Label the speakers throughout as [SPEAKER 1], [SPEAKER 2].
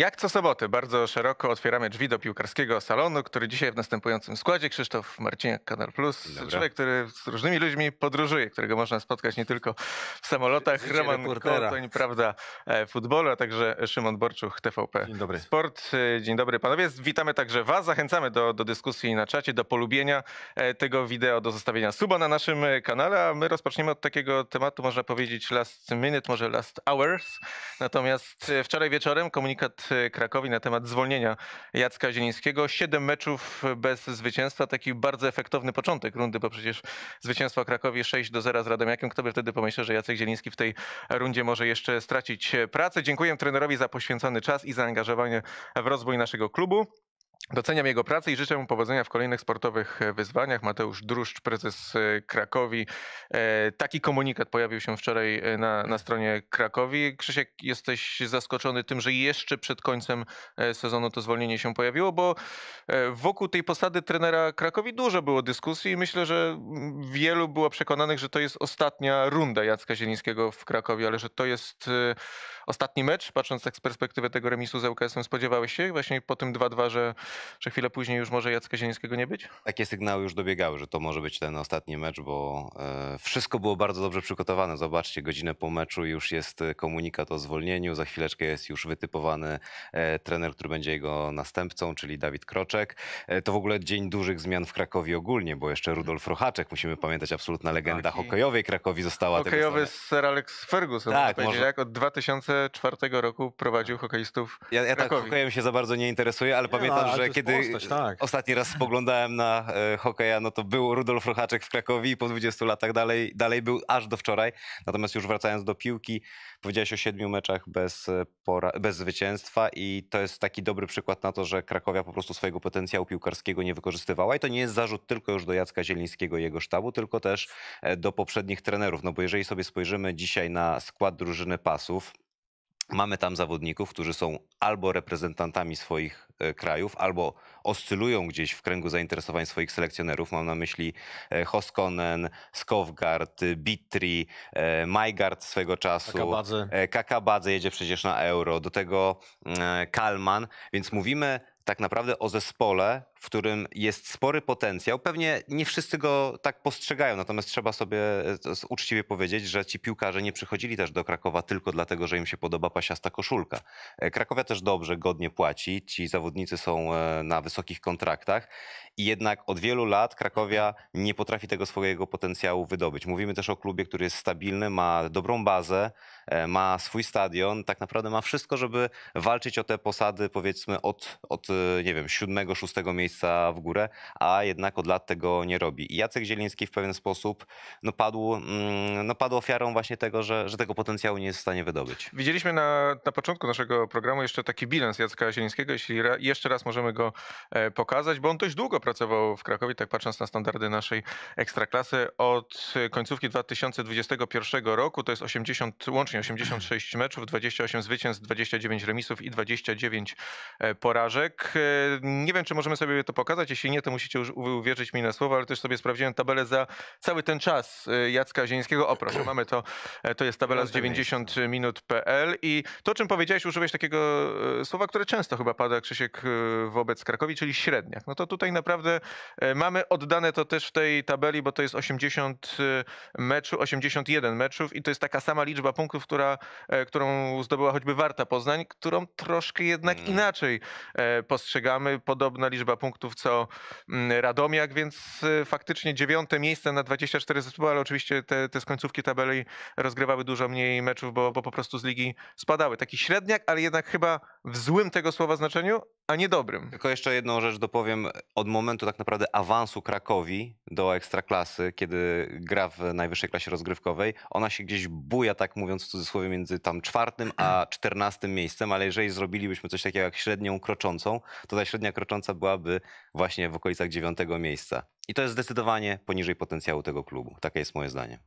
[SPEAKER 1] Я co soboty bardzo szeroko otwieramy drzwi do piłkarskiego salonu, który dzisiaj w następującym składzie Krzysztof Marciniak, Kanal Plus, Dobra. człowiek, który z różnymi ludźmi podróżuje, którego można spotkać nie tylko w samolotach, Życie Roman reportera. prawda, e, futbolu, a także Szymon Borczuch, TVP Dzień dobry. Sport. E, dzień dobry panowie, witamy także was, zachęcamy do, do dyskusji na czacie, do polubienia e, tego wideo, do zostawienia suba na naszym kanale, a my rozpoczniemy od takiego tematu, można powiedzieć last minute, może last hours, natomiast wczoraj wieczorem komunikat Krakowi na temat zwolnienia Jacka Zielińskiego. Siedem meczów bez zwycięstwa, taki bardzo efektowny początek rundy, bo przecież zwycięstwo Krakowi 6 do 0 z Radomiakiem. Kto by wtedy pomyślał, że Jacek Zieliński w tej rundzie może jeszcze stracić pracę. Dziękuję trenerowi za poświęcony czas i zaangażowanie w rozwój naszego klubu. Doceniam jego pracę i życzę mu powodzenia w kolejnych sportowych e, wyzwaniach. Mateusz Druszcz, prezes e, Krakowi. E, taki komunikat pojawił się wczoraj na, na stronie Krakowi. Krzysiek, jesteś zaskoczony tym, że jeszcze przed końcem sezonu to zwolnienie się pojawiło, bo wokół tej posady trenera Krakowi dużo było dyskusji i myślę, że mm, wielu było przekonanych, że to jest ostatnia runda Jacka Zielińskiego w Krakowie, ale że to jest ostatni mecz, patrząc tak z perspektywy tego remisu z ŁKS-em. Spodziewałeś się właśnie po tym 2-2, że że chwilę później już może Jacka Zielińskiego nie być?
[SPEAKER 2] Takie sygnały już dobiegały, że to może być ten ostatni mecz, bo e, wszystko było bardzo dobrze przygotowane. Zobaczcie, godzinę po meczu już jest komunikat o zwolnieniu, za chwileczkę jest już wytypowany e, trener, który będzie jego następcą, czyli Dawid Kroczek. E, to w ogóle dzień dużych zmian w Krakowie ogólnie, bo jeszcze Rudolf Rochaczek, musimy pamiętać, absolutna legenda Taki. hokejowej Krakowi została. Hokejowy
[SPEAKER 1] Sir Alex Ferguson, tak, tak może... jak od 2004 roku prowadził hokeistów ja, ja tak hokejem się za bardzo nie interesuję, ale nie, pamiętam, no, ale że kiedy postać,
[SPEAKER 2] tak. ostatni raz spoglądałem na e, hokeja, no to był Rudolf Rochaczek w Krakowie i po 20 latach dalej, dalej był aż do wczoraj. Natomiast już wracając do piłki, powiedziałeś o siedmiu meczach bez, e, pora, bez zwycięstwa i to jest taki dobry przykład na to, że Krakowia po prostu swojego potencjału piłkarskiego nie wykorzystywała. I to nie jest zarzut tylko już do Jacka Zielińskiego i jego sztabu, tylko też e, do poprzednich trenerów. No bo jeżeli sobie spojrzymy dzisiaj na skład drużyny pasów, Mamy tam zawodników, którzy są albo reprezentantami swoich e, krajów, albo oscylują gdzieś w kręgu zainteresowań swoich selekcjonerów. Mam na myśli e, Hoskonen, Skowgard, Bitri, e, Majgard swego czasu. Kakabadze. Kakabadze jedzie przecież na Euro, do tego mm, Kalman. Więc mówimy tak naprawdę o zespole, w którym jest spory potencjał. Pewnie nie wszyscy go tak postrzegają, natomiast trzeba sobie e, uczciwie powiedzieć, że ci piłkarze nie przychodzili też do Krakowa tylko dlatego, że im się podoba pasiasta koszulka. E, Krakowia też dobrze, godnie płaci, ci zawodnicy są e, na wysokich kontraktach i jednak od wielu lat Krakowia nie potrafi tego swojego potencjału wydobyć. Mówimy też o klubie, który jest stabilny, ma dobrą bazę, ma swój stadion, tak naprawdę ma wszystko, żeby walczyć o te posady powiedzmy od, od nie wiem, siódmego, szóstego miejsca miejsca w górę, a jednak od lat tego nie robi. I Jacek Zieliński w pewien sposób no, padł, mm, no, padł ofiarą właśnie tego, że, że tego potencjału nie jest w stanie wydobyć.
[SPEAKER 1] Widzieliśmy na, na początku naszego programu jeszcze taki bilans Jacka Zielińskiego, jeśli ra, jeszcze raz możemy go e, pokazać, bo on dość długo pracował w Krakowie, tak patrząc na standardy naszej ekstraklasy, od końcówki 2021 roku, to jest 80, łącznie 86 meczów, 28 zwycięstw, 29 remisów i 29 e, porażek. E, nie wiem, czy możemy sobie to pokazać. Jeśli nie, to musicie już uwierzyć mi na słowo, ale też sobie sprawdziłem tabelę za cały ten czas y, Jacka Zieńskiego. O, proszę, mamy to. E, to jest tabela z 90minut.pl i to, czym powiedziałeś, użyłeś takiego e, słowa, które często chyba pada, Krzysiek, e, wobec Krakowi, czyli średnia. No to tutaj naprawdę mamy oddane to też w tej tabeli, bo to jest 80 meczów, 81 meczów i to jest taka sama liczba punktów, która, którą zdobyła choćby Warta Poznań, którą troszkę jednak mm. inaczej postrzegamy. Podobna liczba punktów punktów co mm, Radomiak, więc y, faktycznie dziewiąte miejsce na 24 zespoły, ale oczywiście te, te z końcówki tabeli rozgrywały dużo mniej meczów, bo, bo po prostu z ligi spadały. Taki średniak, ale jednak chyba w złym tego słowa znaczeniu, a nie dobrym. Tylko
[SPEAKER 2] jeszcze jedną rzecz dopowiem. Od momentu tak naprawdę awansu Krakowi do Ekstraklasy, kiedy gra w najwyższej klasie rozgrywkowej, ona się gdzieś buja, tak mówiąc w cudzysłowie, między tam czwartym a czternastym miejscem, ale jeżeli zrobilibyśmy coś takiego jak średnią kroczącą, to ta średnia krocząca byłaby właśnie w okolicach dziewiątego miejsca. I to jest zdecydowanie poniżej potencjału tego klubu. Takie jest moje zdanie.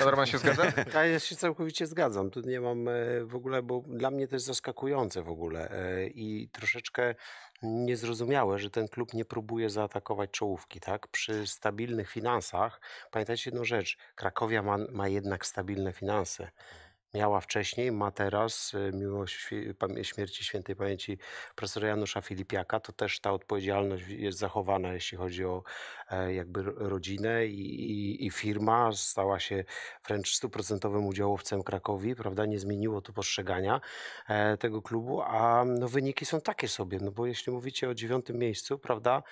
[SPEAKER 3] Roman się zgadza? Ja, się całkowicie zgadzam. Tu nie mam e, w ogóle, bo dla mnie to jest zaskakujące w ogóle e, i troszeczkę niezrozumiałe, że ten klub nie próbuje zaatakować czołówki, tak? Przy stabilnych finansach, pamiętajcie jedną rzecz, Krakowia ma, ma jednak stabilne finanse miała wcześniej, ma teraz, y, mimo śmierci świętej pamięci profesora Janusza Filipiaka, to też ta odpowiedzialność jest zachowana, jeśli chodzi o e, jakby rodzinę i, i, i firma stała się wręcz stuprocentowym udziałowcem Krakowi, prawda, nie zmieniło tu postrzegania e, tego klubu, a no, wyniki są takie sobie, no bo jeśli mówicie o dziewiątym miejscu, prawda,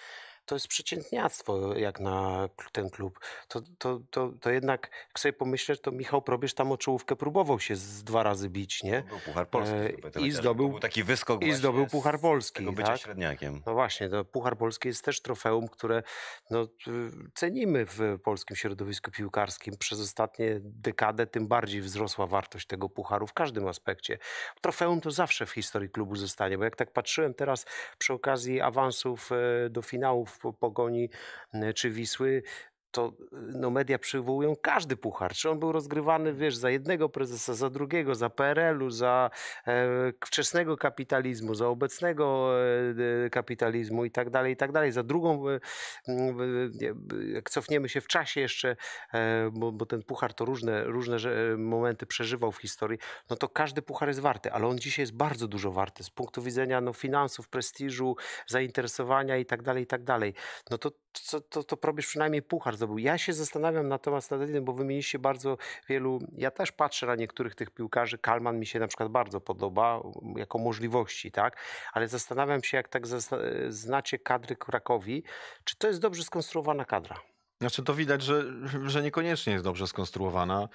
[SPEAKER 3] to jest przeciętniactwo jak na ten klub. To, to, to, to jednak, jak sobie pomyślisz, to Michał Probierz tam o czołówkę próbował się z dwa razy bić, nie? Był Puchar Polski. E, I zdobył, był taki wyskok I zdobył Puchar Polski. Tego bycia tak? średniakiem. No właśnie, to Puchar Polski jest też trofeum, które no, y, cenimy w polskim środowisku piłkarskim. Przez ostatnie dekadę tym bardziej wzrosła wartość tego pucharu w każdym aspekcie. Trofeum to zawsze w historii klubu zostanie, bo jak tak patrzyłem teraz przy okazji awansów e, do finałów Pogoni y, czy Wisły to y, no, media przywołują każdy puchar. Czy on był rozgrywany, mhm. wiesz, za jednego prezesa, za drugiego, za PRL-u, za e, wczesnego kapitalizmu, za obecnego e, kapitalizmu i tak dalej, i tak dalej. Za drugą, e, jak cofniemy się w czasie jeszcze, e, bo, bo, ten puchar to różne, różne momenty przeżywał w historii, no to każdy puchar jest warty, ale on dzisiaj jest bardzo dużo warty z punktu widzenia no, finansów, prestiżu, zainteresowania i tak dalej, i tak dalej. No to, to, to, to przynajmniej puchar, zdobył. Ja się zastanawiam natomiast nad jednym, bo wymieniliście bardzo wielu, ja też patrzę na niektórych tych piłkarzy, Kalman mi się na przykład bardzo podoba, jako możliwości, tak? Ale zastanawiam się, jak tak znacie kadry Krakowi, czy to jest dobrze skonstruowana kadra?
[SPEAKER 4] Znaczy to widać, że, że niekoniecznie jest dobrze skonstruowana,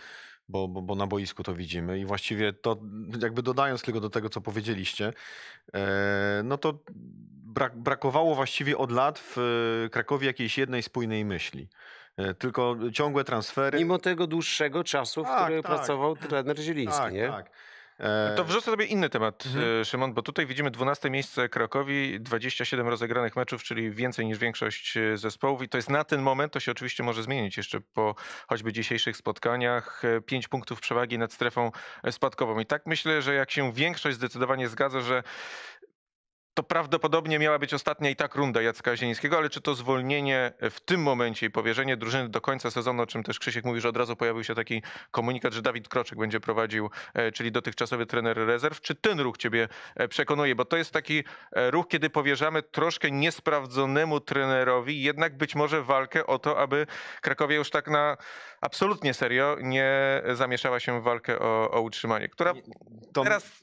[SPEAKER 4] bo, bo, bo, na boisku to widzimy i właściwie to jakby dodając tylko do tego, co powiedzieliście, e, no to brak, brakowało właściwie od lat w e, Krakowie jakiejś jednej spójnej myśli.
[SPEAKER 3] E, tylko ciągłe transfery. Mimo tego dłuższego czasu, tak, w którym tak. pracował trener Zieliński, tak, nie? Tak. E, to
[SPEAKER 1] wrzucę sobie inny temat, e, mhm. Szymon, bo tutaj widzimy 12 miejsce Krakowi, 27 rozegranych meczów, czyli więcej niż większość zespołów i to jest na ten moment, to się oczywiście może zmienić jeszcze po choćby dzisiejszych spotkaniach, 5 punktów przewagi nad strefą spadkową. I tak myślę, że jak się większość zdecydowanie zgadza, że to prawdopodobnie miała być ostatnia i tak runda Jacka Zielińskiego, ale czy to zwolnienie w tym momencie i powierzenie drużyny do końca sezonu, o czym też Krzysiek mówi, że od razu pojawił się taki komunikat, że Dawid Kroczek będzie prowadził, e, czyli dotychczasowy trener rezerw, czy ten ruch ciebie e, przekonuje? Bo to jest taki e, ruch, kiedy powierzamy troszkę niesprawdzonemu trenerowi jednak być może walkę o to, aby Krakowie już tak na absolutnie serio nie zamieszała się w walkę o, o utrzymanie, która to... teraz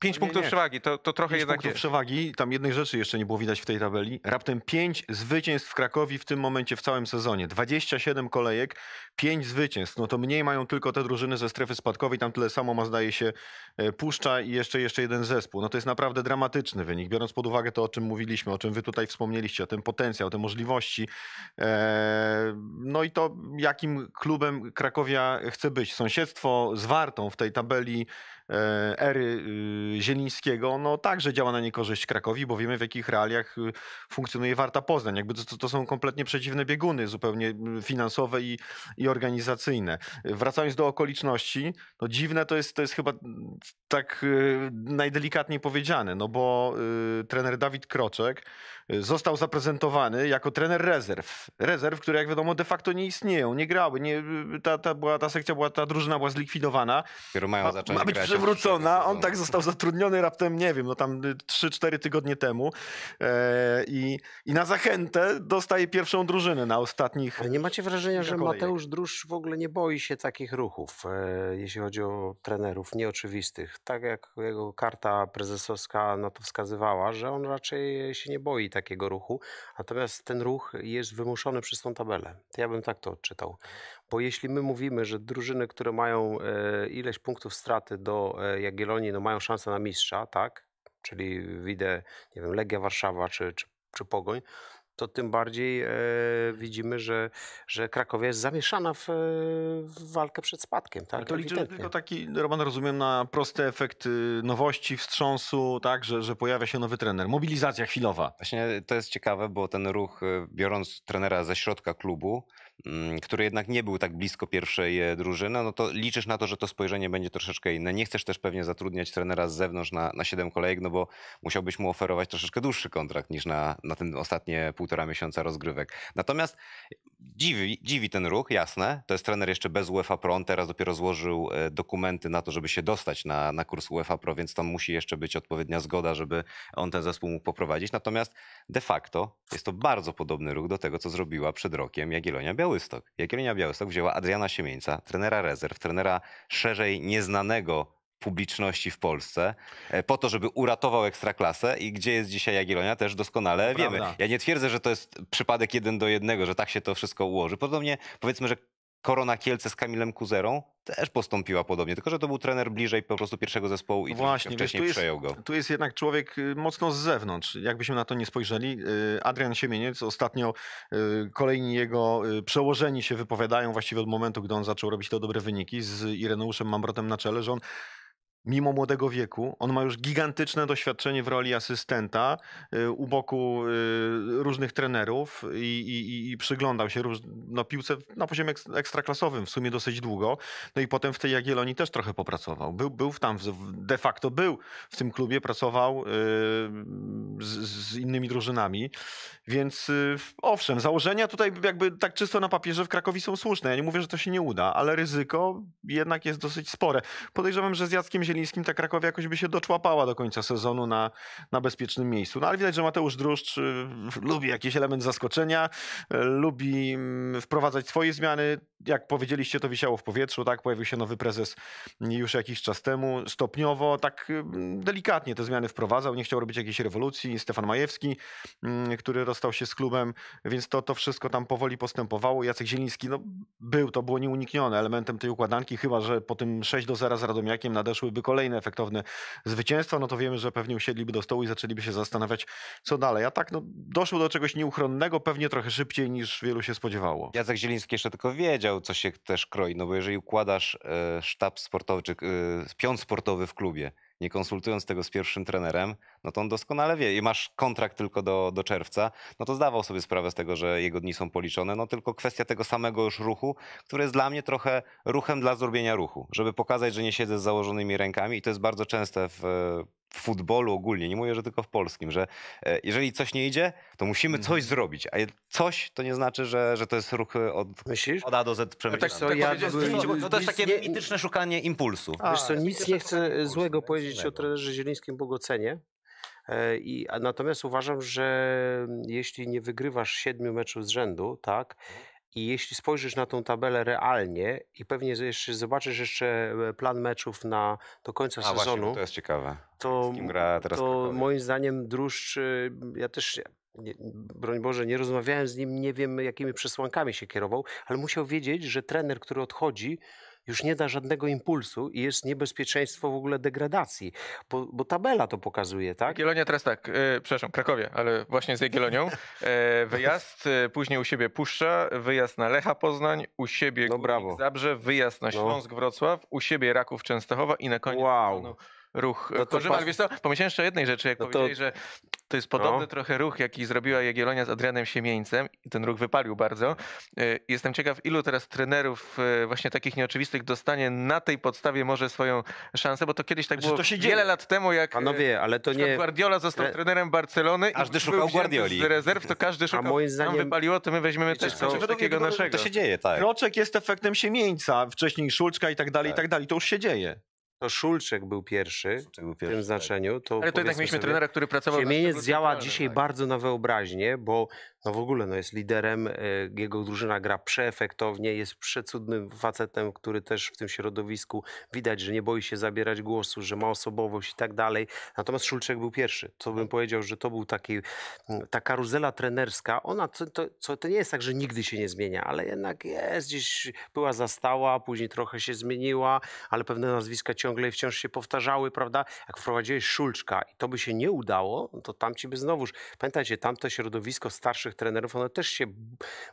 [SPEAKER 1] Pięć nie, punktów nie. przewagi, to, to trochę pięć jednak punktów jest.
[SPEAKER 4] przewagi, tam jednej rzeczy jeszcze nie było widać w tej tabeli. Raptem pięć zwycięstw w Krakowi w tym momencie w całym sezonie. 27 kolejek, pięć zwycięstw, no to mniej mają tylko te drużyny ze strefy spadkowej, tam tyle samo ma zdaje się e, Puszcza i jeszcze, jeszcze jeden zespół. No to jest naprawdę dramatyczny wynik, biorąc pod uwagę to, o czym mówiliśmy, o czym wy tutaj wspomnieliście, o ten potencjał, te możliwości. E, no i to, jakim klubem Krakowia chce być. Sąsiedztwo z Wartą w tej tabeli e, ery y, Zielińskiego, no także działa na niekorzyść Krakowi, bo wiemy w jakich realiach y, funkcjonuje Warta Poznań. Jakby to, to są kompletnie przeciwne bieguny, zupełnie y, finansowe i, i organizacyjne. Wracając do okoliczności, no dziwne to jest, to jest chyba mm, tak y, najdelikatniej powiedziane, no bo y, trener Dawid Kroczek został zaprezentowany jako trener rezerw. Rezerw, które jak wiadomo de facto nie istnieją, nie grały. Nie, ta, ta, była, ta sekcja, była, ta drużyna była zlikwidowana. mają ma, ma być przywrócona. On tak został zatrudniony raptem, nie wiem, no tam 3-4 tygodnie temu. E, i, I na zachętę dostaje pierwszą drużynę na ostatnich. Ale nie macie wrażenia,
[SPEAKER 3] że Mateusz Drusz w ogóle nie boi się takich ruchów, e, jeśli chodzi o trenerów nieoczywistych. Tak jak jego karta prezesowska na to wskazywała, że on raczej się nie boi tak takiego ruchu, natomiast ten ruch jest wymuszony przez tą tabelę. Ja bym tak to odczytał. Bo jeśli my mówimy, że drużyny, które mają e, ileś punktów straty do e, Jagiellonii, no mają szansę na mistrza, tak? Czyli widzę, nie wiem, Legia Warszawa czy, czy, czy Pogoń, to tym bardziej e, widzimy, że, że Krakowia jest zamieszana w, e, w walkę przed spadkiem. Tak? to liczy tylko
[SPEAKER 4] taki, Roman, rozumiem, na prosty efekt y, nowości, wstrząsu, tak, że, że pojawia się nowy trener. Mobilizacja chwilowa. Właśnie to jest ciekawe, bo ten ruch, y, biorąc trenera ze środka klubu,
[SPEAKER 2] Mm, który jednak nie był tak blisko pierwszej e, drużyny, no to liczysz na to, że to spojrzenie będzie troszeczkę inne. Nie chcesz też pewnie zatrudniać trenera z zewnątrz na, na 7 kolejek, no bo musiałbyś mu oferować troszeczkę dłuższy kontrakt niż na, na ten ostatnie półtora miesiąca rozgrywek. Natomiast dziwi, dziwi ten ruch, jasne. To jest trener jeszcze bez UEFA Pro. On teraz dopiero złożył e, dokumenty na to, żeby się dostać na, na kurs UEFA Pro, więc tam musi jeszcze być odpowiednia zgoda, żeby on ten zespół mógł poprowadzić. Natomiast de facto jest to bardzo podobny ruch do tego, co zrobiła przed rokiem Jagiellonia Białystok. Jagiellonia Białystok wzięła Adriana Siemieńca, trenera rezerw, trenera szerzej nieznanego publiczności w Polsce, e, po to, żeby uratował Ekstraklasę i gdzie jest dzisiaj Jagiellonia też doskonale Prawda. wiemy. Ja nie twierdzę, że to jest przypadek jeden do jednego, że tak się to wszystko ułoży. Podobnie powiedzmy, że Korona Kielce z Kamilem Kuzerą też postąpiła podobnie, tylko że to był trener bliżej po prostu pierwszego zespołu i Właśnie, wcześniej wiesz, tu przejął jest, go.
[SPEAKER 4] Tu jest jednak człowiek y, mocno z zewnątrz, jakbyśmy na to nie spojrzeli. Y, Adrian Siemieniec, ostatnio y, kolejni jego przełożeni się wypowiadają właściwie od momentu, gdy on zaczął robić te dobre wyniki z Ireneuszem Mamrotem na czele, że on mimo młodego wieku. On ma już gigantyczne doświadczenie w roli asystenta y, u boku y, różnych trenerów i, i, i przyglądał się róż, no, piłce na poziomie ekstraklasowym w sumie dosyć długo. No i potem w tej Jagiellonii też trochę popracował. Był, był tam, de facto był w tym klubie, pracował y, z, z innymi drużynami, więc owszem, założenia tutaj jakby tak czysto na papierze w Krakowi są słuszne. Ja nie mówię, że to się nie uda, ale ryzyko jednak jest dosyć spore. Podejrzewam, że z Jackiem Zielińskim ta Krakowie jakoś by się doczłapała do końca sezonu na, na bezpiecznym miejscu. No ale widać, że Mateusz Druszcz y, lubi jakiś element zaskoczenia, y, lubi mm, wprowadzać swoje zmiany jak powiedzieliście, to wisiało w powietrzu, tak? Pojawił się nowy prezes już jakiś czas temu. Stopniowo, tak mm, delikatnie te zmiany wprowadzał, nie chciał robić jakiejś rewolucji. Stefan Majewski, mm, który rozstał się z klubem, więc to, to wszystko tam powoli postępowało. Jacek Zieliński, no był, to było nieuniknione elementem tej układanki, chyba że po tym 6 do 0 z Radomiakiem nadeszłyby kolejne efektowne zwycięstwa, no to wiemy, że pewnie usiedliby do stołu i zaczęliby się zastanawiać, co dalej. A tak, no doszło do czegoś nieuchronnego, pewnie trochę szybciej niż wielu się spodziewało. Jacek Zieliński
[SPEAKER 2] jeszcze tylko wiedział, wiedział, co się też kroi. No bo jeżeli układasz e, sztab sportowy, czy e, pion sportowy w klubie, nie konsultując tego z pierwszym trenerem, no to on doskonale wie i masz kontrakt tylko do, do czerwca, no to zdawał sobie sprawę z tego, że jego dni są policzone, no tylko kwestia tego samego już ruchu, który jest dla mnie trochę ruchem dla zrobienia ruchu, żeby pokazać, że nie siedzę z założonymi rękami i to jest bardzo częste w w futbolu ogólnie, nie mówię, że tylko w polskim, że e, jeżeli coś nie idzie, to musimy mhm. coś zrobić, a coś to nie znaczy, że, że to jest ruch od, od A do Z przemyślany. No tak, tak ja to, to, to, jest takie nie, mityczne szukanie impulsu.
[SPEAKER 3] A, wiesz co, nic nie chcę złego powiedzieć o trenerze Zielińskim, bo go cenię. E, I, natomiast uważam, że mm, jeśli nie wygrywasz siedmiu meczów z rzędu, tak, mhm. I jeśli spojrzysz na tą tabelę realnie i pewnie jeszcze zobaczysz jeszcze e, plan meczów na, do końca A sezonu. Właśnie, to jest ciekawe. To, to moim zdaniem Druszcz, e, ja też nie, broń Boże, nie rozmawiałem z nim, nie wiem jakimi przesłankami się kierował, ale musiał wiedzieć, że trener, który odchodzi, już nie da żadnego impulsu i jest niebezpieczeństwo w ogóle degradacji, bo, bo tabela to pokazuje, tak?
[SPEAKER 1] Jagiellonia teraz tak, yy, przepraszam, Krakowie, ale właśnie z Jagiellonią. E, wyjazd, e, później u siebie Puszcza, wyjazd na Lecha Poznań, u siebie no, Zabrze, wyjazd na no. Śląsk Wrocław, u siebie Raków Częstochowa i na koniec wow ruch no Wiesz co, pomyślałem jeszcze o jednej rzeczy, jak no powiedzieli, to... że to jest podobny no. trochę ruch, jaki zrobiła Jagiellonia z Adrianem Siemieńcem i ten ruch wypalił bardzo. E, jestem ciekaw, ilu teraz trenerów e, właśnie takich nieoczywistych dostanie na tej podstawie może swoją szansę, bo to kiedyś tak znaczy, było wiele dzieje. lat temu, jak Panowie, e, ale to nie... Guardiola został trenerem Barcelony Aż i szukał Guardioli. z rezerw, to każdy szukał. A moim zdaniem... Tam wypaliło, to my weźmiemy też coś znaczy, to, takiego to, naszego. To się dzieje,
[SPEAKER 3] tak.
[SPEAKER 4] Kroczek jest efektem Siemieńca, wcześniej Szulczka i tak dalej, tak. i tak dalej. To już się dzieje.
[SPEAKER 3] To Szulczek był pierwszy Szulczek był pierwszy, w tym tak. znaczeniu. To Ale to jednak mieliśmy sobie, trenera, który pracował... Ziemieniec działa dzisiaj tak. bardzo na wyobraźnię, bo no w ogóle no jest liderem, e, jego drużyna gra przeefektownie, jest przecudnym facetem, który też w tym środowisku widać, że nie boi się zabierać głosu, że ma osobowość i tak dalej. Natomiast Szulczek był pierwszy. co bym tak. powiedział, że to był taki, ta karuzela trenerska, ona to, to, to, to nie jest tak, że nigdy się nie zmienia, ale jednak jest gdzieś, była zastała, później trochę się zmieniła, ale pewne nazwiska ciągle i wciąż się powtarzały, prawda? Jak wprowadziłeś Szulczka i to by się nie udało, no to tamci by znowuż, pamiętajcie, tamte środowisko starszych naszych trenerów, ono też się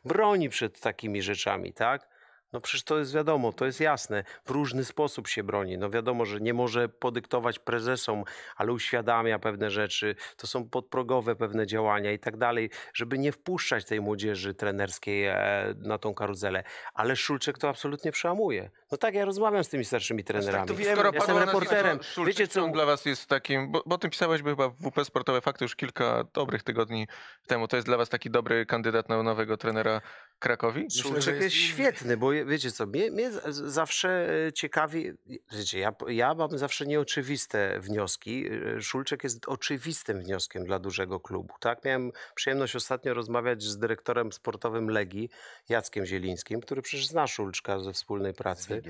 [SPEAKER 3] broni przed takimi rzeczami, tak? No przecież to jest wiadomo, to jest jasne. W różny sposób się broni. No wiadomo, że nie może podyktować prezesom, ale uświadamia pewne rzeczy. To są podprogowe pewne działania i tak dalej, żeby nie wpuszczać tej młodzieży trenerskiej e, na tą karuzelę. Ale Szulczek to absolutnie przełamuje. No tak, ja rozmawiam z tymi starszymi znaczy, tak trenerami. Tak, Skoro ja jestem reporterem. Nas, Wiecie
[SPEAKER 1] co? dla was jest takim, bo, bo o tym pisałeś by chyba w WP Sportowe Fakty już kilka dobrych tygodni temu. To jest dla was taki dobry kandydat na nowego trenera Krakowi? Szulczek jest
[SPEAKER 3] świetny, bo wiecie co, mnie, mnie, zawsze e, ciekawi, wiecie, ja, ja mam zawsze nieoczywiste wnioski. Szulczek e, jest oczywistym wnioskiem dla dużego klubu, tak? Miałem przyjemność ostatnio rozmawiać z dyrektorem sportowym Legii, Jackiem Zielińskim, który przecież zna Szulczka ze wspólnej pracy.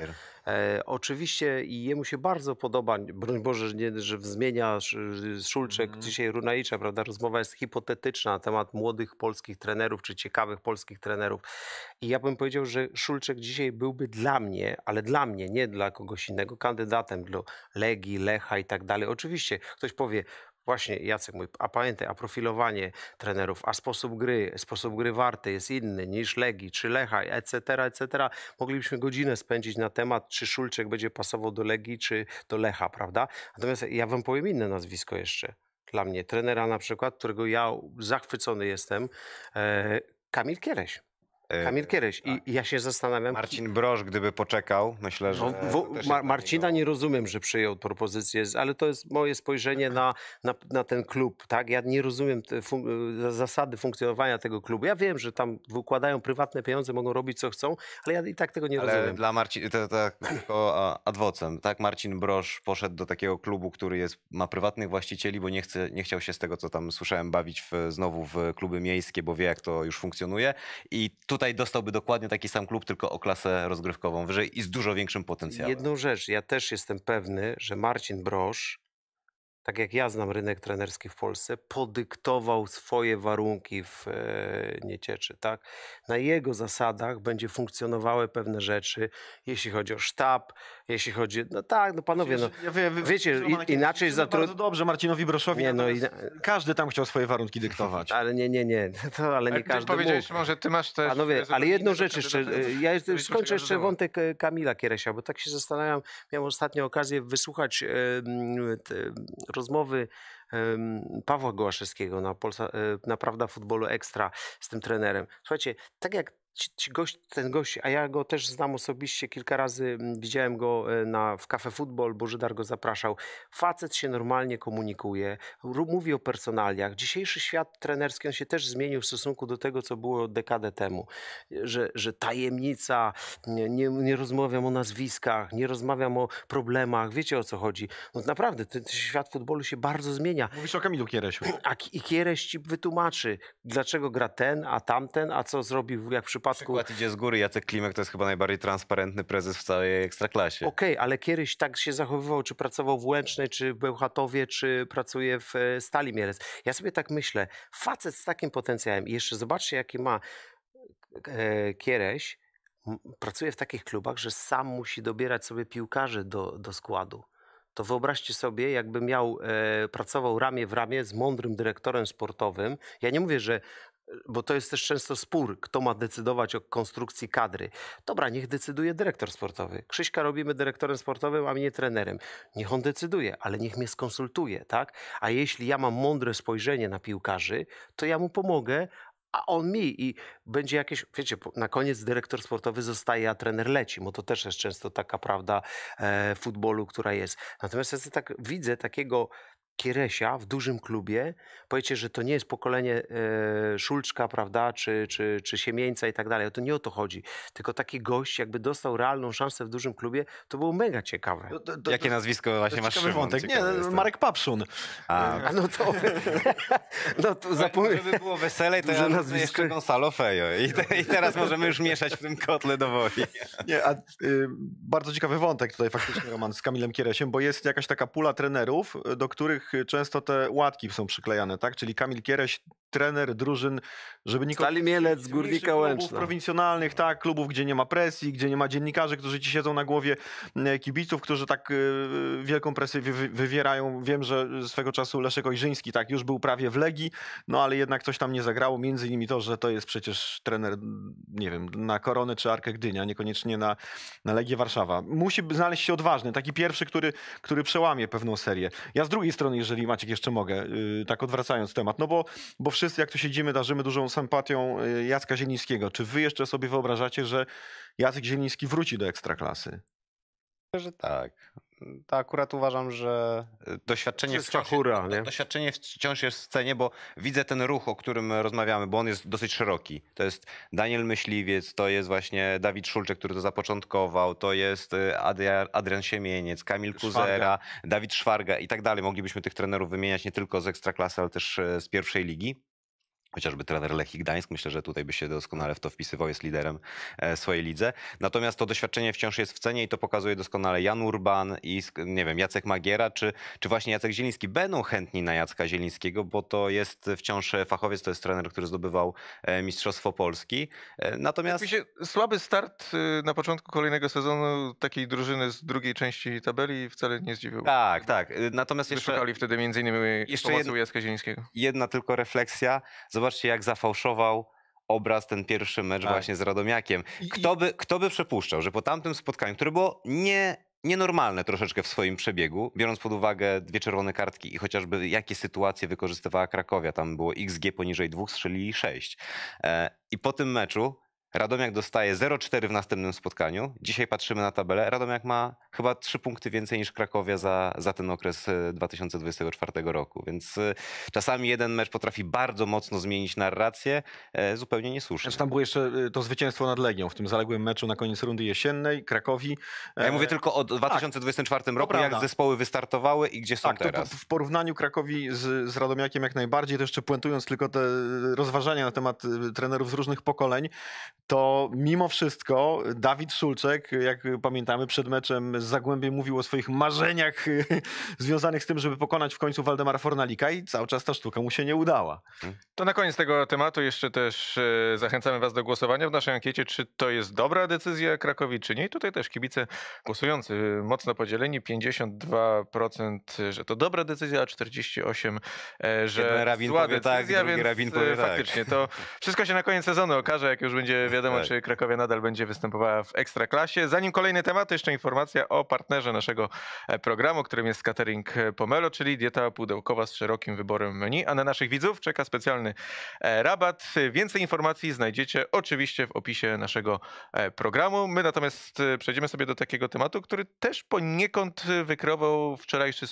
[SPEAKER 3] E, oczywiście i jemu się bardzo podoba, broń Boże, nie, że zmienia Szulczek, mm. dzisiaj Runajicza, prawda? Rozmowa jest hipotetyczna na temat młodych polskich trenerów, czy ciekawych polskich trenerów. I ja bym powiedział, że Szulczek tak dzisiaj byłby dla mnie, ale dla mnie, nie dla kogoś innego, kandydatem do Legii, Lecha i tak dalej. Oczywiście ktoś powie, właśnie Jacek mój, a pamiętaj, a profilowanie trenerów, a sposób gry, sposób gry warty jest inny niż Legii czy Lecha, etc., etc. Moglibyśmy godzinę spędzić na temat, czy Szulczek będzie pasował do Legii czy do Lecha, prawda? Natomiast ja wam powiem inne nazwisko jeszcze. Dla mnie, trenera na przykład, którego ja zachwycony jestem, e, Kamil Kiereś. E, Kamil Kieryś. I tak. ja się zastanawiam... Marcin Broż, gdyby poczekał, myślę, no, że... No, Marcina nie rozumiem, że przyjął propozycję, ale to jest moje spojrzenie na, na, na ten klub. Tak? Ja nie rozumiem fun e, zasady funkcjonowania tego klubu. Ja wiem, że tam wykładają prywatne pieniądze, mogą robić co chcą, ale ja i tak tego nie ale rozumiem.
[SPEAKER 2] Dla Marcin'a to, to, tak, adwocem, tak? Marcin Broż poszedł do takiego klubu, który jest, ma prywatnych właścicieli, bo nie, chce, nie chciał się z tego, co tam słyszałem, bawić w, znowu w kluby miejskie, bo wie, jak to już funkcjonuje. I tu tutaj dostałby dokładnie taki sam klub, tylko o klasę rozgrywkową wyżej i z dużo większym potencjałem.
[SPEAKER 3] Jedną rzecz, ja też jestem pewny, że Marcin Brosz tak jak ja znam rynek trenerski w Polsce, podyktował swoje warunki w e, Niecieczy. Tak? Na jego zasadach będzie funkcjonowały pewne rzeczy, jeśli chodzi o sztab, jeśli chodzi... No tak, no panowie, no, ja wiecie, i, inaczej zatrudnić... Bardzo
[SPEAKER 4] dobrze, Marcinowi Broszowi, nie, no, ina... każdy tam chciał swoje warunki
[SPEAKER 3] dyktować. Ale nie, nie, nie, to, ale nie ale każdy powiedziałeś mógł. może, ty masz też... Panowie, e, ale jedną rzecz jeszcze, e, ja skończę jeszcze wątek Kamila Kieresia, bo tak się zastanawiam, miałem ostatnio okazję wysłuchać rozmowy Pawła Gołaszewskiego na, Polsa, e, na Prawda Futbolu Ekstra z tym trenerem. Słuchajcie, tak jak ci, ci gość, ten gość, a ja go też znam osobiście, kilka razy mm, widziałem go e, na, w Cafe Football, Żydar go zapraszał. Facet się normalnie komunikuje, mówi o personaliach. Dzisiejszy świat trenerski, on się też zmienił w stosunku do tego, co było dekadę temu. Że, że tajemnica, nie, nie rozmawiam o nazwiskach, nie rozmawiam o problemach, wiecie o co chodzi. No naprawdę, ten, ten świat futbolu się bardzo zmienia. Mówisz o Kamilu Kieresiu. A, I Kiereś ci wytłumaczy, dlaczego gra ten, a tamten, a co zrobił, jak przy przypadku przypadku... Przykład idzie z góry, Jacek Klimek to jest chyba najbardziej transparentny prezes w całej Ekstraklasie. Okej, okay, ale kiedyś tak się zachowywał, czy pracował w Łęcznej, czy w Bełchatowie, czy pracuje w e, Stali Mielec. Ja sobie tak myślę, facet z takim potencjałem, i jeszcze zobaczcie jaki ma e, Kiereś, pracuje w takich klubach, że sam musi dobierać sobie piłkarzy do, do składu to wyobraźcie sobie, jakby miał, e, pracował ramię w ramię z mądrym dyrektorem sportowym. Ja nie mówię, że bo to jest też często spór, kto ma decydować o konstrukcji kadry. Dobra, niech decyduje dyrektor sportowy. Krzyśka robimy dyrektorem sportowym, a mnie trenerem. Niech on decyduje, ale niech mnie skonsultuje, tak? A jeśli ja mam mądre spojrzenie na piłkarzy, to ja mu pomogę, a on mi i będzie jakieś, wiecie, na koniec dyrektor sportowy zostaje, a trener leci, bo to też jest często taka prawda e, futbolu, która jest. Natomiast ja tak widzę takiego Kieresia w dużym klubie, powiecie, że to nie jest pokolenie e, Szulczka, prawda, czy, czy, czy Siemieńca i tak dalej. To nie o to chodzi. Tylko taki gość jakby dostał realną szansę w dużym klubie, to było mega ciekawe. To, to, to, Jakie nazwisko właśnie masz Szymon? Wątek. Nie, no, Marek Papszun. A, e, A no to... no to
[SPEAKER 4] tak, Żeby było
[SPEAKER 2] weselej, to ja nazwisko... jeszcze Gonzalo Fejo.
[SPEAKER 4] I, te, I, teraz możemy już mieszać w tym kotle do woli. Nie, a, y, bardzo ciekawy wątek tutaj faktycznie, Roman, z Kamilem Kieresiem, bo jest jakaś taka pula trenerów, do których których często te łatki są przyklejane, tak? Czyli Kamil Kiereś trener drużyn, żeby nikogo... Stali Mielec, Górnika Łęczna. Klubów prowincjonalnych, tak, klubów, gdzie nie ma presji, gdzie nie ma dziennikarzy, którzy ci siedzą na głowie, e, kibiców, którzy tak e, wielką presję wywierają. Wiem, że swego czasu Leszek Ojrzyński tak już był prawie w Legii, no ale jednak coś tam nie zagrało, między innymi to, że to jest przecież trener, nie wiem, na Korony czy Arkę Gdynia, niekoniecznie na, na Legię Warszawa. Musi znaleźć się odważny, taki pierwszy, który, który przełamie pewną serię. Ja z drugiej strony, jeżeli Maciek jeszcze mogę, y, tak odwracając temat, no bo, bo wszyscy, jak tu siedzimy, darzymy dużą sympatią e, Jacka Zielińskiego. Czy wy jeszcze sobie wyobrażacie, że Jacek Zieliński wróci do Ekstraklasy?
[SPEAKER 2] Że tak. To akurat uważam, że e, doświadczenie, wciąż, nie? doświadczenie wciąż jest w scenie, bo widzę ten ruch, o którym rozmawiamy, bo on jest dosyć szeroki. To jest Daniel Myśliwiec, to jest właśnie Dawid Szulczek, który to zapoczątkował, to jest e, Adrian Siemieniec, Kamil Kuzera, Dawid Szwarga i tak dalej. Moglibyśmy tych trenerów wymieniać nie tylko z Ekstraklasy, ale też z pierwszej ligi chociażby trener Lechii Gdańsk, myślę, że tutaj by się doskonale w to wpisywał, jest liderem e, swojej lidze. Natomiast to doświadczenie wciąż jest w cenie i to pokazuje doskonale Jan Urban i nie wiem, Jacek Magiera, czy, czy właśnie Jacek Zieliński będą chętni na Jacka Zielińskiego, bo to jest wciąż fachowiec, to jest trener, który zdobywał e, Mistrzostwo Polski. E, natomiast... się,
[SPEAKER 1] słaby start y, na początku kolejnego sezonu takiej drużyny z drugiej części tabeli wcale nie zdziwił. Tak, tak. Y, natomiast jeszcze... Wyszukali wtedy między innymi jeszcze jedna, Jacka Zielińskiego.
[SPEAKER 2] Jedna tylko refleksja. Zobacz, zobaczcie, jak zafałszował obraz ten pierwszy mecz tak. właśnie z Radomiakiem. Kto by, kto by przypuszczał, że po tamtym spotkaniu, które było nie, nienormalne troszeczkę w swoim przebiegu, biorąc pod uwagę dwie czerwone kartki i chociażby jakie sytuacje wykorzystywała Krakowia, tam było XG poniżej dwóch, strzelili sześć. E, I po tym meczu Radomiak dostaje 0-4 w następnym spotkaniu. Dzisiaj patrzymy na tabelę. Radomiak ma chyba 3 punkty więcej niż Krakowia za, za ten okres 2024 e, roku. Więc e, czasami jeden mecz potrafi bardzo
[SPEAKER 4] mocno zmienić narrację, e, zupełnie niesłusznie. Znaczy tam było jeszcze to zwycięstwo nad Legią w tym zaległym meczu na koniec rundy jesiennej, Krakowi. Ja mówię tylko
[SPEAKER 2] o 2024 tak, roku, jak zespoły wystartowały i gdzie są tak, teraz. To
[SPEAKER 4] w porównaniu Krakowi z, z Radomiakiem jak najbardziej, to jeszcze puentując tylko te rozważania na temat trenerów z różnych pokoleń, to mimo wszystko Dawid Szulczek, jak pamiętamy, przed meczem z Zagłębiem mówił o swoich marzeniach związanych z tym, żeby pokonać w końcu Waldemar Fornalika i cały czas ta sztuka mu się nie udała.
[SPEAKER 1] Mhm. To na koniec tego tematu jeszcze też e, zachęcamy was do głosowania w naszej ankiecie, czy to jest dobra decyzja Krakowi, czy nie. I tutaj też kibice głosujący e, mocno podzieleni, 52%, e, że to dobra decyzja, a 48%, że Jeden rabin zła decyzja, powie tak, więc rabin powie tak. faktycznie tak. to wszystko się na koniec sezonu okaże, jak już będzie wiadomo, tak. czy Krakowia nadal będzie występowała w Ekstraklasie. Zanim kolejny temat, jeszcze informacja o partnerze naszego e, programu, którym jest catering e, Pomelo, czyli dieta pudełkowa z szerokim wyborem menu, a na naszych widzów czeka specjalny e, rabat. Więcej informacji znajdziecie oczywiście w opisie naszego programu. My natomiast przejdziemy sobie do takiego tematu, który też poniekąd wykreował wczorajszy,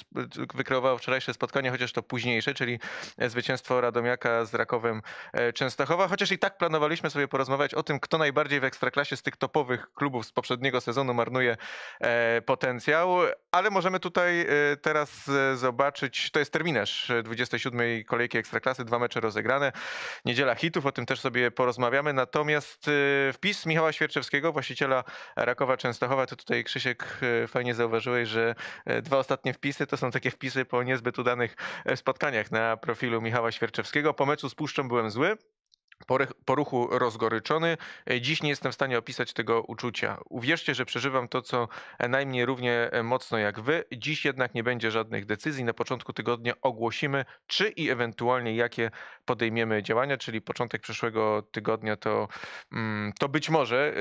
[SPEAKER 1] wczorajsze spotkanie, chociaż to późniejsze, czyli zwycięstwo Radomiaka z Rakowem Częstochowa. Chociaż i tak planowaliśmy sobie porozmawiać o tym, tym, kto najbardziej w ekstraklasie z tych topowych klubów z poprzedniego sezonu marnuje e, potencjał, ale możemy tutaj e, teraz e, zobaczyć, to jest terminarz 27 kolejki ekstraklasy, dwa mecze rozegrane, niedziela hitów, o tym też sobie porozmawiamy. Natomiast wpis Michała Świerczewskiego, właściciela Rakowa Częstochowa, to tutaj Krzysiek fajnie zauważyłeś, że dwa ostatnie wpisy to są takie wpisy po niezbyt udanych spotkaniach na profilu Michała Świerczewskiego. Po meczu z Puszczą byłem zły, po ruchu rozgoryczony. E, dziś nie jestem w stanie opisać tego uczucia. Uwierzcie, że przeżywam to, co e, najmniej równie e, mocno jak wy. Dziś jednak nie będzie żadnych decyzji. Na początku tygodnia ogłosimy, czy i ewentualnie jakie podejmiemy działania, czyli początek przyszłego tygodnia to, mm, to być może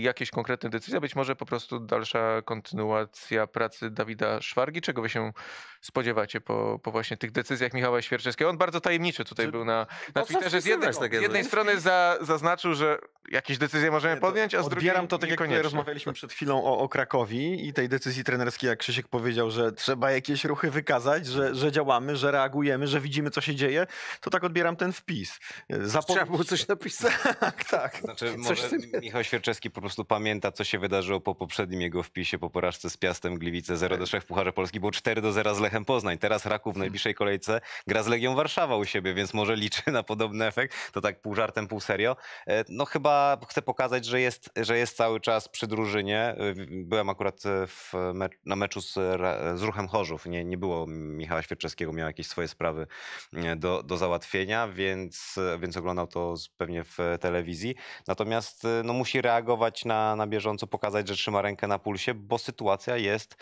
[SPEAKER 1] jakieś konkretne decyzje, być może po prostu dalsza kontynuacja pracy Dawida Szwargi. Czego wy się spodziewacie po, po właśnie tych decyzjach Michała Świerczewskiego? On bardzo tajemniczy tutaj był na, na no, Twitterze. Z jednej, z jednej jednej strony za, zaznaczył, że jakieś decyzje możemy nie, podjąć, a z drugiej Odbieram to tak, jak rozmawialiśmy
[SPEAKER 4] przed chwilą o, o Krakowi i tej decyzji trenerskiej, jak Krzysiek powiedział, że trzeba jakieś ruchy wykazać, że, że działamy, że reagujemy, że widzimy, co się dzieje, to tak odbieram ten wpis. Zapo... Trzeba było coś napisać. tak, tak. Znaczy, może
[SPEAKER 2] Michał Świerczewski po prostu pamięta, co się wydarzyło po poprzednim jego wpisie, po porażce z Piastem Gliwice 0 do 3 w Pucharze Polski, bo 4 do 0 z Lechem Poznań. Teraz Raków w najbliższej kolejce gra z Legią Warszawa u siebie, więc może liczy na podobny efekt. To tak pół żartem, pół serio, e, no chyba chce pokazać, że jest, że jest cały czas przy drużynie. E, byłem akurat e, na meczu z, z Ruchem Chorzów, nie, nie było Michała Świerczewskiego, miał jakieś swoje sprawy do, do załatwienia, więc, więc oglądał to pewnie w telewizji. Natomiast no, musi reagować na, na bieżąco, pokazać, że trzyma rękę na pulsie, bo sytuacja jest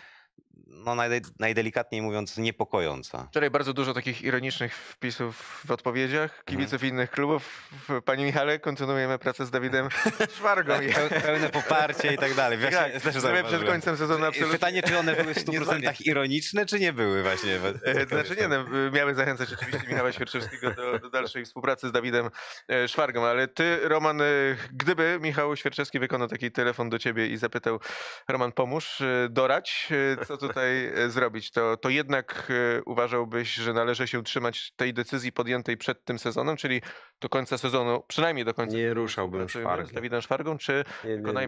[SPEAKER 2] no najde, najdelikatniej mówiąc niepokojąca.
[SPEAKER 1] Wczoraj bardzo dużo takich ironicznych wpisów w odpowiedziach mhm. kibiców mhm. innych klubów. Panie Michale, kontynuujemy pracę z Dawidem Szwargą. Tak, pełne poparcie i tak dalej. Właśnie, tak, też przed końcem sezonu absolutnie. Pytanie, czy one były w 100% ironiczne, czy nie były właśnie? E, znaczy nie, no, y, miały zachęcać oczywiście Michała Świerczewskiego do, do dalszej współpracy z Dawidem e, Szwargą, ale ty Roman, e, gdyby Michał Świerczewski wykonał taki telefon do ciebie i zapytał Roman pomóż, dorać, co tutaj tutaj e, zrobić, to, to jednak e, uważałbyś, że należy się trzymać tej decyzji podjętej przed tym sezonem, czyli do końca sezonu, przynajmniej do końca. Nie ruszałbym szwargą. Z Dawidem Szwargą, czy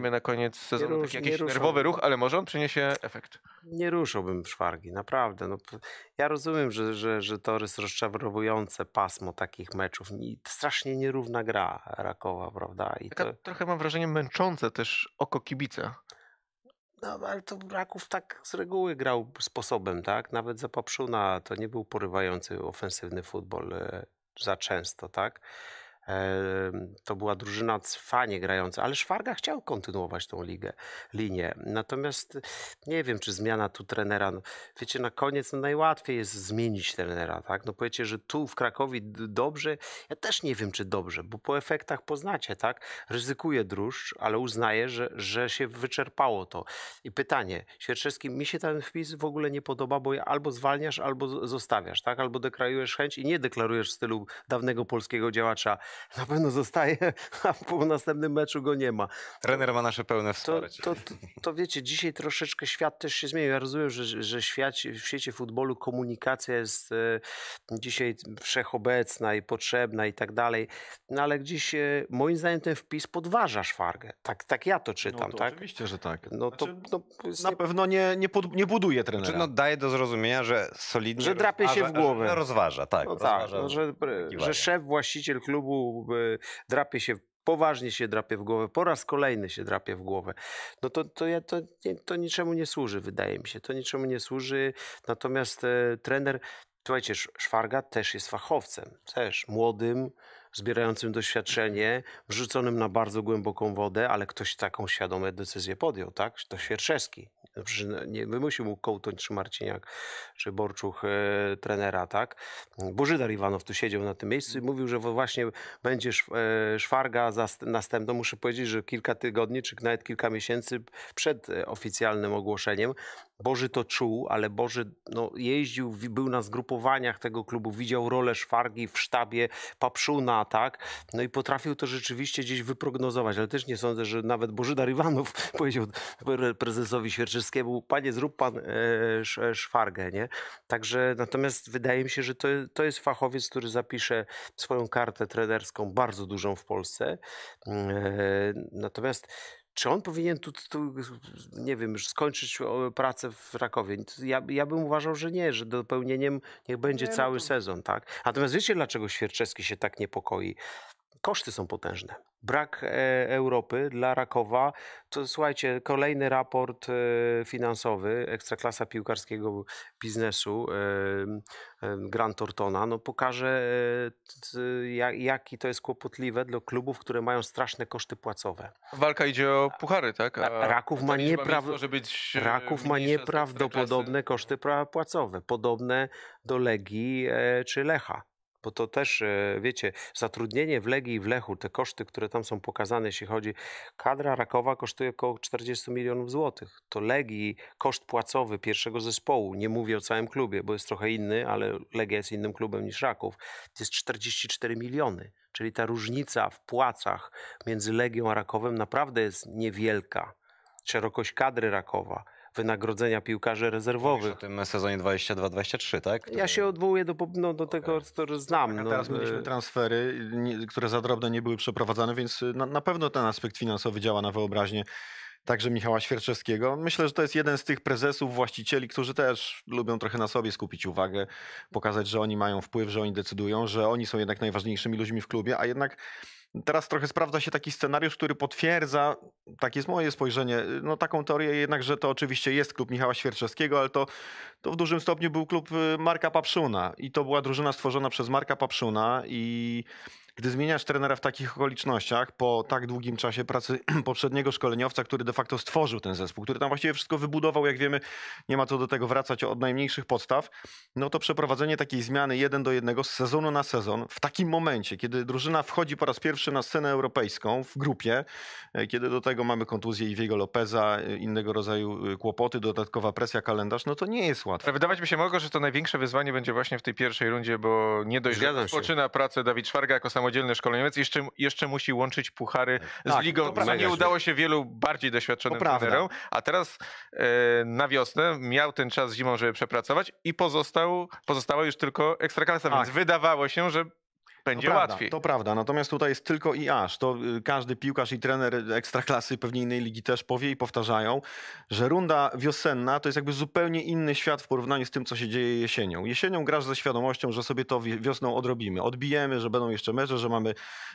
[SPEAKER 1] nie,
[SPEAKER 3] na koniec sezonu rusz, jakiś nerwowy ruch, ale może on przyniesie efekt? Nie ruszałbym szwargi, naprawdę. No, ja rozumiem, że, że, że to jest rozczarowujące pasmo takich meczów. Strasznie nierówna gra Rakowa, prawda? I to...
[SPEAKER 1] Trochę mam wrażenie
[SPEAKER 3] męczące też oko kibica. No, ale to Raków tak z reguły grał sposobem, tak? Nawet za na to nie był porywający, ofensywny futbol e, za często, tak? To była drużyna cwanie grająca, ale Szwarga chciał kontynuować tą ligę, linię. Natomiast nie wiem, czy zmiana tu trenera. No, wiecie, na koniec no, najłatwiej jest zmienić trenera. Tak? No powiecie, że tu w Krakowie dobrze. Ja też nie wiem, czy dobrze, bo po efektach poznacie. tak? Ryzykuje druż, ale uznaje, że, że się wyczerpało to. I pytanie, Świerczewski, mi się ten wpis w ogóle nie podoba, bo albo zwalniasz, albo zostawiasz, tak? albo deklarujesz chęć i nie deklarujesz stylu dawnego polskiego działacza na pewno zostaje, a po następnym meczu go nie ma. Trener ma nasze pełne wsparcie. To, to, to, to wiecie, dzisiaj troszeczkę świat też się zmienił. Ja rozumiem, że, że świat, w świecie futbolu komunikacja jest e, dzisiaj wszechobecna i potrzebna i tak dalej, no ale gdzieś e, moim zdaniem ten wpis podważa szwargę. Tak, tak ja to czytam, no to tak? Oczywiście, że tak. No to, znaczy, no,
[SPEAKER 4] na nie... pewno nie, nie, pod, nie buduje trenera. Znaczy, no, daje do zrozumienia, że solidnie...
[SPEAKER 3] Że drapie roz... się w głowę. Rozważa, tak. No, rozważa, tak no, że, że szef, właściciel klubu E, drapie się poważnie się drapie w głowę, po raz kolejny się drapie w głowę, no to, to, ja, to, to niczemu nie służy, wydaje mi się. To niczemu nie służy. Natomiast e, trener, słuchajcie, Szwarga też jest fachowcem, też młodym, zbierającym doświadczenie, wrzuconym na bardzo głęboką wodę, ale ktoś taką świadome decyzję podjął, tak? To Świerczewski, Dobrze, nie wymusił mu kołtąć czy Marciniak, czy Borczuch e, trenera, tak? Bożydar Iwanow tu siedział na tym miejscu i mm. mówił, że właśnie będzie e, szwarga za następną. Muszę powiedzieć, że kilka tygodni, czy nawet kilka miesięcy przed e, oficjalnym ogłoszeniem Boży to czuł, ale Boży no, jeździł, był na zgrupowaniach tego klubu, widział rolę szwargi w sztabie Papszuna, tak? No i potrafił to rzeczywiście gdzieś wyprognozować, ale też nie sądzę, że nawet Bożydar Iwanow powiedział prezesowi Świerczyńskiemu, był, panie zrób pan e, e, szwargę, nie? Także natomiast wydaje mi się, że to, to jest fachowiec, który zapisze swoją kartę trenerską bardzo dużą w Polsce. Mm, e, natomiast czy on powinien tu, tu, nie wiem, skończyć pracę w Rakowie? Ja, ja bym uważał, że nie, że dopełnieniem niech będzie nie, no cały to... sezon, tak? Natomiast wiecie, dlaczego Świerczewski się tak niepokoi? Koszty są potężne. Brak e, Europy dla Rakowa. To słuchajcie, kolejny raport e, finansowy Ekstraklasa Piłkarskiego Biznesu Grant Tortona no pokaże, e, jaki to jest kłopotliwe dla klubów, które mają straszne koszty płacowe.
[SPEAKER 1] Walka idzie o puchary,
[SPEAKER 3] tak? A Raków ma, Raków ma nieprawdopodobne koszty płacowe, podobne do Legii czy Lecha. Bo to też, e, wiecie, zatrudnienie w Legii i w Lechu, te koszty, które tam są pokazane, jeśli chodzi, kadra Rakowa kosztuje około 40 milionów złotych. To Legii koszt płacowy pierwszego zespołu, nie mówię o całym klubie, bo jest trochę inny, ale Legia jest innym klubem niż Raków, to jest 44 miliony. Czyli ta różnica w płacach między Legią a Rakowem naprawdę jest niewielka. Szerokość kadry Rakowa wynagrodzenia piłkarzy rezerwowych. W tym sezonie 22-23, tak? Który... Ja się odwołuję do, no, do tego, okay. co znam. Tak, no, teraz no, mieliśmy transfery,
[SPEAKER 4] nie, które za drobne nie były przeprowadzane, więc e, na, na pewno ten aspekt finansowy działa na wyobraźnię także Michała Świerczewskiego. Myślę, że to jest jeden z tych prezesów, właścicieli, którzy też lubią trochę na sobie skupić uwagę, pokazać, że oni mają wpływ, że oni decydują, że oni są jednak najważniejszymi ludźmi w klubie, a jednak Teraz trochę sprawdza się taki scenariusz, który potwierdza, takie jest moje spojrzenie, y, no taką teorię jednak, że to oczywiście jest klub Michała Świerczewskiego, ale to, to w dużym stopniu był klub y, Marka Papszuna i to była drużyna stworzona przez Marka Papszuna i gdy zmieniasz trenera w takich okolicznościach, po tak długim czasie pracy poprzedniego szkoleniowca, który de facto stworzył ten zespół, który tam właściwie wszystko wybudował, jak wiemy, nie ma co do tego wracać od najmniejszych podstaw, no to przeprowadzenie takiej zmiany jeden do jednego z sezonu na sezon, w takim momencie, kiedy drużyna wchodzi po raz pierwszy na scenę europejską w grupie, e, kiedy do tego mamy kontuzję
[SPEAKER 1] Iwiego Lopeza, e, innego rodzaju e, kłopoty, dodatkowa presja, kalendarz, no to nie jest łatwe. Wydawać by się mogło, że to największe wyzwanie będzie właśnie w tej pierwszej rundzie, bo nie dość, że rozpoczyna pracę Dawid Szwarga jako sam samodzielny szkoleniowiec jeszcze, jeszcze musi łączyć puchary z tak, ligą, co nie udało się wielu bardziej doświadczonym trenerom, a teraz e, na wiosnę miał ten czas zimą, żeby przepracować i pozostał, pozostała już tylko Ekstraklasa, tak. więc wydawało się, że będzie to łatwiej.
[SPEAKER 4] Prawda, to prawda, natomiast tutaj jest tylko i aż. To y, każdy piłkarz i trener ekstraklasy, pewnie innej ligi też powie i powtarzają, że runda wiosenna to jest jakby zupełnie inny świat w porównaniu z tym, co się dzieje jesienią. Jesienią grasz ze świadomością, że sobie to wiosną odrobimy, odbijemy, że będą jeszcze mecze, że mamy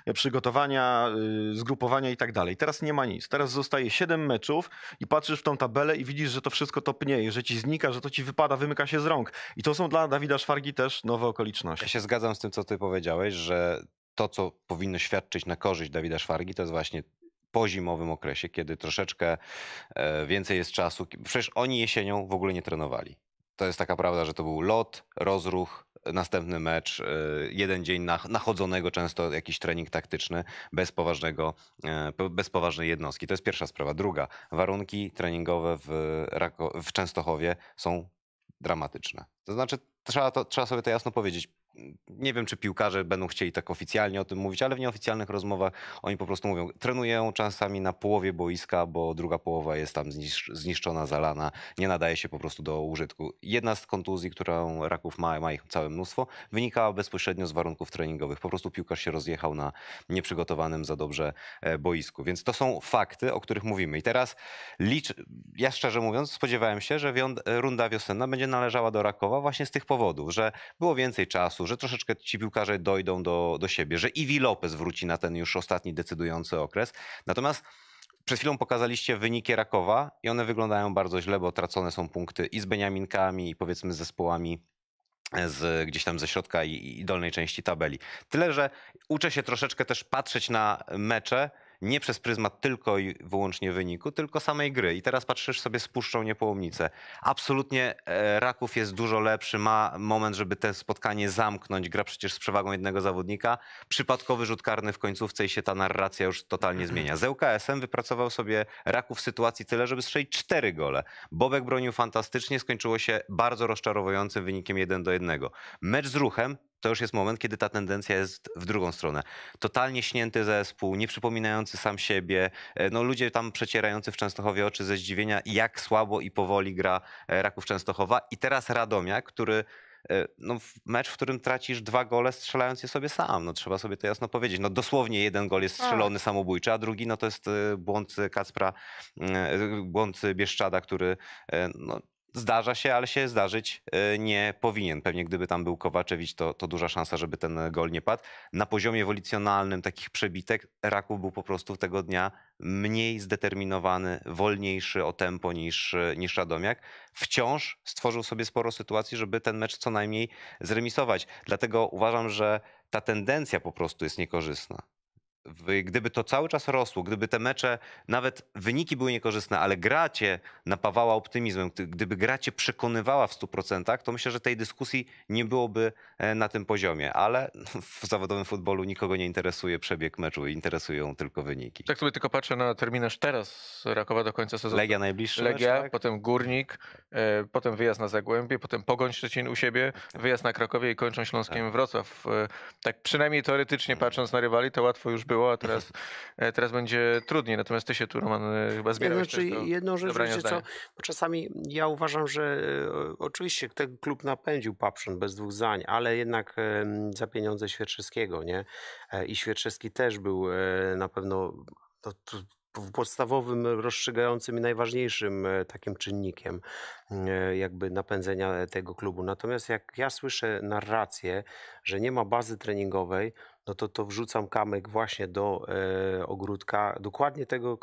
[SPEAKER 4] y, przygotowania, y, zgrupowania i tak dalej. Teraz nie ma nic. Teraz zostaje 7 meczów i patrzysz w tą tabelę i widzisz, że to wszystko topnieje, że ci znika, że to ci wypada, wymyka się z rąk. I to są dla Dawida Szwargi też nowe okoliczności. Ja się zgadzam z tym, co ty powiedziałeś, że
[SPEAKER 2] to, co powinno świadczyć na korzyść Dawida Szwargi, to jest właśnie po zimowym okresie, kiedy troszeczkę e, więcej jest czasu. Przecież oni jesienią w ogóle nie trenowali. To jest taka prawda, że to był lot, rozruch, następny mecz, e, jeden dzień nachodzonego często jakiś trening taktyczny bez, poważnego, e, bez poważnej jednostki. To jest pierwsza sprawa. Druga, warunki treningowe w, w Częstochowie są dramatyczne. To znaczy, trzeba, to, trzeba sobie to jasno powiedzieć nie wiem, czy piłkarze będą chcieli tak oficjalnie o tym mówić, ale w nieoficjalnych rozmowach oni po prostu mówią, trenują czasami na połowie boiska, bo druga połowa jest tam zniszczona, zalana, nie nadaje się po prostu do użytku. Jedna z kontuzji, którą Raków ma, ma ich całe mnóstwo, wynikała bezpośrednio z warunków treningowych. Po prostu piłkarz się rozjechał na nieprzygotowanym za dobrze e, boisku. Więc to są fakty, o których mówimy. I teraz licz... ja szczerze mówiąc spodziewałem się, że runda wiosenna będzie należała do Rakowa właśnie z tych powodów, że było więcej czasu, że troszeczkę ci piłkarze dojdą do, do siebie, że Iwi Lopez wróci na ten już ostatni decydujący okres. Natomiast przed chwilą pokazaliście wyniki Rakowa i one wyglądają bardzo źle, bo tracone są punkty i z Beniaminkami, i powiedzmy z zespołami e, z, gdzieś tam ze środka i, i dolnej części tabeli. Tyle, że uczę się troszeczkę też patrzeć na mecze nie przez pryzmat tylko i wyłącznie wyniku, tylko samej gry. I teraz patrzysz sobie z puszczą niepołomnicę. Absolutnie e, Raków jest dużo lepszy, ma moment, żeby te spotkanie zamknąć. Gra przecież z przewagą jednego zawodnika. Przypadkowy rzut karny w końcówce i się ta narracja już totalnie mhm. zmienia. Z uks em wypracował sobie Raków w sytuacji tyle, żeby strzelić cztery gole. Bobek bronił fantastycznie, skończyło się bardzo rozczarowującym wynikiem 1 do 1. Mecz z ruchem to już jest moment, kiedy ta tendencja jest w drugą stronę. Totalnie śnięty zespół, nie przypominający sam siebie, e, no ludzie tam przecierający w Częstochowie oczy ze zdziwienia, jak słabo i powoli gra e, Raków Częstochowa. I teraz Radomia, który e, no, mecz, w którym tracisz dwa gole strzelając je sobie sam. No, trzeba sobie to jasno powiedzieć. No, dosłownie jeden gol jest tak. strzelony samobójczy, a drugi no, to jest błąd Kacpra, błąd Bieszczada, który no, Zdarza się, ale się zdarzyć e, nie powinien. Pewnie gdyby tam był Kowaczewicz, to, to duża szansa, żeby ten gol nie padł. Na poziomie wolicjonalnym takich przebitek Raków był po prostu tego dnia mniej zdeterminowany, wolniejszy o tempo niż, e, niż Radomiak. Wciąż stworzył sobie sporo sytuacji, żeby ten mecz co najmniej zremisować. Dlatego uważam, że ta tendencja po prostu jest niekorzystna gdyby to cały czas rosło, gdyby te mecze, nawet wyniki były niekorzystne, ale gracie napawała optymizmem, gdyby gracie przekonywała w 100%, to myślę, że tej dyskusji nie byłoby e, na tym poziomie. Ale w zawodowym futbolu nikogo nie interesuje przebieg meczu, interesują tylko wyniki.
[SPEAKER 1] Tak sobie tylko patrzę na terminarz teraz Rakowa do końca sezonu. Legia najbliższa. Legia, tak? potem Górnik, e, potem wyjazd na Zagłębie, potem Pogoń Szczecin u siebie, wyjazd na Krakowie i kończą Śląskiem tak. Wrocław. E, tak przynajmniej teoretycznie mm. patrząc na rywali, to łatwo już było było, a teraz, e, teraz będzie trudniej. Natomiast ty się tu, Roman, e, chyba zbierałeś znaczy, Jedną rzecz, wiecie co,
[SPEAKER 3] bo czasami ja uważam, że e, oczywiście ten klub napędził Paprzyn bez dwóch zdań, ale jednak za pieniądze Świerczewskiego, nie? I Świerczewski też był na pewno... No, podstawowym, rozstrzygającym i najważniejszym takim czynnikiem jakby napędzenia tego klubu. Natomiast jak ja słyszę narrację, że nie ma bazy treningowej, no to, to wrzucam kamyk właśnie do e, ogródka dokładnie tego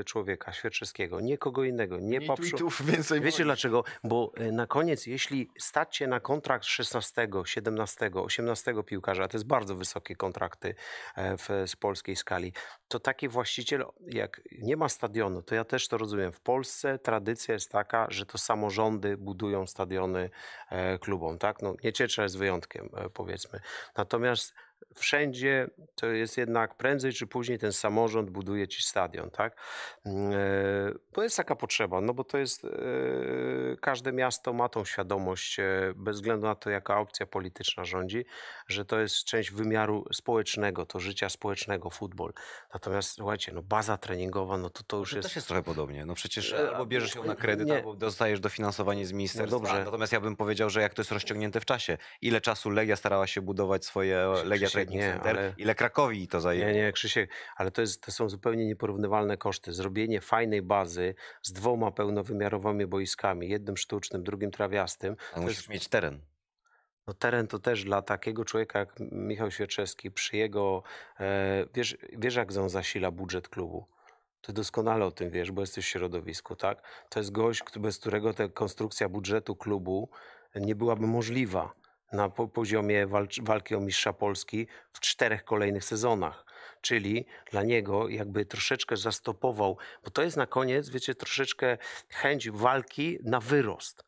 [SPEAKER 3] e, człowieka, Świerczewskiego, nie kogo innego, nie paprzu. Wiecie boisz. dlaczego? Bo e, na koniec, jeśli stacie na kontrakt 16, 17, 18 piłkarza, a to jest bardzo wysokie kontrakty e, w, z polskiej skali, to taki właściciel, jak nie ma stadionu, to ja też to rozumiem. W Polsce tradycja jest taka, że to samorządy budują stadiony klubom, tak? No, nie cieszę wyjątkiem, powiedzmy. Natomiast wszędzie to jest jednak prędzej czy później ten samorząd buduje ci stadion, tak? Mm, e, bo jest taka potrzeba, no bo to jest, e, każde miasto ma tą świadomość, e, bez względu na to, jaka opcja polityczna rządzi, że to jest część wymiaru społecznego, to życia społecznego, futbol. Natomiast słuchajcie, no baza treningowa, no to to już to jest... To też jest trochę podobnie, no przecież albo bierzesz ją na kredyt, nie. albo dostajesz dofinansowanie z no ministerstwa. No dobrze. Natomiast ja bym powiedział, że jak to jest rozciągnięte w czasie, ile czasu Legia starała się budować swoje Legia center, ale... ile Krakowi to zajęło. Nie, nie, Krzysiek, ale to, jest, to są zupełnie nieporównywalne koszty. Zrobienie fajnej bazy z dwoma pełnowymiarowymi boiskami, jednym sztucznym, drugim trawiastym. Ale musisz jest... mieć teren. No teren to też dla takiego człowieka jak Michał Świeczewski, przy jego, e, wiesz, wiesz jak on zasila budżet klubu. Ty doskonale o tym wiesz, bo jesteś w środowisku, tak? To jest gość, bez którego ta konstrukcja budżetu klubu nie byłaby możliwa na poziomie walki o mistrza Polski w czterech kolejnych sezonach. Czyli dla niego jakby troszeczkę zastopował, bo to jest na koniec, wiecie, troszeczkę chęć walki na wyrost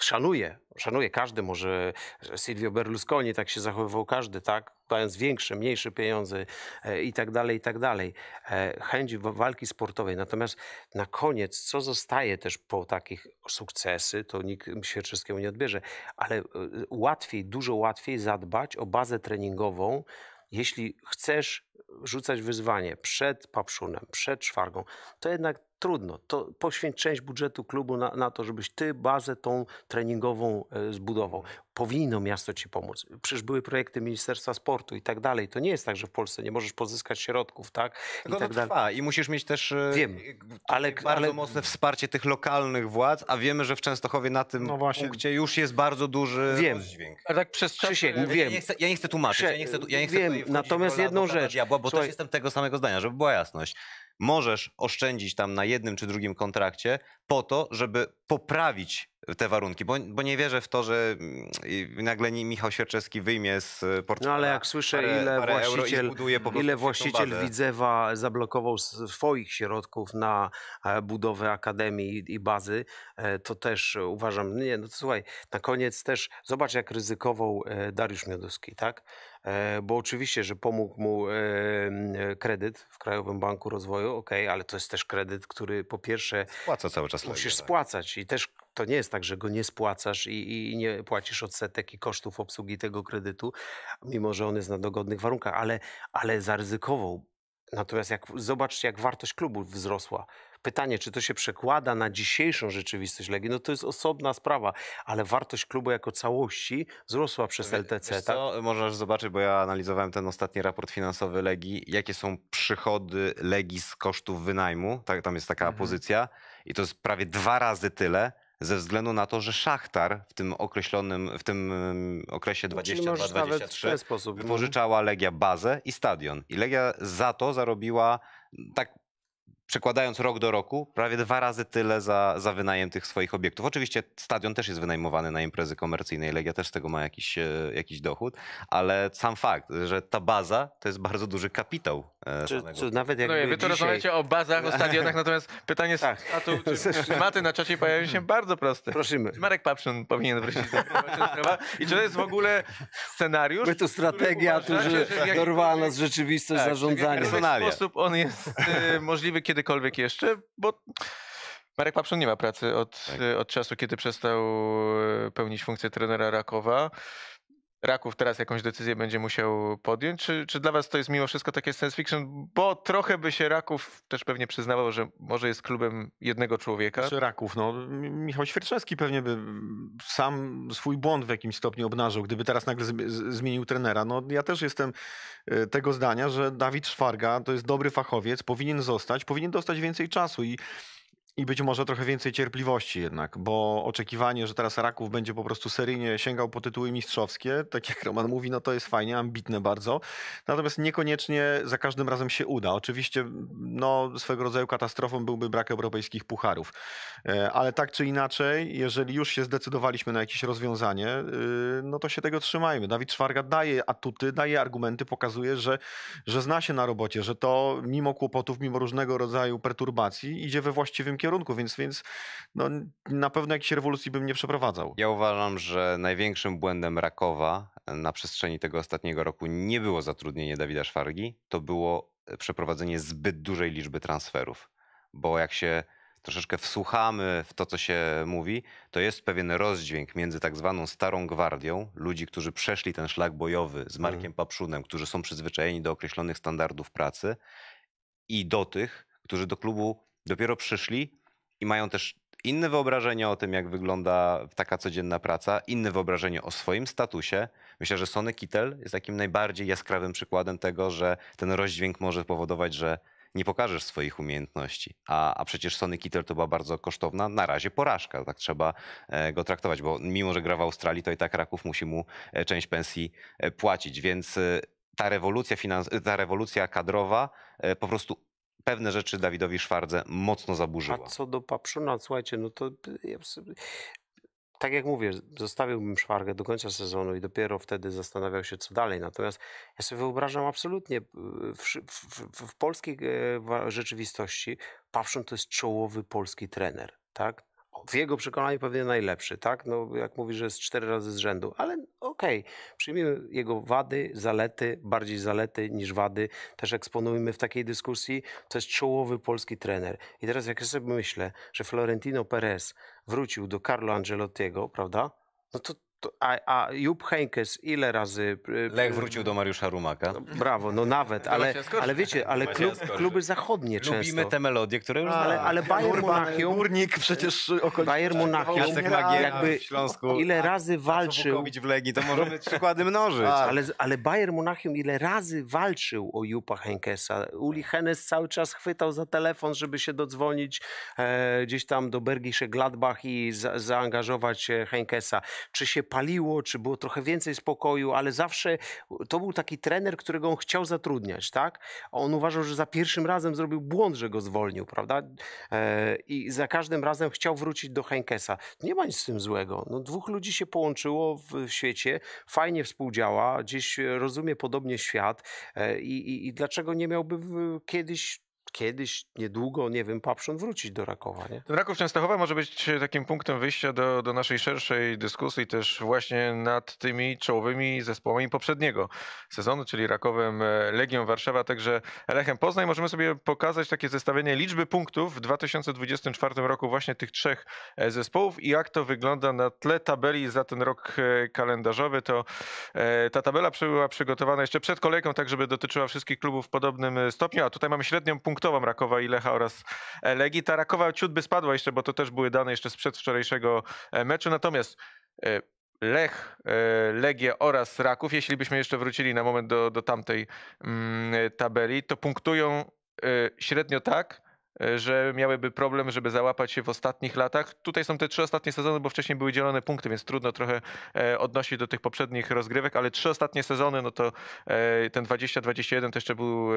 [SPEAKER 3] szanuje, szanuje każdy może, Silvio Berlusconi, tak się zachowywał każdy, tak? dając większe, mniejsze pieniądze e, i tak dalej, i tak dalej. E, Chęć walki sportowej. Natomiast na koniec, co zostaje też po takich sukcesy, to nikt się wszystkiego nie odbierze, ale e, łatwiej, dużo łatwiej zadbać o bazę treningową, jeśli chcesz rzucać wyzwanie przed papszunem, przed czwargą, to jednak trudno. To poświęć część budżetu klubu na, na to, żebyś ty bazę tą treningową e, zbudował. Mhm. Powinno miasto ci pomóc. Przecież były projekty Ministerstwa Sportu i tak dalej. To nie jest tak, że w Polsce nie możesz pozyskać środków, tak? I tak to trwa i musisz mieć też e, Wiem, e, ale,
[SPEAKER 2] bardzo ale... mocne wsparcie tych lokalnych władz, a wiemy, że w Częstochowie na tym no właśnie. punkcie już jest bardzo duży Wiem. rozdźwięk. tak przez czas... Krzysiek, ja, wiem. Nie chcę, ja nie chcę tłumaczyć, ja nie chcę, ja nie chcę Wiem, natomiast jedną rzecz. Diabła, bo Słuchaj... też jestem tego samego zdania, żeby była jasność możesz oszczędzić tam na jednym czy drugim kontrakcie po to, żeby poprawić te warunki, bo, bo nie wierzę w to, że mm, nagle Michał Sierczewski wyjmie z portfela. No ale jak słyszę, parę, ile parę właściciel, ile właściciel
[SPEAKER 3] Widzewa zablokował swoich środków na e, budowę akademii i bazy, e, to też uważam, nie, no słuchaj, na koniec też zobacz, jak ryzykował e, Dariusz Mioduski, tak? bo oczywiście, że pomógł mu kredyt w Krajowym Banku Rozwoju, ok, ale to jest też kredyt, który po pierwsze Spłaca cały czas musisz tak. spłacać i też to nie jest tak, że go nie spłacasz i, i, nie płacisz odsetek i kosztów obsługi tego kredytu, mimo że on jest na dogodnych warunkach, ale, ale zaryzykował. Natomiast jak, zobaczcie, jak wartość klubu wzrosła. Pytanie, czy to się przekłada na dzisiejszą rzeczywistość Legii, no to jest osobna sprawa, ale wartość klubu jako całości wzrosła przez LTC. Wiesz tak? co?
[SPEAKER 2] Możesz zobaczyć, bo ja analizowałem ten ostatni raport finansowy Legii, jakie są przychody Legii z kosztów wynajmu, tak, tam jest taka mhm. pozycja i to jest prawie dwa razy tyle, ze względu na to, że Szachtar w tym określonym, w tym mm, okresie 22-23 mhm. wypożyczała Legia bazę i stadion. I Legia za to zarobiła tak przekładając rok do roku, prawie dwa razy tyle za, za wynajem tych swoich obiektów. Oczywiście stadion też jest wynajmowany na imprezy komercyjne i Legia też z tego ma jakiś, e, jakiś dochód, ale sam fakt, że ta baza to jest
[SPEAKER 1] bardzo duży kapitał. E, czy, czy
[SPEAKER 3] nawet jakby no, wy to rozmawiacie o bazach, o stadionach, natomiast
[SPEAKER 1] pytanie z tak. a tu, czy maty na czacie pojawiły się bardzo proste. Prosimy. Czy Marek Papszyn powinien wrócić do I czy to jest w ogóle scenariusz? My tu strategia, tu
[SPEAKER 3] dorwała z rzeczywistość, tak, zarządzania. W jaki sposób on jest
[SPEAKER 1] y, możliwy, kiedy kiedykolwiek jeszcze, bo Marek Papszon nie ma pracy od, tak. E, od czasu, kiedy przestał e, pełnić funkcję trenera Rakowa. Raków teraz jakąś decyzję będzie musiał podjąć? Czy, czy dla was to jest mimo wszystko takie science fiction? Bo trochę by się Raków też pewnie przyznawał, że może jest klubem jednego człowieka. Czy znaczy Raków,
[SPEAKER 4] no Michał Świerczewski pewnie by sam swój błąd w jakimś stopniu obnażył, gdyby teraz nagle zmienił trenera. No ja też jestem e, tego zdania, że Dawid Szwarga to jest dobry fachowiec, powinien zostać, powinien dostać więcej czasu i i być może trochę więcej cierpliwości jednak, bo oczekiwanie, że teraz Raków będzie po prostu seryjnie sięgał po tytuły mistrzowskie, tak jak Roman mówi, no to jest fajnie, ambitne bardzo. Natomiast niekoniecznie za każdym razem się uda. Oczywiście no, swego rodzaju katastrofą byłby brak europejskich pucharów. E, ale tak czy inaczej, jeżeli już się zdecydowaliśmy na jakieś rozwiązanie, y, no to się tego trzymajmy. Dawid Szwarga daje atuty, daje argumenty, pokazuje, że, że zna się na robocie, że to mimo kłopotów, mimo różnego rodzaju perturbacji idzie we właściwym kierunku kierunku, więc, więc no, na pewno jakiejś rewolucji bym nie przeprowadzał.
[SPEAKER 2] Ja uważam, że największym błędem Rakowa e, na przestrzeni tego ostatniego roku nie było zatrudnienie Dawida Szwargi, to było e, przeprowadzenie zbyt dużej liczby transferów. Bo jak się troszeczkę wsłuchamy w to, co się mówi, to jest pewien rozdźwięk między tak zwaną starą gwardią, ludzi, którzy przeszli ten szlak bojowy z Markiem mm. którzy są przyzwyczajeni do określonych standardów pracy i do tych, którzy do klubu dopiero przyszli i mają też inne wyobrażenie o tym, jak wygląda taka codzienna praca, inne wyobrażenie o swoim statusie. Myślę, że Sony Kittel jest takim najbardziej jaskrawym przykładem tego, że ten rozdźwięk może powodować, że nie pokażesz swoich umiejętności. A, a przecież Sony Kittel to była bardzo kosztowna, na razie porażka. Tak trzeba e, go traktować, bo mimo, że gra w Australii, to i tak Raków musi mu e, część pensji e, płacić. Więc ta rewolucja, finans- ta rewolucja kadrowa po prostu pewne rzeczy Dawidowi Szwardze mocno zaburzyła.
[SPEAKER 3] A co do Papszuna, słuchajcie, no to ja sobie, tak jak mówię, zostawiłbym Szwargę do końca sezonu i dopiero wtedy zastanawiał się, co dalej. Natomiast ja sobie wyobrażam absolutnie, y, w, w, w polskiej e, rzeczywistości Papszun to jest czołowy polski trener, tak? w jego przekonaniu pewnie najlepszy, tak? No, jak mówi, że jest cztery razy z rzędu, ale okej, okay, przyjmijmy jego wady, zalety, bardziej zalety niż wady. Też eksponujmy w takiej dyskusji, to jest czołowy polski trener. I teraz jak ja sobie myślę, że Florentino Perez wrócił do Carlo Angelottiego, prawda? No to a, a Jupp Heynckes ile razy... Y, y, Lech wrócił do Mariusza Rumaka. No, brawo, no nawet, ale, ale wiecie, ale klub, kluby zachodnie często. Lubimy te melodie, które już Ale, ale Bayern Monachium... Górnik przecież okoliczny. Bayern Monachium jakby Śląsku, ile razy walczył... A w Legii, to możemy przykłady mnożyć. Ale, ale Bayern Monachium ile razy walczył o Jupa Heynckesa? Uli Hennes cały czas chwytał za telefon, żeby się dodzwonić e, gdzieś tam do Bergische Gladbach i za, zaangażować e, Heynckesa. Czy się paliło, czy było trochę więcej spokoju, ale zawsze to był taki trener, którego on chciał zatrudniać, tak? On uważał, że za pierwszym razem zrobił błąd, że go zwolnił, prawda? E, I za każdym razem chciał wrócić do Henkesa. Nie ma nic z tym złego. No, dwóch ludzi się połączyło w świecie, fajnie współdziała, gdzieś rozumie podobnie świat e, i, i, i dlaczego nie miałby kiedyś kiedyś, niedługo, nie wiem, paprząc wrócić do Rakowa. Nie?
[SPEAKER 1] Raków Częstochowa może być takim punktem wyjścia do, do naszej szerszej dyskusji też właśnie nad tymi czołowymi zespołami poprzedniego sezonu, czyli Rakowem e, Legią Warszawa, także Lechem Poznań. Możemy sobie pokazać takie zestawienie liczby punktów w 2024 roku właśnie tych trzech e, zespołów i jak to wygląda na tle tabeli za ten rok e, kalendarzowy. To ta tabela była przygotowana jeszcze przed kolejką, tak żeby dotyczyła wszystkich klubów w podobnym stopniu, a tutaj mamy średnią punktów punktową Rakowa i Lecha oraz e, Legii. Ta Rakowa ciut by spadła jeszcze, bo to też były dane jeszcze sprzed wczorajszego e, meczu. Natomiast e, Lech, Legię oraz Raków, jeśli byśmy jeszcze wrócili na moment do, do tamtej mm, tabeli, to punktują średnio tak, E, że miałyby problem, żeby załapać się w ostatnich latach. Tutaj są te trzy ostatnie sezony, bo wcześniej były dzielone punkty, więc trudno trochę e, odnosić do tych poprzednich rozgrywek, ale trzy ostatnie sezony, no to e, ten 20-21 to jeszcze był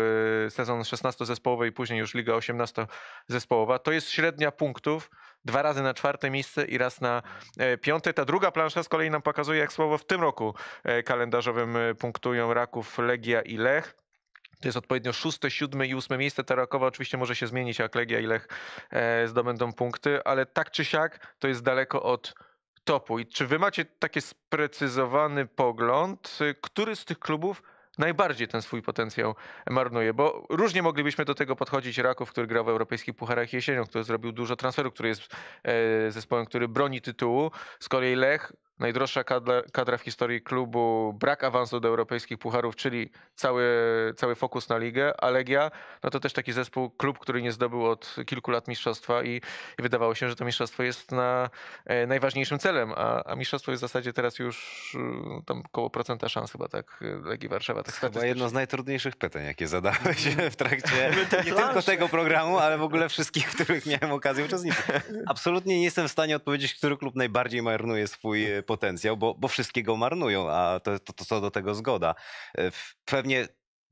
[SPEAKER 1] sezon 16-zespołowy i później już liga 18-zespołowa. To jest średnia punktów dwa razy na czwarte miejsce i raz na piąte. Ta druga plansza z kolei nam pokazuje, jak słowo w tym roku kalendarzowym punktują Raków, Legia i Lech. To jest odpowiednio szóste, siódme i ósme miejsce. Tarakowa oczywiście może się zmienić, jak Legia i Lech e, zdobędą punkty, ale tak czy siak to jest daleko od topu. I czy wy macie taki sprecyzowany pogląd, który z tych klubów najbardziej ten swój potencjał marnuje? Bo różnie moglibyśmy do tego podchodzić. Raków, który grał w europejskich pucharach jesienią, który zrobił dużo transferu, który jest e, zespołem, który broni tytułu. Z kolei Lech najdroższa kadra, kadra, w historii klubu, brak awansu do europejskich pucharów, czyli cały, cały fokus na ligę, a Legia no to też taki zespół, klub, który nie zdobył od kilku lat mistrzostwa i, i wydawało się, że to mistrzostwo jest na, e, najważniejszym celem, a, a, mistrzostwo jest w zasadzie teraz już e, tam około procenta szans chyba tak Legii Warszawa. Tak chyba jedno z najtrudniejszych pytań,
[SPEAKER 2] jakie zadałeś mhm. w trakcie no nie tylko tego programu, ale w ogóle wszystkich, w których miałem okazję uczestniczyć. Absolutnie nie jestem w stanie odpowiedzieć, który klub najbardziej marnuje swój e, potencjał, bo, bo wszystkiego marnują, a to, to, to co do tego zgoda. E, pewnie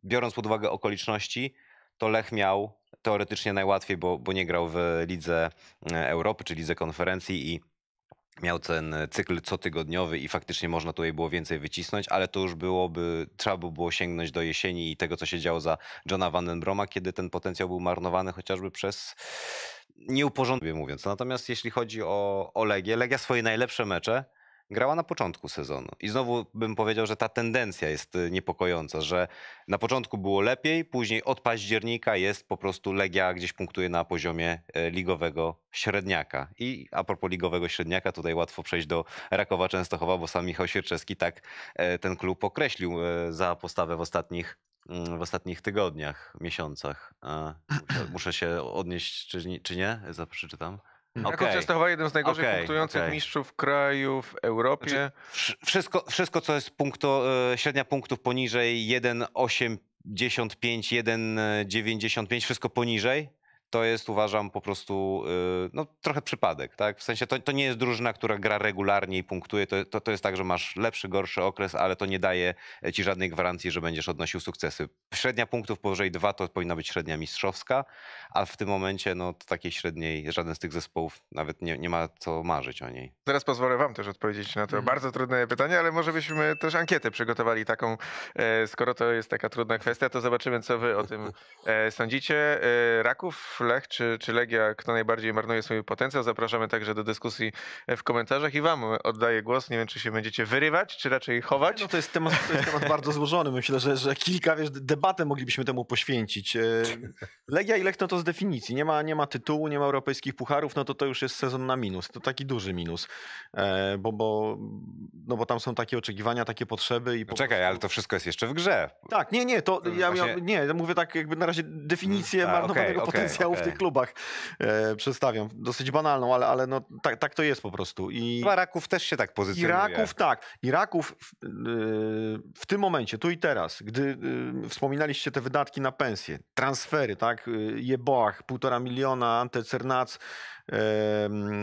[SPEAKER 2] biorąc pod uwagę okoliczności, to Lech miał teoretycznie najłatwiej, bo, bo nie grał w Lidze e, Europy czy Lidze Konferencji i miał ten cykl cotygodniowy i faktycznie można tutaj było więcej wycisnąć, ale to już byłoby, trzeba by było sięgnąć do jesieni i tego, co się działo za Johna Vandenbroma, kiedy ten potencjał był marnowany chociażby przez nieuporządkowanie mówiąc. Natomiast jeśli chodzi o, o Legię, Legia swoje najlepsze mecze grała na początku sezonu. I znowu bym powiedział, że ta tendencja jest y, niepokojąca, że na początku było lepiej, później od października jest po prostu Legia gdzieś punktuje na poziomie y, ligowego średniaka. I a propos ligowego średniaka, tutaj łatwo przejść do Rakowa Częstochowa, bo sam Michał Sierczewski tak e, ten klub określił e, za postawę w ostatnich mm, w ostatnich tygodniach, miesiącach. Muszę, muszę się odnieść, czy, czy nie? Przeczytam. Kraków okay. Częstochowa jeden z najgorzej okay, punktujących okay.
[SPEAKER 1] mistrzów kraju w Europie.
[SPEAKER 2] Znaczy, wszystko, wszystko, co jest punktu, e, średnia punktów poniżej 1,85, 1,95, wszystko poniżej to jest uważam po prostu y, no, trochę przypadek. Tak? W sensie to, to nie jest drużyna, która gra regularnie i punktuje. To, to, to jest tak, że masz lepszy, gorszy okres, ale to nie daje e, ci żadnej gwarancji, że będziesz odnosił sukcesy. Średnia punktów powyżej 2 to powinna być średnia mistrzowska, a w tym momencie no, takiej średniej żaden z tych zespołów nawet nie, nie ma co marzyć o niej.
[SPEAKER 1] Teraz pozwolę wam też odpowiedzieć na to mm. bardzo trudne pytanie, ale może byśmy też ankietę przygotowali taką, e, skoro to jest taka trudna kwestia, to zobaczymy, co wy o tym e, sądzicie. Raków Lech czy, czy Legia, kto najbardziej marnuje swój potencjał. Zapraszamy także do dyskusji e, w komentarzach i wam oddaję głos. Nie wiem, czy się będziecie wyrywać, czy raczej chować. No, to, jest temat,
[SPEAKER 4] to jest temat bardzo złożony. Myślę, że, że kilka wiesz, debatę moglibyśmy temu poświęcić. E, Legia i Lech no to z definicji. Nie ma, nie ma tytułu, nie ma europejskich pucharów, no to to już jest sezon na minus. To taki duży minus, e, bo, bo, no bo tam są takie oczekiwania, takie potrzeby. I no po Czekaj, prostu... ale to wszystko jest jeszcze w grze. Tak, nie, nie, to ja, Właśnie... ja nie, mówię tak jakby na razie definicję hmm, marnowanego okay, okay, potencjału materiału w tych klubach e, przedstawiam. Dosyć banalną, ale, ale no, tak, tak to jest po prostu. I iraków Raków też się tak pozycjonuje. Iraków tak. Iraków w, e, w tym momencie, tu i teraz, gdy e, wspominaliście te wydatki na pensje, transfery, tak, e, Jeboach, półtora miliona, antecernac.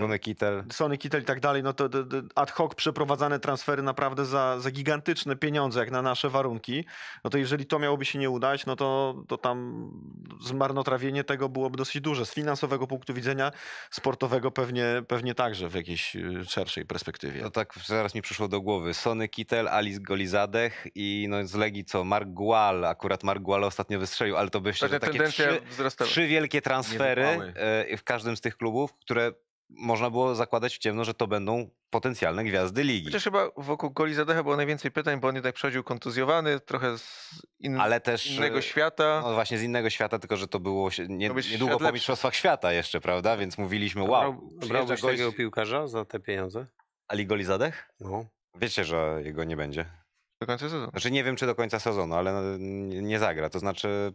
[SPEAKER 4] Sony Kittel. Sony Kittel i tak dalej, no to ad hoc przeprowadzane transfery naprawdę za, za gigantyczne pieniądze, jak na nasze warunki, no to jeżeli to miałoby się nie udać, no to, to tam zmarnotrawienie tego byłoby dosyć duże. Z finansowego punktu widzenia, sportowego pewnie, pewnie także w jakiejś y, szerszej perspektywie. No tak, zaraz mi przyszło do głowy.
[SPEAKER 2] Sony Kittel, Alice Golizadech i no z Legii co? Mark Gual, akurat Mark Gual ostatnio wystrzelił, ale to by się takie trzy, trzy wielkie transfery e, w każdym z tych klubów które można było zakładać w ciemno, że to będą potencjalne gwiazdy ligi.
[SPEAKER 1] Chociaż chyba wokół Goli Zadecha było najwięcej pytań, bo on jednak przechodził kontuzjowany, trochę z in... też, innego e,
[SPEAKER 2] świata. No właśnie z innego świata, tylko że to było nie, niedługo po Mistrzostwach Świata jeszcze, prawda? Więc mówiliśmy, wow. Brałbyś gość... tego
[SPEAKER 3] piłkarza za te pieniądze? Ali Goli Zadech? No.
[SPEAKER 2] Wiecie, że jego nie będzie. Do końca sezonu. Znaczy nie wiem, czy do końca sezonu, ale nie zagra. To znaczy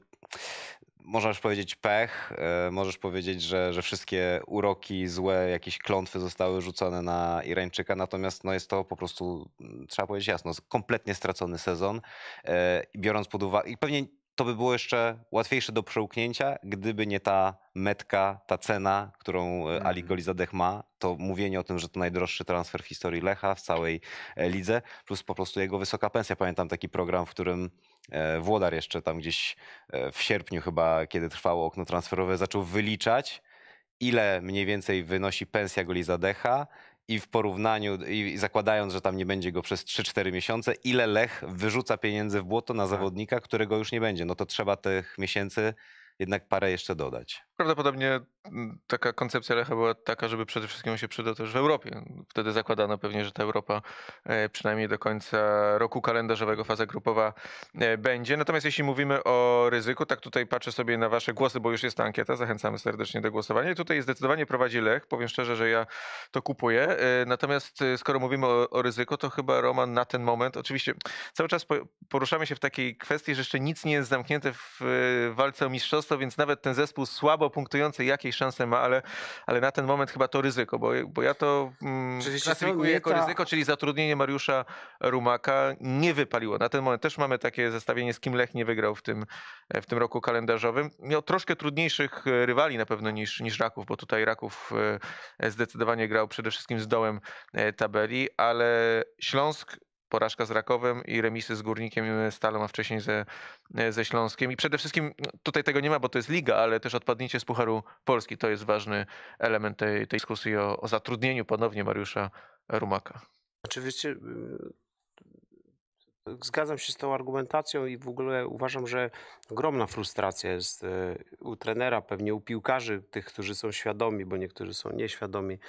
[SPEAKER 2] możesz powiedzieć pech, e, możesz powiedzieć, że, że wszystkie uroki, złe jakieś klątwy zostały rzucone na Irańczyka, natomiast no jest to po prostu, mm, trzeba powiedzieć jasno, kompletnie stracony sezon, e, biorąc pod uwagę, i pewnie to by było jeszcze łatwiejsze do przełknięcia, gdyby nie ta metka, ta cena, którą e, mhm. Ali Golizadech ma, to mówienie o tym, że to najdroższy transfer w historii Lecha w całej e, lidze, plus po prostu jego wysoka pensja. Pamiętam taki program, w którym e, Włodar jeszcze tam gdzieś w sierpniu chyba, kiedy trwało okno transferowe, zaczął wyliczać, ile mniej więcej wynosi pensja Golizadecha, i w porównaniu, i zakładając, że tam nie będzie go przez 3-4 miesiące, ile Lech wyrzuca pieniędzy w błoto na tak. zawodnika, którego już nie będzie, no to trzeba tych miesięcy jednak parę jeszcze dodać.
[SPEAKER 1] Prawdopodobnie mm, taka koncepcja Lecha była taka, żeby przede wszystkim się przydał też w Europie. Wtedy zakładano pewnie, że ta Europa e, przynajmniej do końca roku kalendarzowego faza grupowa e, będzie. Natomiast jeśli mówimy o ryzyku, tak tutaj patrzę sobie na wasze głosy, bo już jest ta ankieta, zachęcamy serdecznie do głosowania. I tutaj zdecydowanie prowadzi Lech, powiem szczerze, że ja to kupuję. E, natomiast skoro mówimy o, o ryzyku, to chyba Roman na ten moment, oczywiście cały czas poruszamy się w takiej kwestii, że jeszcze nic nie jest zamknięte w walce o mistrzostwo, więc nawet ten zespół słabo mało punktującej jakiej szanse ma, ale, ale na ten moment chyba to ryzyko, bo, bo ja to mm, klasyfikuję jako ta... ryzyko, czyli zatrudnienie Mariusza Rumaka nie wypaliło. Na ten moment też mamy takie zestawienie, z kim Lech nie wygrał w tym, w tym roku kalendarzowym. Miał troszkę trudniejszych e, rywali na pewno niż, niż Raków, bo tutaj Raków e, zdecydowanie grał przede wszystkim z dołem e, tabeli, ale Śląsk porażka z Rakowem i remisy z Górnikiem Stalą, a wcześniej ze, ze Śląskiem. I przede wszystkim no, tutaj tego nie ma, bo to jest liga, ale też odpadnięcie z Pucharu Polski. To jest ważny element tej, tej dyskusji o, o zatrudnieniu ponownie Mariusza Rumaka.
[SPEAKER 3] Oczywiście y, zgadzam się z tą argumentacją i w ogóle uważam, że ogromna frustracja jest e, u trenera, pewnie u piłkarzy, tych, którzy są świadomi, bo niektórzy są nieświadomi,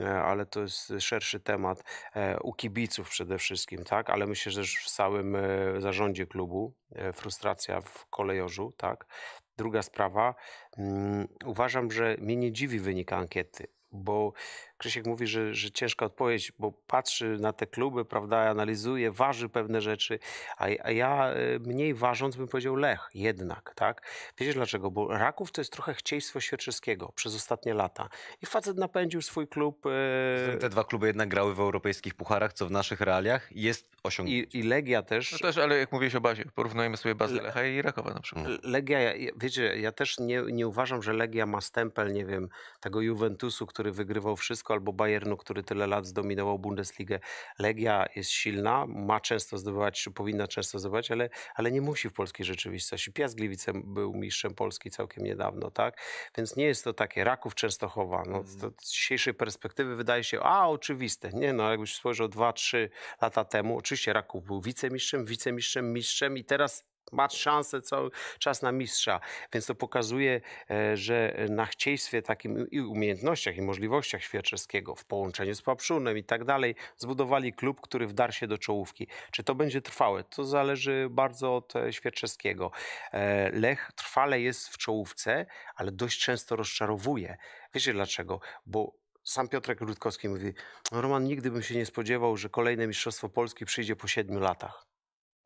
[SPEAKER 3] e, ale to jest szerszy temat, e, u kibiców przede wszystkim, tak? Ale myślę, że w całym zarządzie klubu frustracja w kolejorzu, tak? Druga sprawa, mm, uważam, że mnie nie dziwi wynik ankiety, bo Krzysiek mówi, że, że ciężka odpowiedź, bo patrzy na te kluby, prawda, analizuje, waży pewne rzeczy, a, a ja e, mniej ważąc bym powiedział Lech jednak, tak? Wiecie dlaczego? Bo Raków to jest trochę chciejstwo Świerczewskiego przez ostatnie lata. I facet napędził swój klub. E... Te dwa kluby jednak grały w europejskich pucharach, co w naszych realiach
[SPEAKER 1] jest osiągnięcie. I, i Legia też. No też, ale jak mówiłeś o bazie, porównujemy sobie bazę Le... Lecha i Rakowa na
[SPEAKER 3] przykład. Legia, ja, wiecie, ja też nie, nie uważam, że Legia ma stempel, nie wiem, tego Juventusu, który wygrywał wszystko, albo Bayernu, który tyle lat zdominował Bundesligę. Legia jest silna, ma często zdobywać, czy powinna często zdobywać, ale, ale nie musi w polskiej rzeczywistości. Piast Gliwice był mistrzem Polski całkiem niedawno, tak? Więc nie jest to takie. Raków Częstochowa, no, mm. z dzisiejszej perspektywy wydaje się, a oczywiste. Nie, no jakbyś spojrzał 2-3 lata temu, oczywiście Raków był wicemistrzem, wicemistrzem, mistrzem i teraz ma szansę cały czas na mistrza. Więc to pokazuje, e, że e, na chcieństwie takim i umiejętnościach i możliwościach Świerczewskiego w połączeniu z Papszunem i tak dalej zbudowali klub, który wdarł się do czołówki. Czy to będzie trwałe? To zależy bardzo od e, Świerczewskiego. Lech trwale jest w czołówce, ale dość często rozczarowuje. Wiecie dlaczego? Bo sam Piotrek Rutkowski mówi, no, Roman, nigdy bym się nie spodziewał, że kolejne Mistrzostwo Polski przyjdzie po siedmiu latach.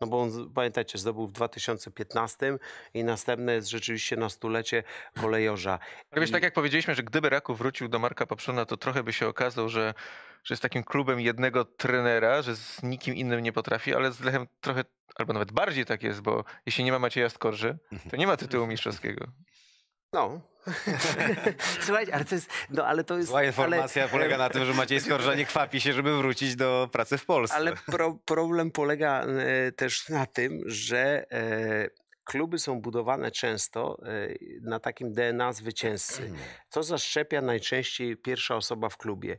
[SPEAKER 3] No bo on, pamiętajcie, zdobył w 2015 i następne jest rzeczywiście na stulecie kolejorza. Ale tak jak powiedzieliśmy, że gdyby Raków wrócił do Marka
[SPEAKER 1] Poprzona, to trochę by się okazał, że, że jest takim klubem jednego trenera, że z nikim innym nie potrafi, ale z Lechem trochę, albo nawet bardziej tak jest, bo jeśli nie ma Macieja Skorży, to nie ma tytułu mistrzowskiego.
[SPEAKER 3] No. Słuchajcie, ale to jest. No, ale to jest Zła informacja ale, polega na tym, że Maciej
[SPEAKER 2] Skorża nie kwapi się, żeby wrócić do pracy w Polsce. Ale
[SPEAKER 3] pro, problem polega e, też na tym, że e, kluby są budowane często y, na takim DNA zwycięzcy. Mm. Co zaszczepia najczęściej pierwsza osoba w klubie.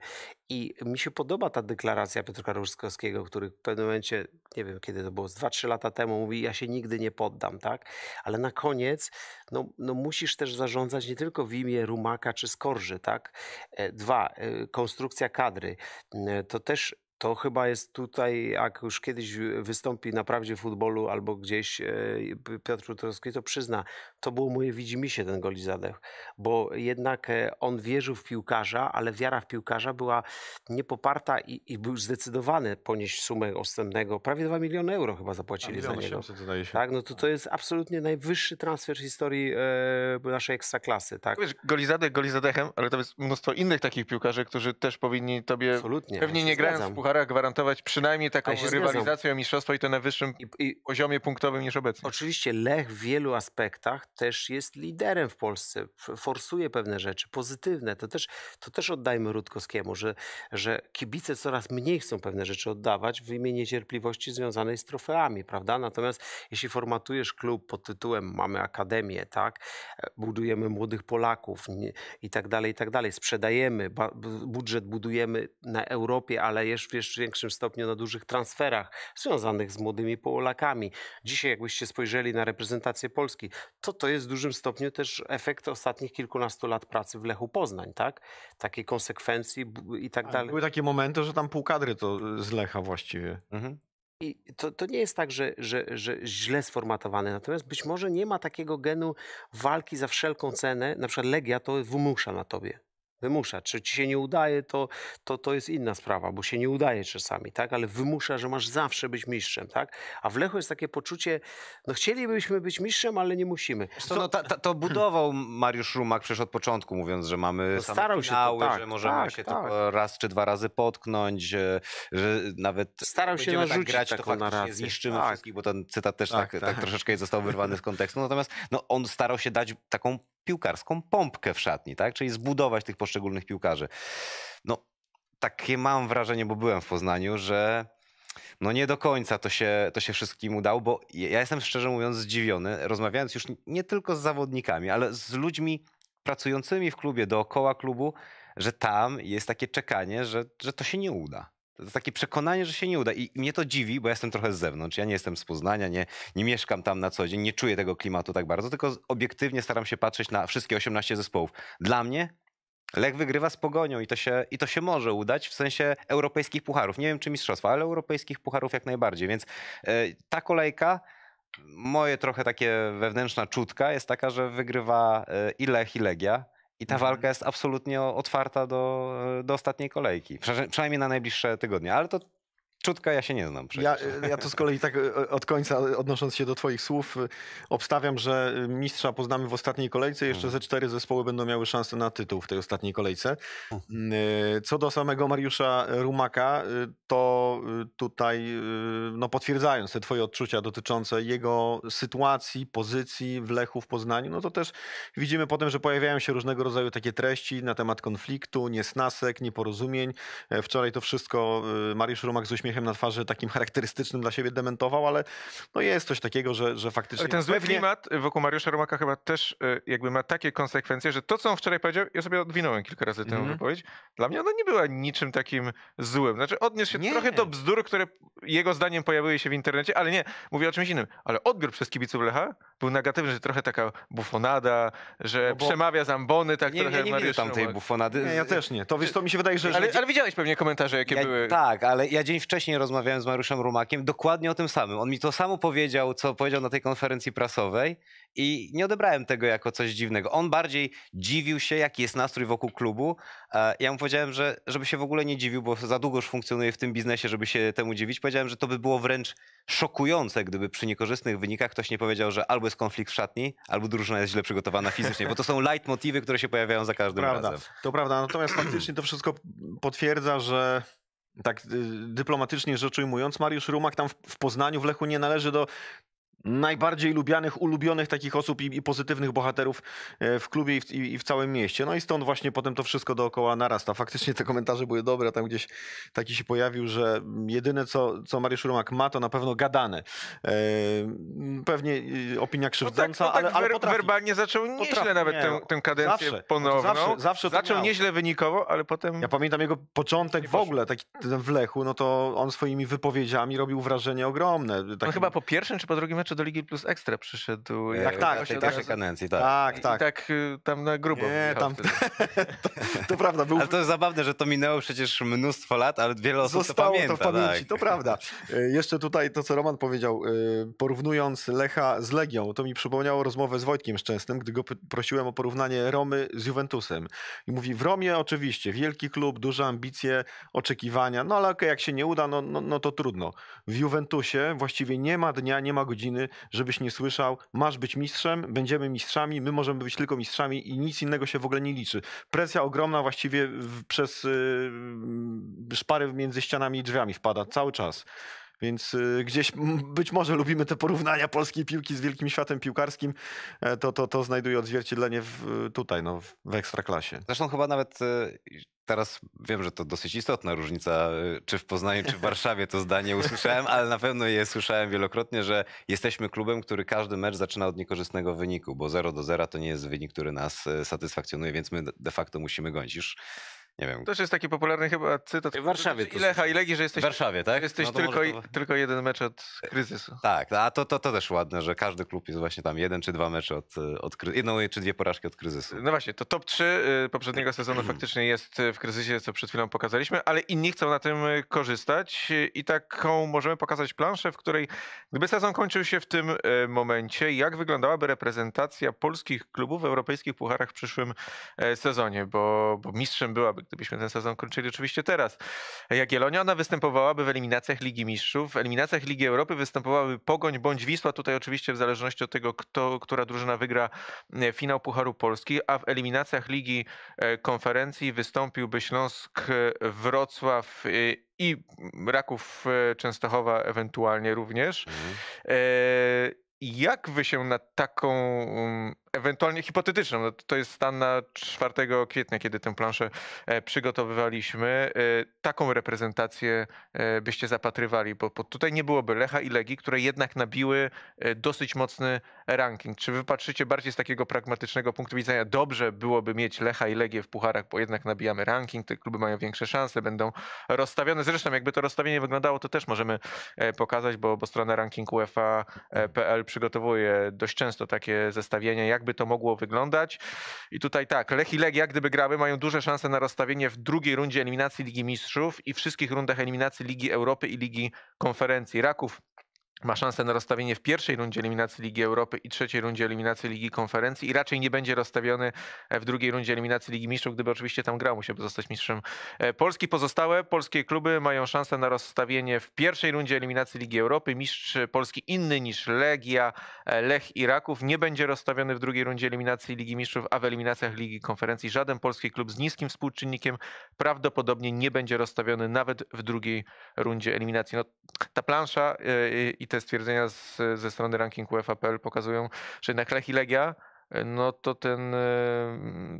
[SPEAKER 3] I mi się podoba ta deklaracja Piotra Różkowskiego, który w pewnym momencie, nie wiem kiedy to było, z 2-3 lata temu mówi, ja się nigdy nie poddam, tak? Ale na koniec, no, no musisz też zarządzać nie tylko w imię Rumaka czy Skorży, tak? E, dwa, y, konstrukcja kadry. Y, to też to chyba jest tutaj, jak już kiedyś wystąpi na prawdzie futbolu albo gdzieś e, Piotr Utrowski to przyzna, to było moje widzimisię, ten Golizadech, bo jednak e, on wierzył w piłkarza, ale wiara w piłkarza była niepoparta i, i był zdecydowany ponieść sumę oszczędnego. Prawie 2 miliony euro chyba zapłacili za niego. się. Tak, no to, to tak. jest absolutnie najwyższy transfer w historii e, naszej ekstraklasy. Tak? Wiesz, goli ale to jest mnóstwo innych
[SPEAKER 1] takich piłkarzy, którzy też powinni tobie absolutnie, pewnie ja nie grając zgadzam. w pucharach gwarantować przynajmniej taką ja rywalizację
[SPEAKER 3] o mistrzostwo i to na wyższym I, i, poziomie punktowym niż obecnie. Oczywiście Lech w wielu aspektach też jest liderem w Polsce, forsuje pewne rzeczy pozytywne. To też, to też oddajmy Rutkowskiemu, że, że kibice coraz mniej chcą pewne rzeczy oddawać w imię niecierpliwości związanej z trofeami, prawda? Natomiast jeśli formatujesz klub pod tytułem mamy akademię, tak, e, budujemy młodych Polaków i tak dalej, i tak dalej, sprzedajemy, budżet budujemy na Europie, ale jeszcze w jeszcze większym stopniu na dużych transferach związanych z młodymi Polakami. Dzisiaj jakbyście spojrzeli na reprezentację Polski, to to jest w dużym stopniu też efekt ostatnich kilkunastu lat pracy w Lechu Poznań, tak? Takiej konsekwencji i tak Ale dalej. Były takie momenty, że tam pół kadry to y, z Lecha właściwie. Mhm. I to, to nie jest tak, że, że, że źle sformatowany, natomiast być może nie ma takiego genu walki za wszelką cenę, na przykład Legia to wymusza na tobie. Wymusza. Czy ci się nie udaje, to, to, to jest inna sprawa, bo się nie udaje czasami, tak? Ale wymusza, że masz zawsze być mistrzem, tak? A w Lechu jest takie poczucie, no chcielibyśmy być mistrzem, ale nie musimy. To, no,
[SPEAKER 2] no, ta, ta, to budował Mariusz Rumak przecież od początku, mówiąc,
[SPEAKER 3] że mamy no, starał finały, się to, tak, że możemy tak, się tak.
[SPEAKER 2] raz czy dwa razy potknąć, że, nawet starał się tak narzucić tak grać, taką to narrację. zniszczymy tak. wszystkich, bo ten cytat też tak, tak, tak, tak. troszeczkę został wyrwany z kontekstu. Natomiast no, on starał się dać taką piłkarską pompkę w szatni, tak? czyli zbudować tych poszczególnych piłkarzy. No, takie mam wrażenie, bo byłem w Poznaniu, że no nie do końca to się, to się wszystkim udało, bo ja jestem szczerze mówiąc zdziwiony, rozmawiając już nie tylko z zawodnikami, ale z ludźmi pracującymi w klubie, dookoła klubu, że tam jest takie czekanie, że, że to się nie uda takie przekonanie, że się nie uda. I mnie to dziwi, bo ja jestem trochę z zewnątrz. Ja nie jestem z Poznania, nie, nie mieszkam tam na co dzień, nie czuję tego klimatu tak bardzo, tylko obiektywnie staram się patrzeć na wszystkie 18 zespołów. Dla mnie Lech wygrywa z pogonią i to, się, i to się może udać w sensie europejskich pucharów. Nie wiem czy mistrzostwa, ale europejskich pucharów jak najbardziej. Więc e, ta kolejka, moje trochę takie wewnętrzna czutka jest taka, że wygrywa e, i Lech, i Legia. I ta walka jest absolutnie otwarta do, do ostatniej kolejki, przynajmniej na najbliższe tygodnie, ale to Czutka ja się nie znam
[SPEAKER 4] Ja, ja to z kolei tak e, e, od końca, e, odnosząc się do twoich słów, obstawiam, że mistrza poznamy w ostatniej kolejce. Jeszcze mhm. ze cztery zespoły będą miały szansę na tytuł w tej ostatniej kolejce. Mm, co do samego Mariusza Rumaka, to tutaj no, potwierdzając te twoje odczucia dotyczące jego sytuacji, pozycji w Lechu w Poznaniu, no to też widzimy potem, że pojawiają się różnego rodzaju takie treści na temat konfliktu, niesnasek, nieporozumień. Wczoraj to wszystko Mariusz Rumak z uśmiechem na twarzy takim charakterystycznym dla siebie dementował, ale no jest coś takiego, że, że faktycznie... Ale ten zły pewnie... klimat
[SPEAKER 1] wokół Mariusza Romaka chyba też y, jakby ma takie konsekwencje, że to, co on wczoraj powiedział, ja sobie odwinąłem kilka razy tę mm. wypowiedź, dla mnie ona nie była niczym takim złym. Znaczy odniósł się nie. trochę do bzdur, które jego zdaniem pojawiły się w internecie, ale nie, mówię o czymś innym. Ale odbiór przez kibiców Lecha był negatywny, że trochę taka bufonada, że no przemawia z ambony, tak nie, trochę ja nie Mariusz tam tej bufonady. Nie, ja też nie. To, wiesz, to mi się wydaje, że... Ale, ale widziałeś pewnie komentarze, jakie ja, były.
[SPEAKER 2] Tak, ale ja dzień wcześniej wcześniej rozmawiałem z Mariuszem Rumakiem dokładnie o tym samym. On mi to samo powiedział, co powiedział na tej konferencji prasowej i nie odebrałem tego jako coś dziwnego. On bardziej dziwił się, jaki jest nastrój wokół klubu. E, ja mu powiedziałem, że żeby się w ogóle nie dziwił, bo za długo już funkcjonuje w tym biznesie, żeby się temu dziwić. Powiedziałem, że to by było wręcz szokujące, gdyby przy niekorzystnych wynikach ktoś nie powiedział, że albo jest konflikt w szatni, albo drużyna jest źle przygotowana fizycznie, bo to są light motywy, które się pojawiają za każdym prawda, razem.
[SPEAKER 4] To prawda, natomiast faktycznie to wszystko potwierdza, że tak y, dyplomatycznie rzecz ujmując, Mariusz Rumak tam w Poznaniu, w Lechu nie należy do najbardziej lubianych, ulubionych takich osób i, i pozytywnych bohaterów e, w klubie i w, i w, całym mieście. No i stąd właśnie potem to wszystko dookoła narasta. Faktycznie te komentarze były dobre, tam gdzieś taki się pojawił, że jedyne co, co Mariusz Rumak ma to na pewno gadane. E, pewnie e, opinia krzywdząca, no tak, no tak, ale, ale
[SPEAKER 1] potrafi. werbalnie zaczął nieźle potrafi, nawet nie, tę, no, tę kadencję zawsze, no, ponowną. Zawsze, zawsze zaczął miał.
[SPEAKER 4] nieźle wynikowo, ale potem... Ja pamiętam jego początek w ogóle, taki w Lechu, no to on swoimi wypowiedziami robił wrażenie ogromne. Takim... No chyba po pierwszym czy
[SPEAKER 1] po drugim meczu do Ligi Plus
[SPEAKER 4] Ekstra przyszedł.
[SPEAKER 1] Tak, tak, tej tak, kadencji, tak. Tak, tak. I tak, tak y, tam na grubo. Nie, tam... to,
[SPEAKER 4] to, prawda. Był... Ale to
[SPEAKER 2] jest zabawne, że to minęło przecież mnóstwo lat, ale wiele osób Zostało to pamięta. to tak. w pamięci, tak.
[SPEAKER 1] to prawda. E,
[SPEAKER 4] jeszcze tutaj to, co Roman powiedział, e, porównując Lecha z Legią, to mi przypomniało rozmowę z Wojtkiem Szczęsnym, gdy go prosiłem o porównanie Romy z Juventusem. I mówi, w Romie oczywiście, wielki klub, duże ambicje, oczekiwania, no ale okej, jak się nie uda, no, no, no to trudno. W Juventusie właściwie nie ma dnia, nie ma godziny, wojny, żebyś nie słyszał, masz być mistrzem, będziemy mistrzami, my możemy być tylko mistrzami i nic innego się w ogóle nie liczy. Presja ogromna właściwie przez y, mm, szpary między ścianami i drzwiami wpada cały czas. Więc y, gdzieś być może lubimy te porównania polskiej piłki z wielkim światem piłkarskim. E, to, to, to znajduje odzwierciedlenie w, tutaj, no, w ekstraklasie. Zresztą chyba nawet y,
[SPEAKER 2] teraz wiem, że to dosyć istotna różnica, y, czy w Poznaniu, czy w Warszawie to zdanie usłyszałem, ale na pewno je słyszałem wielokrotnie, że jesteśmy klubem, który każdy mecz zaczyna od niekorzystnego wyniku, bo 0 do 0 to nie jest wynik, który nas y, satysfakcjonuje, więc my de facto musimy gonić. Już nie wiem.
[SPEAKER 1] Też jest taki popularny chyba cytat. W Warszawie. I Lecha, i że jesteś, w Warszawie, tak? jesteś no tylko, to...
[SPEAKER 2] tylko jeden mecz od kryzysu. Tak, a to, to, to też ładne, że każdy klub jest właśnie tam jeden czy dwa mecze od, od
[SPEAKER 1] kryzysu, jedną czy dwie porażki od kryzysu. No właśnie, to top 3 y, poprzedniego sezonu faktycznie jest w kryzysie, co przed chwilą pokazaliśmy, ale inni chcą na tym y, korzystać i taką możemy pokazać planszę, w której gdyby sezon kończył się w tym y, momencie, jak wyglądałaby reprezentacja polskich klubów w europejskich pucharach w przyszłym sezonie, bo, bo mistrzem byłaby gdybyśmy ten sezon kończyli oczywiście teraz. Jagiellonia, ona występowałaby w eliminacjach Ligi Mistrzów, w eliminacjach Ligi Europy występowałaby Pogoń bądź Wisła, tutaj oczywiście w zależności od tego, kto, która drużyna wygra e, finał Pucharu Polski, a w eliminacjach Ligi e, Konferencji wystąpiłby Śląsk, e, Wrocław i Raków Częstochowa ewentualnie również. Mhm. Jak wy się na taką mm, ewentualnie hipotetyczną. No, to jest stan na 4 kwietnia, kiedy tę planszę e, przygotowywaliśmy. E, taką reprezentację e, byście zapatrywali, bo tutaj nie byłoby Lecha i Legii, które jednak nabiły dosyć mocny ranking. Czy wypatrzycie bardziej z takiego pragmatycznego punktu widzenia, dobrze byłoby mieć Lecha i Legię w pucharach, bo jednak nabijamy ranking, te kluby mają większe szanse, będą rozstawione. Zresztą jakby to rozstawienie wyglądało, to też możemy pokazać, bo, bo strona ranking UEFA.pl przygotowuje dość często takie zestawienia, jak jakby to mogło wyglądać. I tutaj tak, Lech i Legia, gdyby grały, mają duże szanse na rozstawienie w drugiej rundzie eliminacji Ligi Mistrzów i wszystkich rundach eliminacji Ligi Europy i Ligi Konferencji. Raków ma szansę na rozstawienie w pierwszej rundzie eliminacji Ligi Europy i trzeciej rundzie eliminacji Ligi Konferencji i raczej nie będzie rozstawiony e, w drugiej rundzie eliminacji Ligi Mistrzów, gdyby oczywiście tam grał, musiałby zostać mistrzem e, Polski. Pozostałe polskie kluby mają szansę na rozstawienie w pierwszej rundzie eliminacji Ligi Europy. Mistrz Polski inny niż Legia, e, Lech i Raków nie będzie rozstawiony w drugiej rundzie eliminacji Ligi Mistrzów, a w eliminacjach Ligi Konferencji żaden polski klub z niskim współczynnikiem prawdopodobnie nie będzie rozstawiony nawet w drugiej rundzie eliminacji. No, ta plansza i te stwierdzenia z, ze strony ranking UEFA.pl pokazują, że jednak Lech i Legia e, no to ten, e,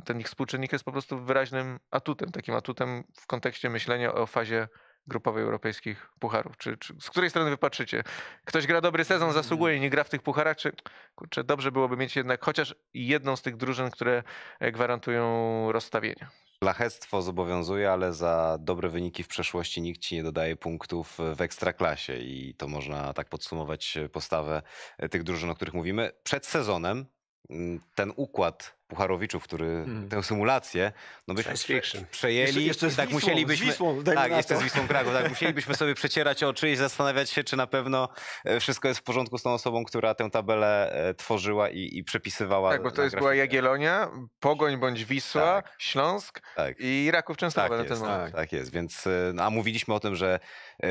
[SPEAKER 1] ten ich współczynnik jest po prostu wyraźnym atutem, takim atutem w kontekście myślenia o fazie grupowej europejskich pucharów? Czy, czy z której strony wypatrzycie? Ktoś gra dobry sezon, zasługuje i nie gra w tych pucharach? Czy kurczę, dobrze byłoby mieć jednak chociaż jedną z tych drużyn, które e, gwarantują rozstawienie?
[SPEAKER 2] Lachectwo zobowiązuje, ale za dobre wyniki w przeszłości nikt ci nie dodaje punktów w ekstraklasie i to można tak podsumować e, postawę e, tych drużyn, o których mówimy. Przed sezonem mm, ten układ Pucharowiczów, który hmm. tę symulację, no byśmy prze, przejęli jeszcze, jeszcze tak Wisłą, musielibyśmy, Wisłą, tak, jeszcze z Wisłą Kraków, tak, musielibyśmy sobie przecierać oczy i zastanawiać się, czy na pewno e, wszystko jest w porządku z tą osobą, która tę tabelę e, tworzyła i, i przepisywała. Tak, bo to jest była
[SPEAKER 1] Jagielonia, Pogoń bądź Wisła, tak. Śląsk tak. i Raków Częstochowa
[SPEAKER 2] tak na ten jest, moment. Tak, tak jest, więc e, no, a mówiliśmy o tym, że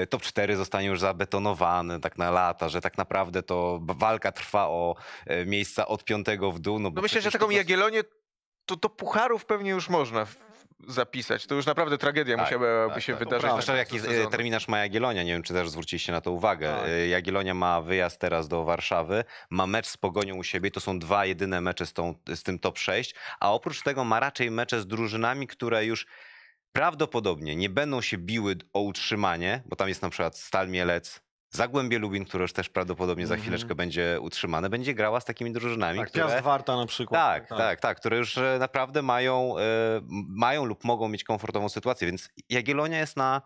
[SPEAKER 2] top 4 zostanie już zabetonowany tak na lata, że tak naprawdę to walka trwa o miejsca od piątego w dół. No, bo no myślę, że taką Jagielonię
[SPEAKER 1] to do pucharów pewnie już można zapisać. To już naprawdę tragedia tak, musiałaby tak, się tak, wydarzyć. Zwłaszcza jaki e, sezonu.
[SPEAKER 2] terminarz ma Jagiellonia, nie wiem czy też zwróciliście na to uwagę. Tak. E, Jagiellonia ma wyjazd teraz do Warszawy, ma mecz z Pogonią u siebie, to są dwa jedyne mecze z, tą, z tym top 6, a oprócz tego ma raczej mecze z drużynami, które już prawdopodobnie nie będą się biły o utrzymanie, bo tam jest na przykład Stal Mielec, Zagłębie Lubin, które już też prawdopodobnie za mhm. chwileczkę będzie utrzymane, będzie grała z takimi drużynami, tak, które...
[SPEAKER 4] Warta na przykład. Tak, tak, tak,
[SPEAKER 2] tak, które już e, naprawdę mają, e, mają lub mogą mieć komfortową sytuację, więc Jagiellonia jest na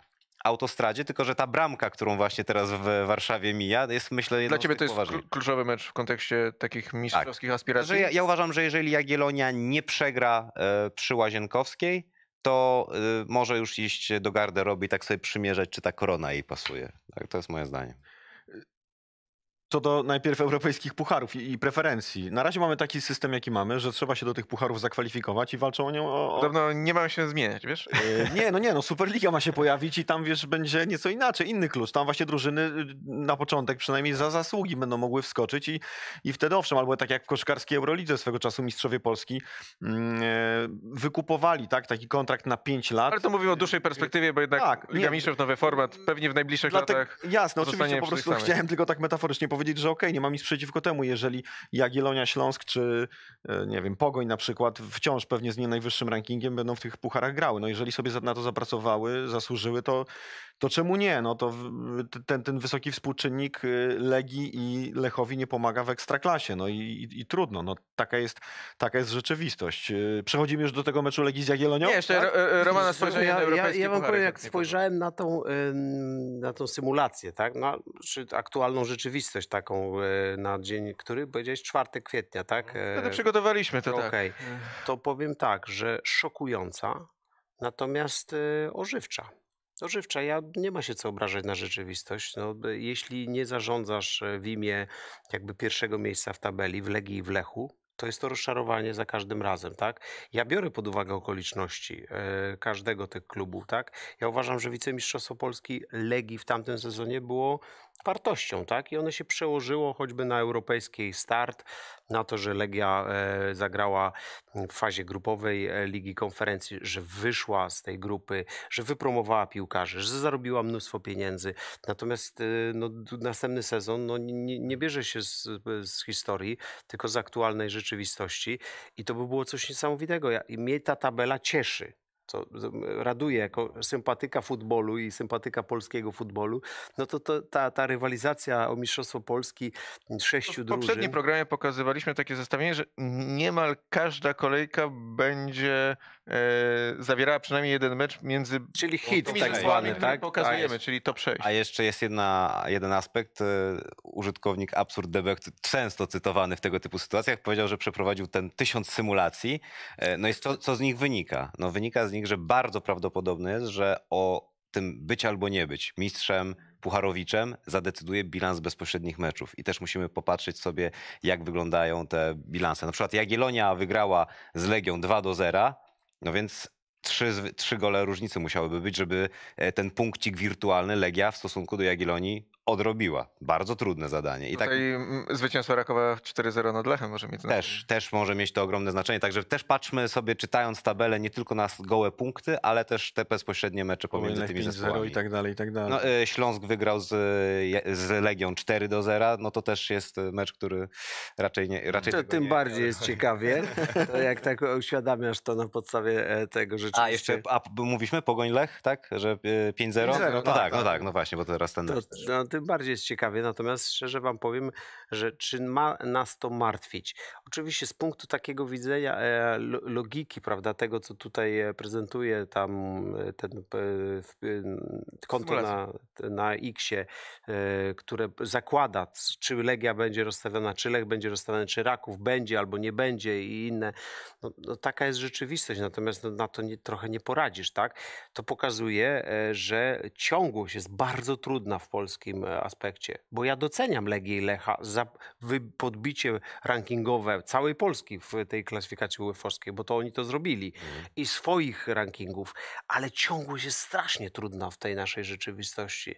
[SPEAKER 2] autostradzie, tylko że ta bramka, którą właśnie teraz w
[SPEAKER 1] Warszawie mija, jest myślę Dla ciebie to jest poważniej. kluczowy mecz w kontekście takich tak. mistrzowskich tak. aspiracji? Ja, ja,
[SPEAKER 2] uważam, że jeżeli Jagiellonia nie przegra e, przy Łazienkowskiej, to y, może już iść do garderoby i tak sobie przymierzać, czy ta korona jej pasuje. Tak, to jest moje zdanie
[SPEAKER 4] co do najpierw europejskich pucharów i, i, preferencji. Na razie mamy taki system, jaki mamy, że trzeba się do tych pucharów zakwalifikować i walczą o nią. O,
[SPEAKER 1] nie mają się zmieniać, wiesz? E,
[SPEAKER 4] nie, no nie, no Superliga ma się pojawić i tam wiesz, będzie nieco inaczej, inny klucz. Tam właśnie drużyny y, na początek przynajmniej za zasługi będą mogły wskoczyć i, i wtedy owszem, albo tak jak w koszkarskiej Eurolidze swego czasu mistrzowie Polski yy, wykupowali tak, taki kontrakt na 5 lat. Ale
[SPEAKER 1] to mówimy o dłuższej perspektywie, bo jednak tak, Liga Mistrzów, nowy format, pewnie w najbliższych Dlatego, latach Jasne, oczywiście po prostu chciałem
[SPEAKER 4] tylko tak metaforycznie powiedzieć, powiedzieć, że okej, okay, nie mam nic przeciwko temu, jeżeli Jagiellonia Śląsk czy e, nie wiem, Pogoń na przykład wciąż pewnie z nie najwyższym rankingiem będą w tych pucharach grały. No jeżeli sobie na to zapracowały, zasłużyły, to to czemu nie? No to ten, ten wysoki współczynnik y, Legi i Lechowi nie pomaga w ekstraklasie. No i, i, i trudno, no taka jest, taka jest rzeczywistość. Y, przechodzimy już do tego meczu Legii z Jagielonią? Nie, jeszcze tak? E, e, Roman spojrzenie ja, ja, ja wam powiem, jak
[SPEAKER 3] spojrzałem na tą, na tą symulację, tak? Na aktualną rzeczywistość taką e, na dzień, który powiedziałeś 4 kwietnia, tak? No, wtedy przygotowaliśmy to, okay. tak. to powiem tak, że szokująca, natomiast ożywcza. Dożywcza, ja nie ma się co obrażać na rzeczywistość. No, jeśli nie zarządzasz e, w imię jakby pierwszego miejsca w tabeli, w Legii i w Lechu, to jest to rozczarowanie za każdym razem, tak? Ja biorę pod uwagę okoliczności e, każdego tych klubów, tak? Ja uważam, że wicemistrzostwo Polski Legii w tamtym sezonie było wartością, tak? I one się przełożyło choćby na europejski start, na to, że Legia e, zagrała w fazie grupowej e, Ligi Konferencji, że wyszła z tej grupy, że wypromowała piłkarzy, że zarobiła mnóstwo pieniędzy. Natomiast no, następny sezon no, nie, nie bierze się z, z historii, tylko z aktualnej rzeczywistości rzeczywistości i to by było coś niesamowitego. Ja, mnie ta tabela cieszy co raduje jako sympatyka futbolu i sympatyka polskiego futbolu, no to, to ta, ta rywalizacja o Mistrzostwo Polski mm, sześciu drużyn... W poprzednim
[SPEAKER 1] programie pokazywaliśmy takie zestawienie, że niemal każda kolejka będzie e, zawierała przynajmniej jeden mecz między... Czyli hit tak zwany, tak? Pokazujemy, jest,
[SPEAKER 2] czyli to przejść. A jeszcze jest jedna, jeden aspekt. E, użytkownik Absurd Debek, często cytowany w tego typu sytuacjach, powiedział, że przeprowadził ten tysiąc symulacji. E, no i co, co z nich wynika? No wynika z nich, że bardzo prawdopodobne jest, że o tym być albo nie być mistrzem, pucharowiczem zadecyduje bilans bezpośrednich meczów. I też musimy popatrzeć sobie, jak wyglądają te bilanse. Na przykład Jagiellonia wygrała z Legią 2 do 0, no więc trzy, trzy gole różnicy musiałyby być, żeby e, ten punkcik wirtualny Legia w stosunku do Jagiellonii odrobiła. Bardzo trudne zadanie. I tak...
[SPEAKER 1] Mm, zwycięstwo Rakowa 4-0 nad Lechem może mieć to
[SPEAKER 2] Też, też może mieć to ogromne znaczenie. Także też patrzmy sobie, czytając tabelę, nie tylko na gołe punkty, ale też te bezpośrednie mecze pomiędzy Lech tymi zespołami. i tak dalej, i tak dalej. No, y, Śląsk wygrał z, z Legią 4 do 0, no to też jest mecz, który raczej nie... Raczej to
[SPEAKER 3] tym nie, bardziej nie, jest ciekawie, to jak tak uświadamiasz to na podstawie
[SPEAKER 2] e, tego rzeczy A jeszcze, a mówiliśmy Pogoń Lech, tak? Że 5-0? Y, no, tak, tak no tak. tak, no właśnie, bo teraz ten... To,
[SPEAKER 3] no, tym bardziej jest ciekawie. Natomiast szczerze Wam powiem, że czy ma nas to martwić? Oczywiście z punktu takiego widzenia e, logiki, prawda, tego co tutaj e, prezentuje tam e, ten konto na, na X-ie, które zakłada, czy Legia będzie rozstawiona, czy Lech będzie rozstawiony, czy Raków będzie albo nie będzie i inne. No, no taka jest rzeczywistość, natomiast no, na to nie, trochę nie poradzisz, tak? To pokazuje, że ciągłość jest bardzo trudna w polskim E, aspekcie, bo ja doceniam Legię i Lecha za podbicie rankingowe całej Polski w tej klasyfikacji UEFA-owskiej, bo to oni to zrobili mm. i swoich rankingów, ale ciągłość jest strasznie trudna w tej naszej rzeczywistości.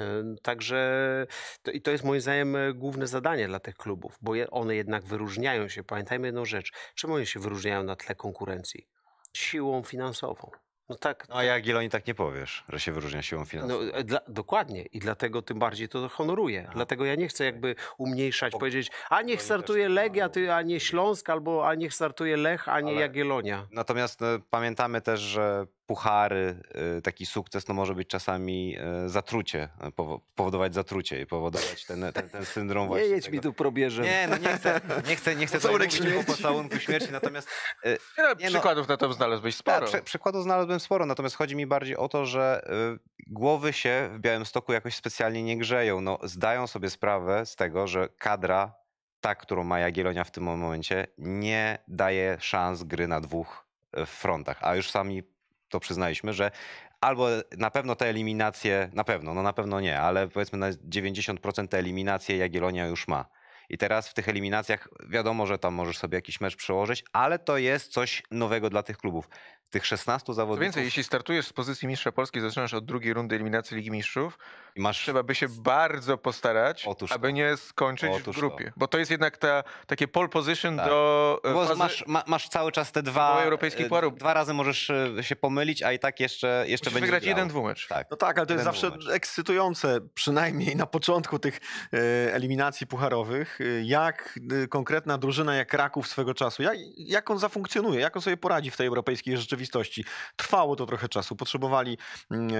[SPEAKER 3] E, także to, i to jest moim zdaniem e, główne zadanie dla tych klubów, bo one jednak wyróżniają się. Pamiętajmy jedną rzecz, czemu oni się wyróżniają na tle konkurencji? Siłą finansową. No tak. No a tak nie powiesz, że się wyróżnia siłą finansową. No, e, dla, dokładnie i dlatego tym bardziej to honoruję. Dlatego ja nie chcę jakby umniejszać, po, powiedzieć, a niech startuje no. Legia, ty, a nie Śląsk, albo a niech startuje Lech, a nie Ale... Jagiellonia.
[SPEAKER 2] Natomiast no, pamiętamy też, że puchary, y, taki sukces no może być czasami y, zatrucie, y, powodować zatrucie i powodować ten, ten, ten syndrom nie właśnie.
[SPEAKER 3] Nie jedź tego. mi tu probierzem. Nie, no nie chcę, nie chcę, nie chcę tutaj mówić o pocałunku
[SPEAKER 2] śmierci,
[SPEAKER 1] natomiast... Nie, no, przykładów na to znalazłeś sporo. Tak, przy,
[SPEAKER 2] przykładów znalazłem sporo, natomiast chodzi mi bardziej o to, że głowy się w Białym Stoku jakoś specjalnie nie grzeją. No, zdają sobie sprawę z tego, że kadra, ta, którą ma Jagiellonia w tym momencie, nie daje szans gry na dwóch frontach, a już sami to przyznaliśmy, że albo na pewno te eliminacje, na pewno, no na pewno nie, ale powiedzmy na 90% te eliminacje Jagiellonia już ma. I teraz w tych eliminacjach wiadomo, że tam możesz sobie jakiś mecz przełożyć, ale to jest coś nowego dla tych klubów tych 16 zawodników. Co więcej,
[SPEAKER 1] jeśli startujesz z pozycji mistrza Polski, zaczynasz od drugiej rundy eliminacji Ligi Mistrzów, I masz... trzeba by się bardzo postarać, Otóż aby to. nie skończyć Otóż w grupie. To. Bo to jest jednak ta, takie pole position tak. do... E, Bo fazy... masz,
[SPEAKER 2] masz cały czas te dwa... Europejskich e, puarów.
[SPEAKER 1] Dwa razy możesz e, się pomylić, a i tak jeszcze,
[SPEAKER 2] jeszcze będziesz wygrać grał. jeden dwumecz. Tak. No tak, ale to jest jeden zawsze
[SPEAKER 4] dwumecz. ekscytujące, przynajmniej na początku tych eliminacji pucharowych, jak konkretna drużyna, jak Raków swego czasu, jak, jak on zafunkcjonuje, jak on sobie poradzi w tej europejskiej rzeczywistości rzeczywistości. Trwało to trochę czasu, potrzebowali mm, e,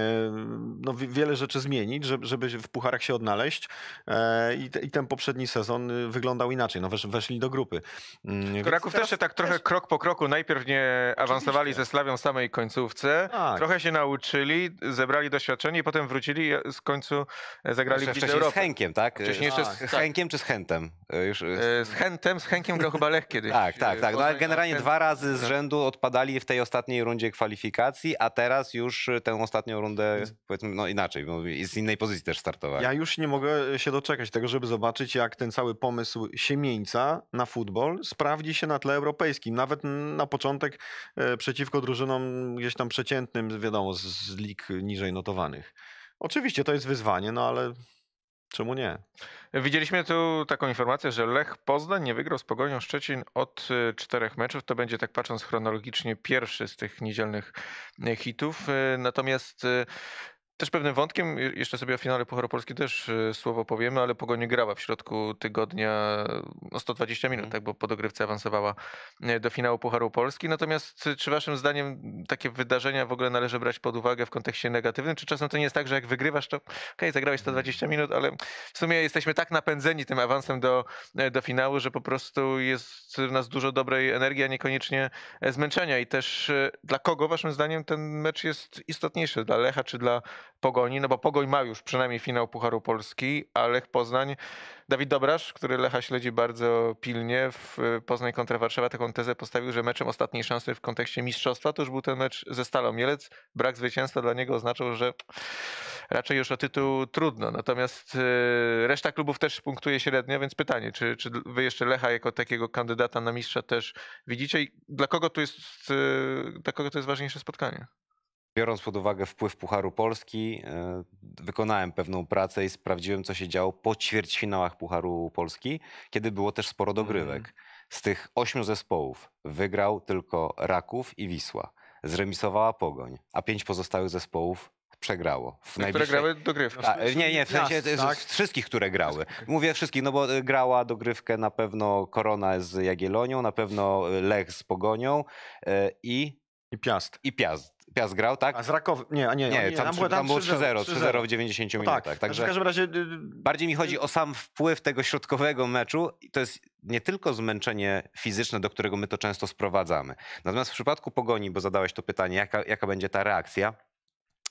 [SPEAKER 4] no, wiele rzeczy zmienić, żeby w pucharach się odnaleźć e, i ten poprzedni sezon y, wyglądał inaczej, no weszli do grupy. Mm, Kraków też się tak trochę też...
[SPEAKER 1] krok po kroku, najpierw nie awansowali Oczywiście. ze Slawią samej końcówce, tak. trochę się nauczyli, zebrali doświadczenie i potem wrócili e, z końcu zagrali Jeszcze w Wcześniej Europy. z Henkiem,
[SPEAKER 2] tak? Wcześniej tak. z tak. Henkiem czy z Hentem? Już...
[SPEAKER 1] Z Hentem, z Henkiem grał chyba Lech kiedyś. Tak, tak, tak. No, generalnie dwa razy z
[SPEAKER 2] rzędu odpadali w tej ostatniej ostatniej rundzie kwalifikacji, a teraz już y, tę ostatnią rundę, powiedzmy, no inaczej, bo z innej pozycji też startowałem.
[SPEAKER 4] Ja już nie mogę y, się doczekać tego, żeby zobaczyć, jak ten cały pomysł Siemieńca na futbol sprawdzi się na tle europejskim. Nawet na początek y, przeciwko drużynom gdzieś tam przeciętnym, wiadomo, z lig niżej notowanych. Oczywiście to jest wyzwanie, no ale Czemu nie?
[SPEAKER 1] Widzieliśmy tu taką informację, że Lech Poznań nie wygrał z Pogonią Szczecin od y, czterech meczów. To będzie, tak patrząc chronologicznie, pierwszy z tych niedzielnych y, hitów. Y, natomiast też pewnym wątkiem, jeszcze sobie o finale Pucharu Polski też e, słowo powiemy, no ale Pogoń grała w środku tygodnia no 120 minut, mhm. tak, bo po dogrywce awansowała e, do finału Pucharu Polski. Natomiast e, czy waszym zdaniem takie wydarzenia w ogóle należy brać pod uwagę w kontekście negatywnym? Czy czasem to nie jest tak, że jak wygrywasz, to okej, okay, zagrałeś 120 mhm. minut, ale w sumie jesteśmy tak napędzeni tym awansem do, do finału, że po prostu jest w nas dużo dobrej energii, a niekoniecznie zmęczenia. I też dla kogo waszym zdaniem ten mecz jest istotniejszy? Dla Lecha czy dla Pogoni, no bo Pogoń ma już przynajmniej finał Pucharu Polski, a Lech Poznań, Dawid Dobrasz, który Lecha śledzi bardzo pilnie w y, Poznań kontra Warszawa, taką tezę postawił, że meczem ostatniej szansy w kontekście mistrzostwa to już był ten mecz ze Stalą Mielec. Brak zwycięstwa dla niego oznaczał, że raczej już o tytuł trudno. Natomiast y, reszta klubów też punktuje średnio, więc pytanie, czy, czy wy jeszcze Lecha jako takiego kandydata na mistrza też widzicie? I dla kogo to jest, y, dla kogo to jest ważniejsze spotkanie?
[SPEAKER 2] Biorąc pod uwagę wpływ Pucharu Polski, e, wykonałem pewną pracę i sprawdziłem, co się działo po ćwierćfinałach Pucharu Polski, kiedy było też sporo dogrywek. Mm. Z tych ośmiu zespołów wygrał tylko Raków i Wisła. Zremisowała Pogoń, a pięć pozostałych zespołów przegrało. W najbliższej... Które grały dogrywkę. A, nie, nie, w sensie tak. z wszystkich, które grały. Mówię wszystkich, no bo e, grała dogrywkę na pewno Korona z Jagielonią, na pewno e, Lech z Pogonią i... I Piast. I Piast. Piast grał, tak? A z Rakow... nie, a nie, nie, nie tam, tam, tam było 3-0, 3-0 w 90 no minutach. Tak, Także w każdym razie... Y, y,
[SPEAKER 4] bardziej mi chodzi
[SPEAKER 2] y, o sam wpływ tego środkowego meczu i to jest nie tylko zmęczenie fizyczne, do którego my to często sprowadzamy. Natomiast w przypadku Pogoni, bo zadałeś to pytanie, jaka, jaka będzie ta reakcja,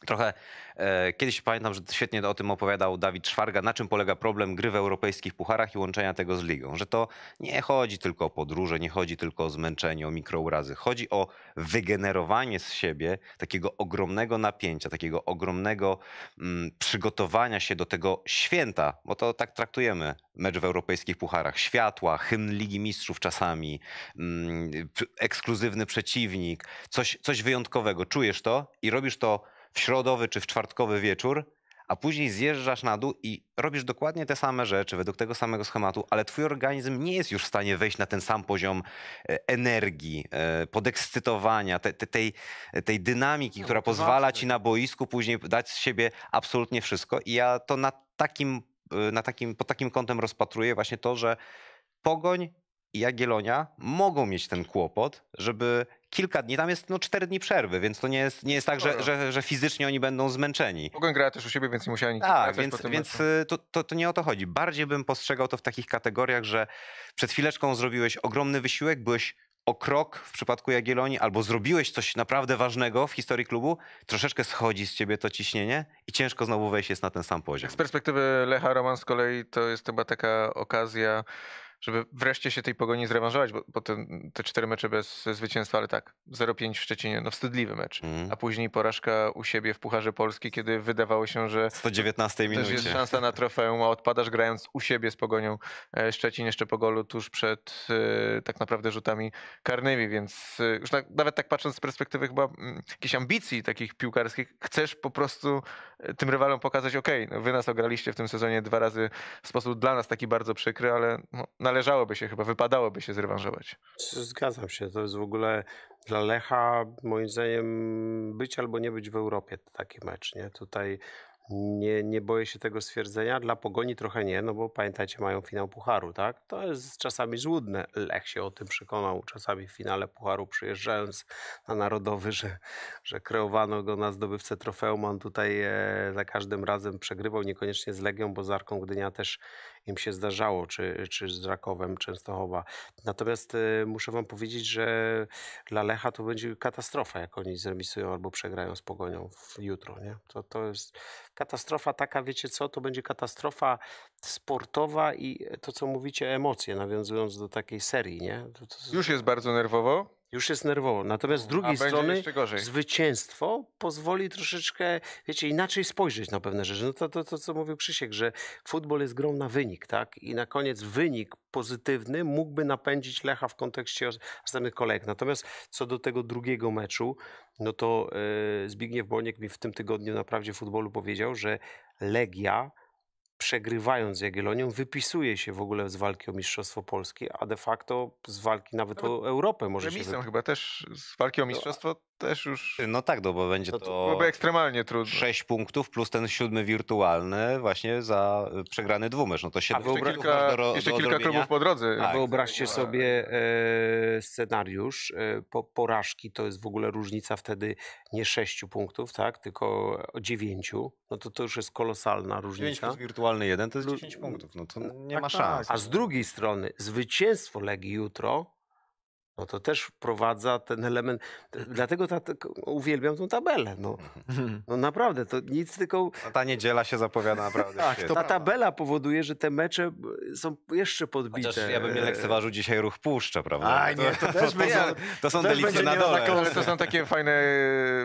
[SPEAKER 2] Trochę e, kiedyś pamiętam, że świetnie o tym opowiadał Dawid Szwarga, na czym polega problem gry w europejskich pucharach i łączenia tego z ligą. Że to nie chodzi tylko o podróże, nie chodzi tylko o zmęczenie, o mikrourazy. Chodzi o wygenerowanie z siebie takiego ogromnego napięcia, takiego ogromnego mm, przygotowania się do tego święta, bo to tak traktujemy mecz w europejskich pucharach. Światła, hymn Ligi Mistrzów czasami, mm, ekskluzywny przeciwnik, coś, coś wyjątkowego. Czujesz to i robisz to w środowy czy w czwartkowy wieczór, a później zjeżdżasz na dół i robisz dokładnie te same rzeczy według tego samego schematu, ale twój organizm nie jest już w stanie wejść na ten sam poziom e, energii, e, podekscytowania, te, te, tej, tej dynamiki, no, która pozwala ci na boisku później dać z siebie absolutnie wszystko. I ja to na takim, e, na takim, pod takim kątem rozpatruję właśnie to, że pogoń i Jagielonia mogą mieć ten kłopot, żeby kilka dni, tam jest no 4 dni przerwy, więc to nie jest, nie jest tak, że, że, że fizycznie oni będą zmęczeni.
[SPEAKER 1] Mogą grać też u siebie, więc nie musiałem nic Tak, więc, więc
[SPEAKER 2] y, to, to, to, nie o to chodzi. Bardziej bym postrzegał to w takich kategoriach, że przed chwileczką zrobiłeś ogromny wysiłek, byłeś o krok w przypadku Jagieloni, albo zrobiłeś coś naprawdę ważnego w historii klubu, troszeczkę schodzi z ciebie to ciśnienie i ciężko znowu wejść jest na ten sam poziom.
[SPEAKER 1] Z perspektywy Lecha Roman z kolei to jest chyba taka okazja, żeby wreszcie się tej pogoni zrewanżować, bo, bo te, te, cztery mecze bez zwycięstwa, ale tak, 0-5 w Szczecinie, no wstydliwy mecz. Mm. A później porażka u siebie w Pucharze Polski, kiedy wydawało się, że 119 to jest szansa na trofeum, a odpadasz grając u siebie z pogonią e, Szczecin jeszcze po golu tuż przed e, tak naprawdę rzutami karnymi, więc e, już na, nawet tak patrząc z perspektywy chyba mm, jakichś ambicji takich piłkarskich, chcesz po prostu tym rywalom pokazać, ok, no wy nas ograliście w tym sezonie dwa razy w sposób dla nas taki bardzo przykry, ale no, należałoby się chyba, wypadałoby się zrewanżować.
[SPEAKER 3] Zgadzam się, to jest w ogóle dla Lecha moim zdaniem być albo nie być w Europie taki mecz, nie? Tutaj nie, nie boję się tego stwierdzenia. Dla Pogoni trochę nie, no bo pamiętajcie, mają finał Pucharu, tak? To jest czasami złudne. Lech się o tym przekonał. Czasami w finale Pucharu przyjeżdżając na Narodowy, że, że kreowano go na zdobywcę trofeum. On tutaj e, za każdym razem przegrywał, niekoniecznie z Legią, bo z Arką Gdynia też im się zdarzało, czy, czy z Rakowem Częstochowa. Natomiast y, muszę wam powiedzieć, że dla Lecha to będzie katastrofa, jak oni zremisują albo przegrają z Pogonią jutro, nie? To, to jest katastrofa taka, wiecie co, to będzie katastrofa sportowa i to, co mówicie, emocje, nawiązując do takiej serii, nie? To, to... Już jest bardzo nerwowo, już jest nerwowo. Natomiast z drugiej strony zwycięstwo pozwoli troszeczkę, wiecie, inaczej spojrzeć na pewne rzeczy. No to, to, to, co mówił Krzysiek, że futbol jest grą na wynik, tak? I na koniec wynik pozytywny mógłby napędzić Lecha w kontekście następnych kolejek. Natomiast co do tego drugiego meczu, no to yy, Zbigniew Boniek mi w tym tygodniu naprawdę futbolu powiedział, że Legia przegrywając z Jagiellonią, wypisuje się w ogóle z walki o Mistrzostwo Polski, a de facto z walki nawet, nawet o Europę może remisem się... Remisem chyba też z walki o no, Mistrzostwo też już.
[SPEAKER 2] No tak, no bo będzie no to. to byłoby ekstremalnie trudno. 6 punktów plus ten siódmy wirtualny, właśnie za y, przegrany dwumysz. No
[SPEAKER 3] to 7 wyobra- kilka, do, Jeszcze do kilka klubów po drodze. Tak. Wyobraźcie tak. sobie e, scenariusz e, po, porażki, to jest w ogóle różnica wtedy nie 6 punktów, tak, tylko 9. No to to już jest kolosalna różnica. 9 plus wirtualny 1 to jest 10 punktów. No to mm, nie tak, ma szans. Tak. A z drugiej strony zwycięstwo legi jutro no to też wprowadza ten element. Dlatego ta, tak, uwielbiam tą tabelę. No, no naprawdę, to nic tylko. No ta niedziela się zapowiada naprawdę. tak, ta tabela powoduje, że te mecze są jeszcze podbite. Chociaż ja bym nie lekceważył
[SPEAKER 2] dzisiaj ruch puszcza, prawda? A, nie, to, to, też to, to, są, to są delicje na dole. To są
[SPEAKER 1] takie fajne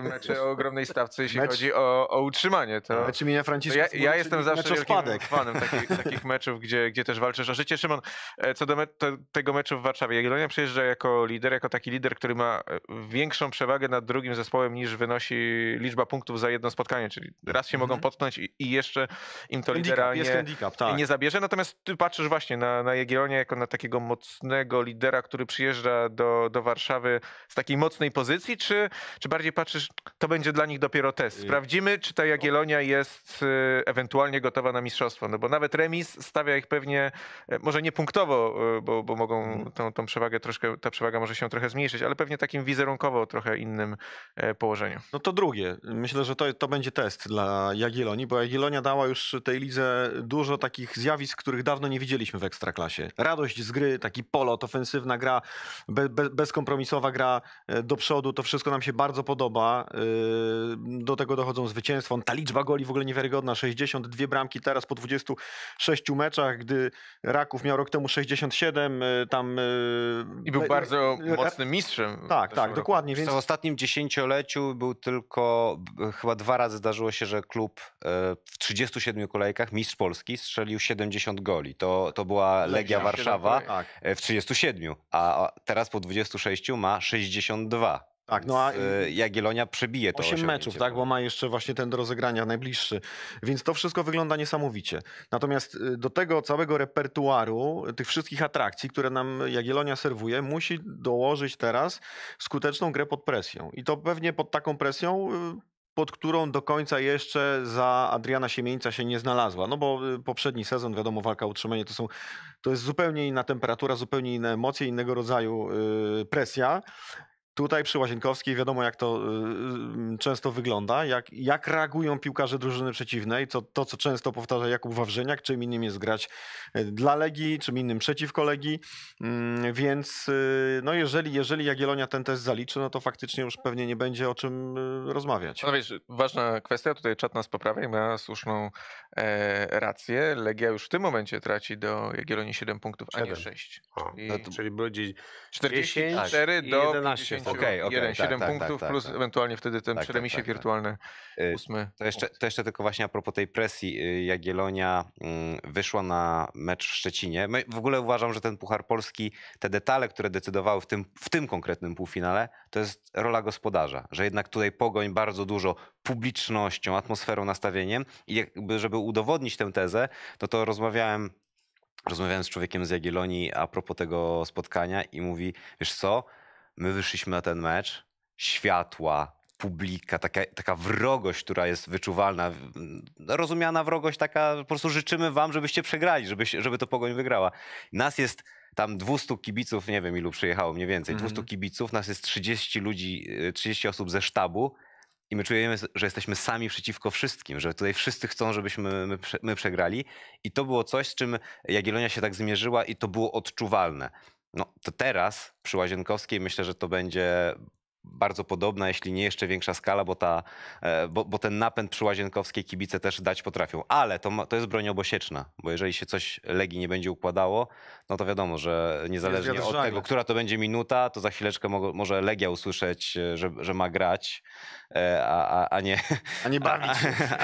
[SPEAKER 1] mecze o ogromnej stawce, jeśli Mecz... chodzi o, o utrzymanie. To... Mecz imienia Franciszka. Ja, ja jestem zawsze spadek. fanem takich, takich meczów, gdzie, gdzie też walczysz o życie. Szymon, e, co do me tego meczu w Warszawie, Jagiellonia przyjeżdża jako lider, jako taki lider, który ma e, większą przewagę nad drugim zespołem niż wynosi liczba punktów za jedno spotkanie, czyli raz się mhm. mogą potknąć i, i, jeszcze im to handicap, lidera nie, handicap, tak. nie zabierze. Natomiast ty patrzysz właśnie na, na Jagiellonia jako na takiego mocnego lidera, który przyjeżdża do, do Warszawy z takiej mocnej pozycji, czy, czy bardziej patrzysz, to będzie dla nich dopiero test. Y, Sprawdzimy, czy ta no. Jagiellonia jest y, ewentualnie gotowa na mistrzostwo, no bo nawet remis stawia ich pewnie, e, może nie punktowo, e, bo, bo mogą mhm. tą, tą przewagę troszkę, ta przewaga może się trochę zmniejszyć, ale pewnie takim wizerunkowo trochę innym e, położeniu. No to drugie. Myślę, że
[SPEAKER 4] to, to będzie test dla Jagiellonii, bo Jagiellonia dała już tej lidze dużo takich zjawisk, których dawno nie widzieliśmy w Ekstraklasie. Radość z gry, taki polot, ofensywna gra, be, be, bezkompromisowa gra e, do przodu, to wszystko nam się bardzo podoba. E, do tego dochodzą zwycięstwa. Ta liczba goli w ogóle niewiarygodna, 62 bramki teraz po 26 meczach, gdy Raków miał rok temu 67, tam... I był bardzo E,
[SPEAKER 2] mocnym
[SPEAKER 1] mistrzem. Tak, tak, dokładnie. Więc...
[SPEAKER 2] W ostatnim dziesięcioleciu był tylko, chyba dwa razy zdarzyło się, że klub e, w 37 kolejkach, mistrz Polski, strzelił 70 goli. To, to była Legia, Warszawa tak. e, w 37, a teraz po 26
[SPEAKER 4] ma 62. Tak, no a e, Jagielonia przebije to 8 meczów, tak, bo ma jeszcze właśnie ten do rozegrania najbliższy. Więc to wszystko wygląda niesamowicie. Natomiast e, do tego całego repertuaru, e, tych wszystkich atrakcji, które nam Jagielonia serwuje, musi dołożyć teraz skuteczną grę pod presją. I to pewnie pod taką presją pod którą do końca jeszcze za Adriana Siemieńca się nie znalazła. No bo poprzedni sezon, wiadomo, walka o utrzymanie to są to jest zupełnie inna temperatura, zupełnie inne emocje, innego rodzaju presja. Tutaj przy Łazienkowskiej wiadomo, jak to y, y, często wygląda, jak, jak reagują piłkarze drużyny przeciwnej, to, to co często powtarza Jakub Wawrzyniak, czym innym jest grać y, dla Legii, czym innym przeciwko Legii, y, więc y, no jeżeli, jeżeli Jagielonia ten test zaliczy, no to faktycznie już pewnie nie będzie o czym y, rozmawiać. No
[SPEAKER 1] wiesz, ważna kwestia, tutaj czat nas poprawia i ma słuszną e, rację, Legia już w tym momencie traci do Jagiellonii 7 punktów, 7. a nie 6.
[SPEAKER 3] O, czyli, no to, czyli 44 10,
[SPEAKER 1] do 11. 9, okay, okay, 1, tak, 7 tak, tak, punktów, tak, plus tak. ewentualnie wtedy ten tak, tak, przeremisie wirtualny
[SPEAKER 2] To jeszcze, to jeszcze tylko właśnie a propos tej presji. Y, Jagiellonia mm, wyszła na mecz w Szczecinie. W ogóle uważam, że ten Puchar Polski, te detale, które decydowały w tym, w tym konkretnym półfinale, to jest rola gospodarza, że jednak tutaj Pogoń bardzo dużo publicznością, atmosferą, nastawieniem i jakby, żeby udowodnić tę tezę, to no to rozmawiałem rozmawiałem z człowiekiem z Jagiellonii a propos tego spotkania i mówi, wiesz co, My wyszliśmy na ten mecz, światła, publika, taka, taka wrogość, która jest wyczuwalna, mm, no, rozumiana wrogość taka, po prostu życzymy wam, żebyście przegrali, żeby, żeby to Pogoń wygrała. Nas jest tam 200 kibiców, nie wiem ilu przyjechało, mniej więcej, 200 mhm. kibiców, nas jest 30 ludzi, 30 y, osób ze sztabu i my czujemy, że jesteśmy sami przeciwko wszystkim, że tutaj wszyscy chcą, żebyśmy my, my przegrali i to było coś, z czym Jagiellonia się tak zmierzyła i to było odczuwalne. No to teraz przy Łazienkowskiej myślę, że to będzie bardzo podobna, jeśli nie jeszcze większa skala, bo, ta, e, bo, bo, ten napęd przy Łazienkowskiej kibice też dać potrafią. Ale to, to jest broń obosieczna, bo jeżeli się coś Legii nie będzie układało, no to wiadomo, że niezależnie od tego, która to będzie minuta, to za chwileczkę mo może Legia usłyszeć, e, że, że ma grać, e, a, a, a nie... A nie bawić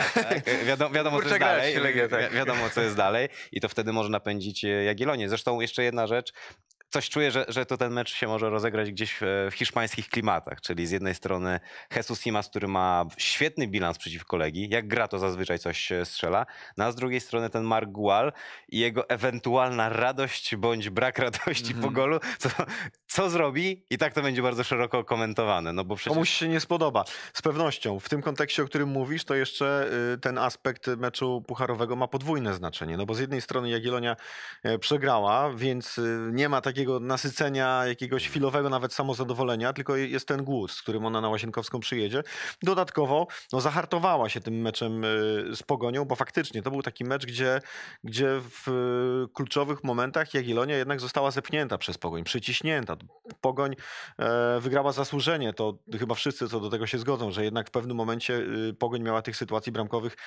[SPEAKER 2] wiadomo, wiadomo co jest dalej. Legia, tak. Wiadomo, co jest dalej i to wtedy może napędzić Jagiellonię. Zresztą jeszcze jedna rzecz, coś czuję, że, że to ten mecz się może rozegrać gdzieś w hiszpańskich klimatach, czyli z jednej strony Jesus Simas, który ma świetny bilans przeciwko jak gra to zazwyczaj coś strzela, no a z drugiej strony ten Mark Gual i jego ewentualna radość bądź brak radości mm -hmm. po mhm. golu, co, co zrobi i
[SPEAKER 4] tak to będzie bardzo szeroko komentowane, no bo przecież... Komuś się nie spodoba, z pewnością. W tym kontekście, o którym mówisz, to jeszcze y, ten aspekt meczu pucharowego ma podwójne znaczenie, no bo z jednej strony Jagiellonia e, przegrała, więc y, nie ma takiej takiego nasycenia, jakiegoś chwilowego nawet samozadowolenia, tylko jest ten głód, z którym ona na Łazienkowską przyjedzie. Dodatkowo no, zahartowała się tym meczem y, z Pogonią, bo faktycznie to był taki mecz, gdzie, gdzie w kluczowych momentach Jagiellonia jednak została zepchnięta przez Pogoń, przyciśnięta. Pogoń e, wygrała zasłużenie, to chyba wszyscy co do tego się zgodzą, że jednak w pewnym momencie y, Pogoń miała tych sytuacji bramkowych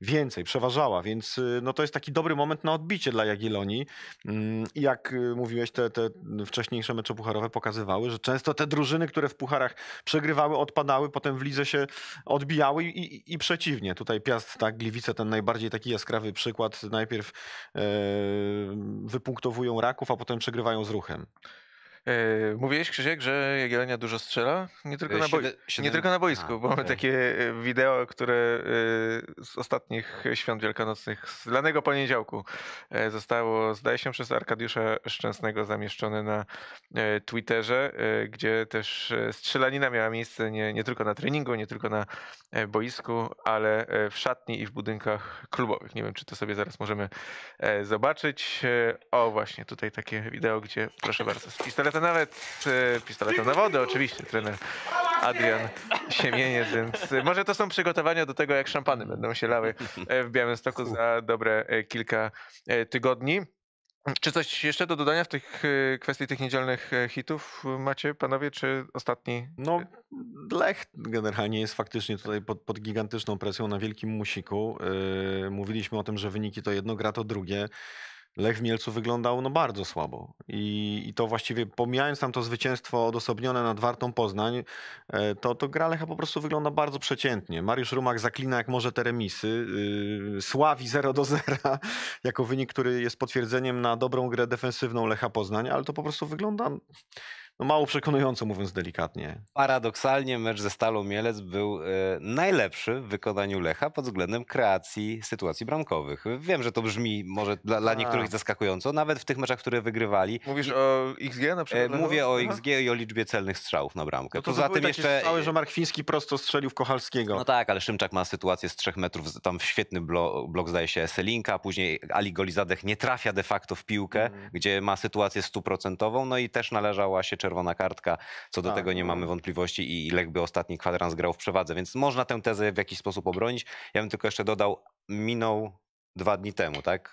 [SPEAKER 4] więcej, przeważała, więc y, no, to jest taki dobry moment na odbicie dla Jagiellonii. Mm, jak mówiłeś, te, te te wcześniejsze mecze pucharowe pokazywały, że często te drużyny, które w pucharach przegrywały, odpadały, potem w lidze się odbijały i, i, i przeciwnie. Tutaj Piast, tak, Gliwice, ten najbardziej taki jaskrawy przykład. Najpierw e, wypunktowują Raków, a potem przegrywają z Ruchem.
[SPEAKER 1] E, mówiłeś, Krzysiek, że Jagiellonia dużo strzela? Nie tylko, e, na, boi nie tylko na boisku, A, bo mamy takie e, wideo, które z ostatnich świąt wielkanocnych, z lanego poniedziałku zostało, zdaje się, przez Arkadiusza Szczęsnego zamieszczone na Twitterze, gdzie też strzelanina miała miejsce nie, nie tylko na treningu, nie tylko na boisku, ale w szatni i w budynkach klubowych. Nie wiem, czy to sobie zaraz możemy zobaczyć. O, właśnie, tutaj takie wideo, gdzie, proszę bardzo, z pistoletem to nawet pistolet pistoletem na wodę, oczywiście, trener Adrian Siemieniec, więc y, może to są przygotowania do tego, jak szampany będą się lały e, w Białymstoku za dobre e, kilka e, tygodni. Czy coś jeszcze do dodania w tych y, kwestii tych niedzielnych hitów macie, panowie, czy ostatni? No,
[SPEAKER 4] Lech generalnie jest faktycznie tutaj pod, pod gigantyczną presją na wielkim musiku. Yy, mówiliśmy o tym, że wyniki to jedno, gra to drugie. Lech w Mielcu wyglądał no bardzo słabo. I, I to właściwie, pomijając tam to zwycięstwo odosobnione nad Wartą Poznań, e, to, to gra Lecha po prostu wygląda bardzo przeciętnie. Mariusz Rumak zaklina jak może te remisy, yy, sławi 0 do 0 jako wynik, który jest potwierdzeniem na dobrą grę defensywną Lecha Poznań, ale to po prostu wygląda no mało przekonująco, mówiąc delikatnie.
[SPEAKER 2] Paradoksalnie mecz ze Stalą Mielec był e, najlepszy w wykonaniu Lecha pod względem kreacji sytuacji bramkowych. Wiem, że to brzmi może dla, dla tak. niektórych zaskakująco, nawet w tych meczach, które wygrywali.
[SPEAKER 1] Mówisz o XG na przykład? E, mówię o XG
[SPEAKER 2] i o liczbie celnych strzałów na bramkę. No to Poza to tym jeszcze... Strzały, że Markwiński prosto strzelił w Kochalskiego. No tak, ale Szymczak ma sytuację z trzech metrów, tam w świetny blok, blok zdaje się Selinka, później Ali Golizadech nie trafia de facto w piłkę, mm. gdzie ma sytuację stuprocentową, no i też należała się czerwona czerwona kartka. Co do tak, tego nie no. mamy wątpliwości i Lech by ostatni kwadrans grał w przewadze, więc można tę tezę w jakiś sposób obronić. Ja bym tylko jeszcze dodał, minął dwa dni temu, tak?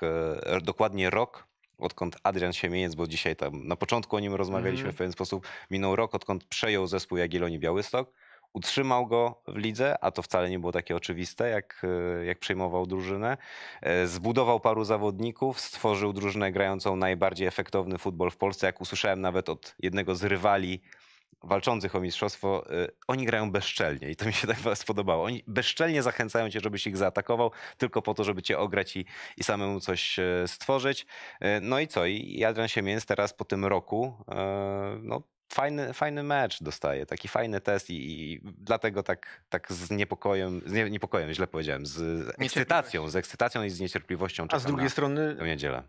[SPEAKER 2] E, dokładnie rok odkąd Adrian Siemieniec, bo dzisiaj tam na początku o nim rozmawialiśmy mm. w pewien sposób, minął rok, odkąd przejął zespół Jagiellonii Białystok utrzymał go w lidze, a to wcale nie było takie oczywiste, jak, e, jak przejmował drużynę. E, zbudował paru zawodników, stworzył drużynę grającą najbardziej efektowny futbol w Polsce. Jak usłyszałem nawet od jednego z rywali walczących o mistrzostwo, e, oni grają bezczelnie i to mi się tak spodobało. Oni bezczelnie zachęcają cię, żebyś ich zaatakował, tylko po to, żeby cię ograć i, i samemu coś stworzyć. No i co? I Adrian Siemięs teraz po tym roku no, fajny, fajny mecz dostaje, taki fajny test i, i dlatego tak, tak z niepokojem, z nie, niepokojem, źle powiedziałem, z ekscytacją, z ekscytacją i z niecierpliwością A z drugiej na, strony niedzielę.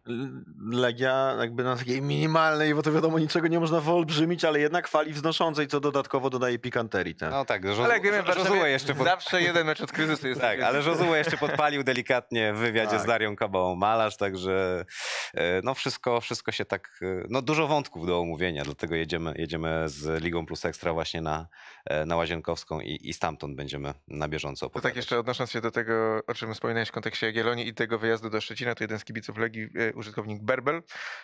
[SPEAKER 4] Legia jakby na takiej minimalnej, bo to wiadomo, niczego nie można wyolbrzymić, ale jednak fali wznoszącej, co dodatkowo dodaje pikanterii. Tak? No tak, żo- ale jak wiemy, żozułę jeszcze pod... zawsze jeden
[SPEAKER 2] mecz od kryzysu jest. tak, ale Żozułę jeszcze podpalił delikatnie w wywiadzie tak. z Darią Kabałą Malarz, także e, no wszystko, wszystko się tak, e, no dużo wątków do omówienia, dlatego jedziemy, jedziemy jedziemy z Ligą Plus Ekstra właśnie na, e, na Łazienkowską i, i stamtąd będziemy na bieżąco opowiadać.
[SPEAKER 1] To tak jeszcze odnosząc się do tego, o czym wspominałeś w kontekście Jagiellonii i tego wyjazdu do Szczecina, to jeden z kibiców Legii, e, użytkownik Berbel,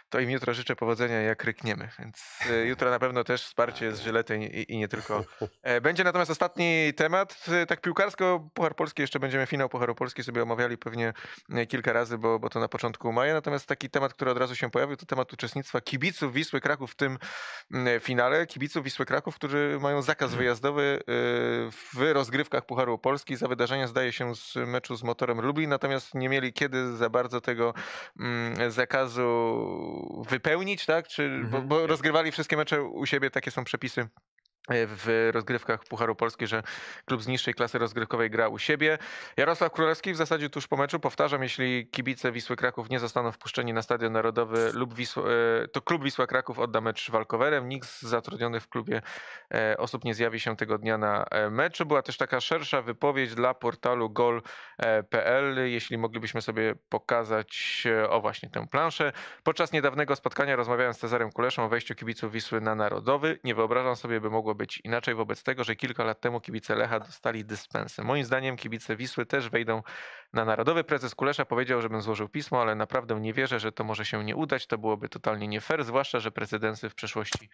[SPEAKER 1] to im jutro życzę powodzenia jak rykniemy, więc e, jutro na pewno też wsparcie z Żyletem i, i nie tylko. Będzie natomiast ostatni temat, tak piłkarsko, Puchar Polski, jeszcze będziemy finał Pucharu Polski sobie omawiali pewnie kilka razy, bo, bo to na początku maja, natomiast taki temat, który od razu się pojawił, to temat uczestnictwa kibiców Wisły Kraków w tym finale finale kibiców Wisły Kraków, którzy mają zakaz mhm. wyjazdowy y, w rozgrywkach Pucharu Polski. Za wydarzenia zdaje się z meczu z motorem Lublin, natomiast nie mieli kiedy za bardzo tego mm, zakazu wypełnić, tak? Czy, bo, mhm. bo rozgrywali wszystkie mecze u siebie, takie są przepisy E, w rozgrywkach Pucharu Polski, że klub z niższej klasy rozgrywkowej gra u siebie. Jarosław Królewski w zasadzie tuż po meczu, powtarzam, jeśli kibice Wisły Kraków nie zostaną wpuszczeni na Stadion Narodowy, lub Wisła, e, to klub Wisła Kraków odda mecz walkowerem. Nikt z zatrudnionych w klubie e, osób nie zjawi się tego dnia na meczu. Była też taka szersza wypowiedź dla portalu gol.pl, jeśli moglibyśmy sobie pokazać, o właśnie tę planszę. Podczas niedawnego spotkania rozmawiałem z Cezarem Kuleszą o wejściu kibiców Wisły na Narodowy. Nie wyobrażam sobie, by mogło być inaczej wobec tego, że kilka lat temu kibice Lecha dostali dyspensy. Moim zdaniem kibice Wisły też wejdą na Narodowy. Prezes Kulesza powiedział, żebym złożył pismo, ale naprawdę nie wierzę, że to może się nie udać. To byłoby totalnie nie fair, zwłaszcza, że precedensy w przeszłości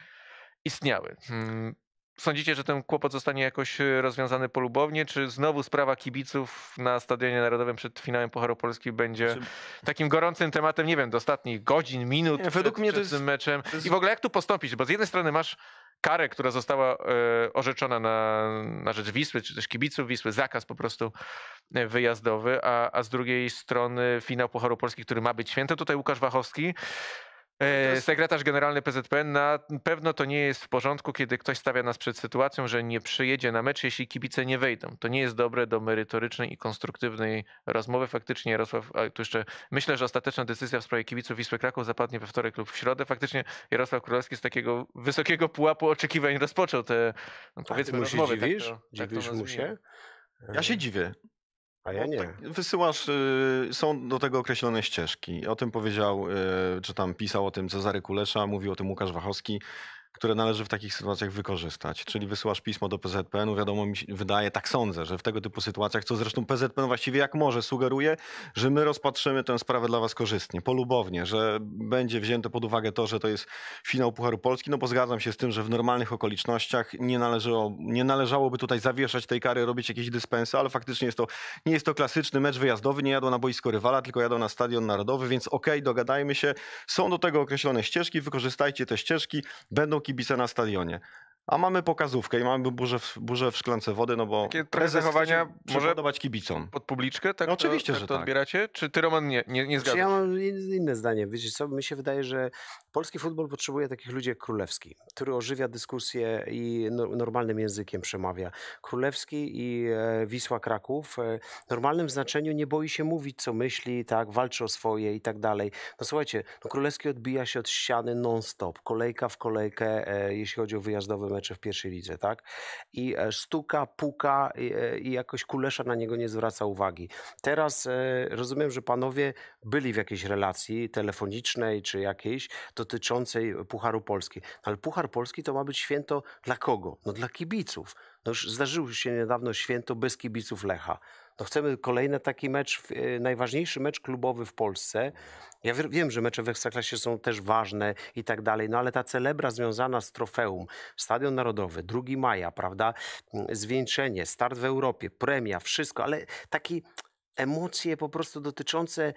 [SPEAKER 1] istniały. Hmm, Sądzicie, że ten kłopot zostanie jakoś y, rozwiązany polubownie, czy znowu sprawa kibiców na Stadionie Narodowym przed finałem Pucharu Polski będzie znaczy, takim gorącym tematem, nie wiem, do ostatnich godzin, minut nie, według przed, mnie to jest, tym meczem? Jest... I w ogóle jak tu postąpić? Bo z jednej strony masz karę, która została e, orzeczona na, na rzecz Wisły, czy też kibiców Wisły, zakaz po prostu y, wyjazdowy, a, a z drugiej strony finał Pucharu Polski, który ma być święty. Tutaj Łukasz Wachowski E, sekretarz generalny PZPN, na pewno to nie jest w porządku, kiedy ktoś stawia nas przed sytuacją, że nie przyjedzie na mecz, jeśli kibice nie wejdą. To nie jest dobre do merytorycznej i konstruktywnej rozmowy. Faktycznie Jarosław, a tu jeszcze myślę, że ostateczna decyzja w sprawie kibiców Wisły Kraków zapadnie we wtorek lub w środę. Faktycznie Jarosław Królewski z takiego wysokiego pułapu oczekiwań rozpoczął te, no powiedzmy, rozmowy. Tak dziwisz? Tak to, tak dziwisz mu się? Ja się dziwię.
[SPEAKER 3] A ja nie. Tak
[SPEAKER 4] wysyłasz, y, są do tego określone ścieżki. O tym powiedział, y, czy tam pisał o tym Cezary Kulesza, mówił o tym Łukasz Wachowski które należy w takich sytuacjach wykorzystać. Czyli wysyłasz pismo do PZPN-u, wiadomo mi się, wydaje, tak sądzę, że w tego typu sytuacjach, co zresztą PZPN właściwie jak może sugeruje, że my rozpatrzymy tę sprawę dla was korzystnie, polubownie, że będzie wzięte pod uwagę to, że to jest finał Pucharu Polski, no bo zgadzam się z tym, że w normalnych okolicznościach nie, należało, nie należałoby tutaj zawieszać tej kary, robić jakieś dyspensy, ale faktycznie jest to, nie jest to klasyczny mecz wyjazdowy, nie jadą na boisko rywala, tylko jadą na Stadion Narodowy, więc okej, okay, dogadajmy się, są do tego określone ścieżki, wykorzystajcie te ścieżki, będą widzą kibice na stadionie. A mamy pokazówkę i mamy burzę w, burzę w szklance wody, no bo Takie zachowania może
[SPEAKER 1] podobać kibicom. Pod publiczkę, tak? No oczywiście, to, tak że to tak. odbieracie? Czy ty, Roman, nie, nie, nie znaczy, zgadzasz? Ja
[SPEAKER 3] mam inne zdanie. Wiecie co, mi się wydaje, że polski futbol potrzebuje takich ludzi jak Królewski, który ożywia dyskusję i no, normalnym językiem przemawia. Królewski i e, Wisła Kraków e, w normalnym znaczeniu nie boi się mówić, co myśli, tak, walczy o swoje i tak dalej. No słuchajcie, no, Królewski odbija się od ściany non-stop, kolejka w kolejkę, E, jeśli chodzi o wyjazdowe mecze w pierwszej lidze, tak? I e, stuka, puka e, i jakoś Kulesza na niego nie zwraca uwagi. Teraz rozumiem, że panowie byli w jakiejś relacji telefonicznej czy jakiejś dotyczącej Pucharu Polski. No, ale Puchar Polski to ma być święto dla kogo? No dla kibiców. No już zdarzyło się niedawno święto bez kibiców Lecha to chcemy kolejny taki mecz, e, najważniejszy mecz klubowy w Polsce. Ja wiem, że mecze w Ekstraklasie są też ważne i tak dalej, no ale ta celebra związana z trofeum, Stadion Narodowy, 2 maja, prawda, mm, zwieńczenie, start w Europie, premia, wszystko, ale taki emocje po prostu dotyczące e,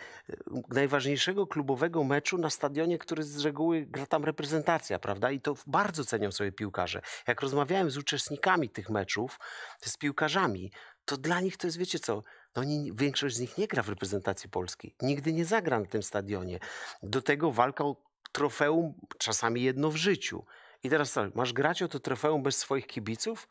[SPEAKER 3] najważniejszego klubowego meczu na stadionie, który z reguły gra tam reprezentacja, prawda? I to bardzo cenią sobie piłkarze. Jak rozmawiałem z uczestnikami tych meczów, z piłkarzami, to dla nich to jest, wiecie co, no oni, większość z nich nie gra w reprezentacji Polski. Nigdy nie zagra na tym stadionie. Do tego walka o trofeum, czasami jedno w życiu. I teraz co, masz grać o to trofeum bez swoich kibiców?